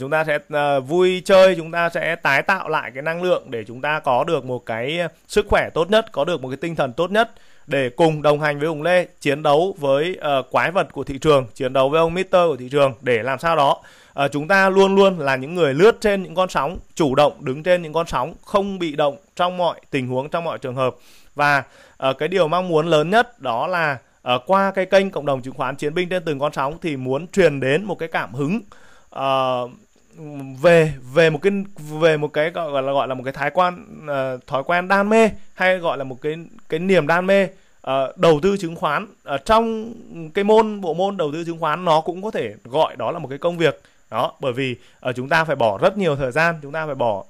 chúng ta sẽ vui chơi chúng ta sẽ tái tạo lại cái năng lượng để chúng ta có được một cái sức khỏe tốt nhất có được một cái tinh thần tốt nhất để cùng đồng hành với Hùng Lê chiến đấu với uh, quái vật của thị trường, chiến đấu với ông Mister của thị trường để làm sao đó à, chúng ta luôn luôn là những người lướt trên những con sóng chủ động đứng trên những con sóng không bị động trong mọi tình huống trong mọi trường hợp và à, cái điều mong muốn lớn nhất đó là à, qua cái kênh cộng đồng chứng khoán chiến binh trên từng con sóng thì muốn truyền đến một cái cảm hứng à, về về một cái về một cái gọi là gọi là một cái thái quan uh, thói quen đam mê hay gọi là một cái cái niềm đam mê uh, đầu tư chứng khoán uh, trong cái môn bộ môn đầu tư chứng khoán nó cũng có thể gọi đó là một cái công việc đó bởi vì uh, chúng ta phải bỏ rất nhiều thời gian chúng ta phải bỏ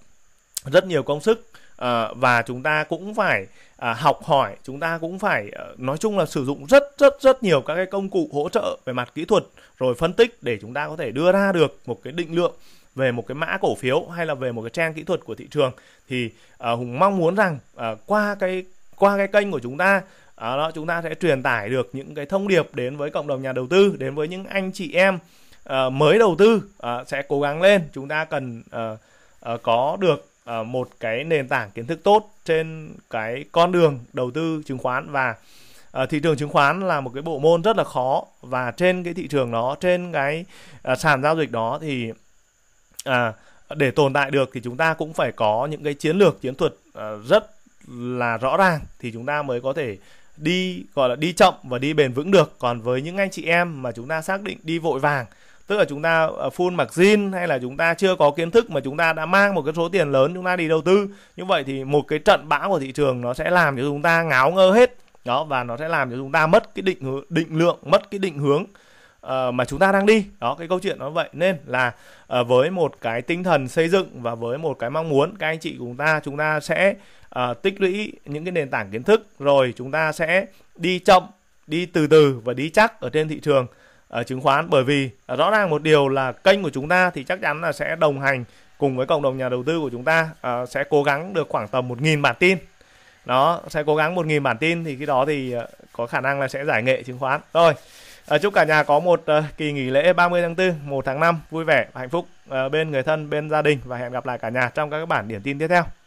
rất nhiều công sức uh, và chúng ta cũng phải uh, học hỏi chúng ta cũng phải uh, nói chung là sử dụng rất rất rất nhiều các cái công cụ hỗ trợ về mặt kỹ thuật rồi phân tích để chúng ta có thể đưa ra được một cái định lượng về một cái mã cổ phiếu hay là về một cái trang kỹ thuật của thị trường thì uh, hùng mong muốn rằng uh, qua cái qua cái kênh của chúng ta đó, chúng ta sẽ truyền tải được những cái thông điệp đến với cộng đồng nhà đầu tư đến với những anh chị em Ờ, mới đầu tư uh, sẽ cố gắng lên chúng ta cần uh, uh, có được uh, một cái nền tảng kiến thức tốt trên cái con đường đầu tư chứng khoán và uh, thị trường chứng khoán là một cái bộ môn rất là khó và trên cái thị trường đó trên cái uh, sàn giao dịch đó thì uh, để tồn tại được thì chúng ta cũng phải có những cái chiến lược chiến thuật uh, rất là rõ ràng thì chúng ta mới có thể đi gọi là đi chậm và đi bền vững được còn với những anh chị em mà chúng ta xác định đi vội vàng tức là chúng ta ờ, full mặc jean hay là chúng ta chưa có kiến thức mà chúng ta đã mang một cái số tiền lớn chúng ta đi đầu tư như vậy thì một cái trận bão của thị trường nó sẽ làm cho chúng ta ngáo ngơ hết đó và nó sẽ làm cho chúng ta mất cái định hướng, định lượng mất cái định hướng uh, mà chúng ta đang đi đó cái câu chuyện nó vậy nên là uh, với một cái tinh thần xây dựng và với một cái mong muốn các anh chị của chúng ta chúng ta sẽ uh, tích lũy những cái nền tảng kiến thức rồi chúng ta sẽ đi chậm đi từ từ và đi chắc ở trên thị trường ở ờ, chứng khoán bởi vì ờ, rõ ràng một điều là kênh của chúng ta thì chắc chắn là sẽ đồng hành cùng với cộng đồng nhà đầu tư của chúng ta uh, sẽ cố gắng được khoảng tầm 1.000 bản tin nó sẽ cố gắng 1.000 bản tin thì khi đó thì uh, có khả năng là sẽ giải nghệ chứng khoán rồi uh, chúc cả nhà có một uh, kỳ nghỉ lễ 30 tháng 4 1 tháng 5 vui vẻ hạnh phúc uh, bên người thân bên gia đình và hẹn gặp lại cả nhà trong các bản điển tin tiếp theo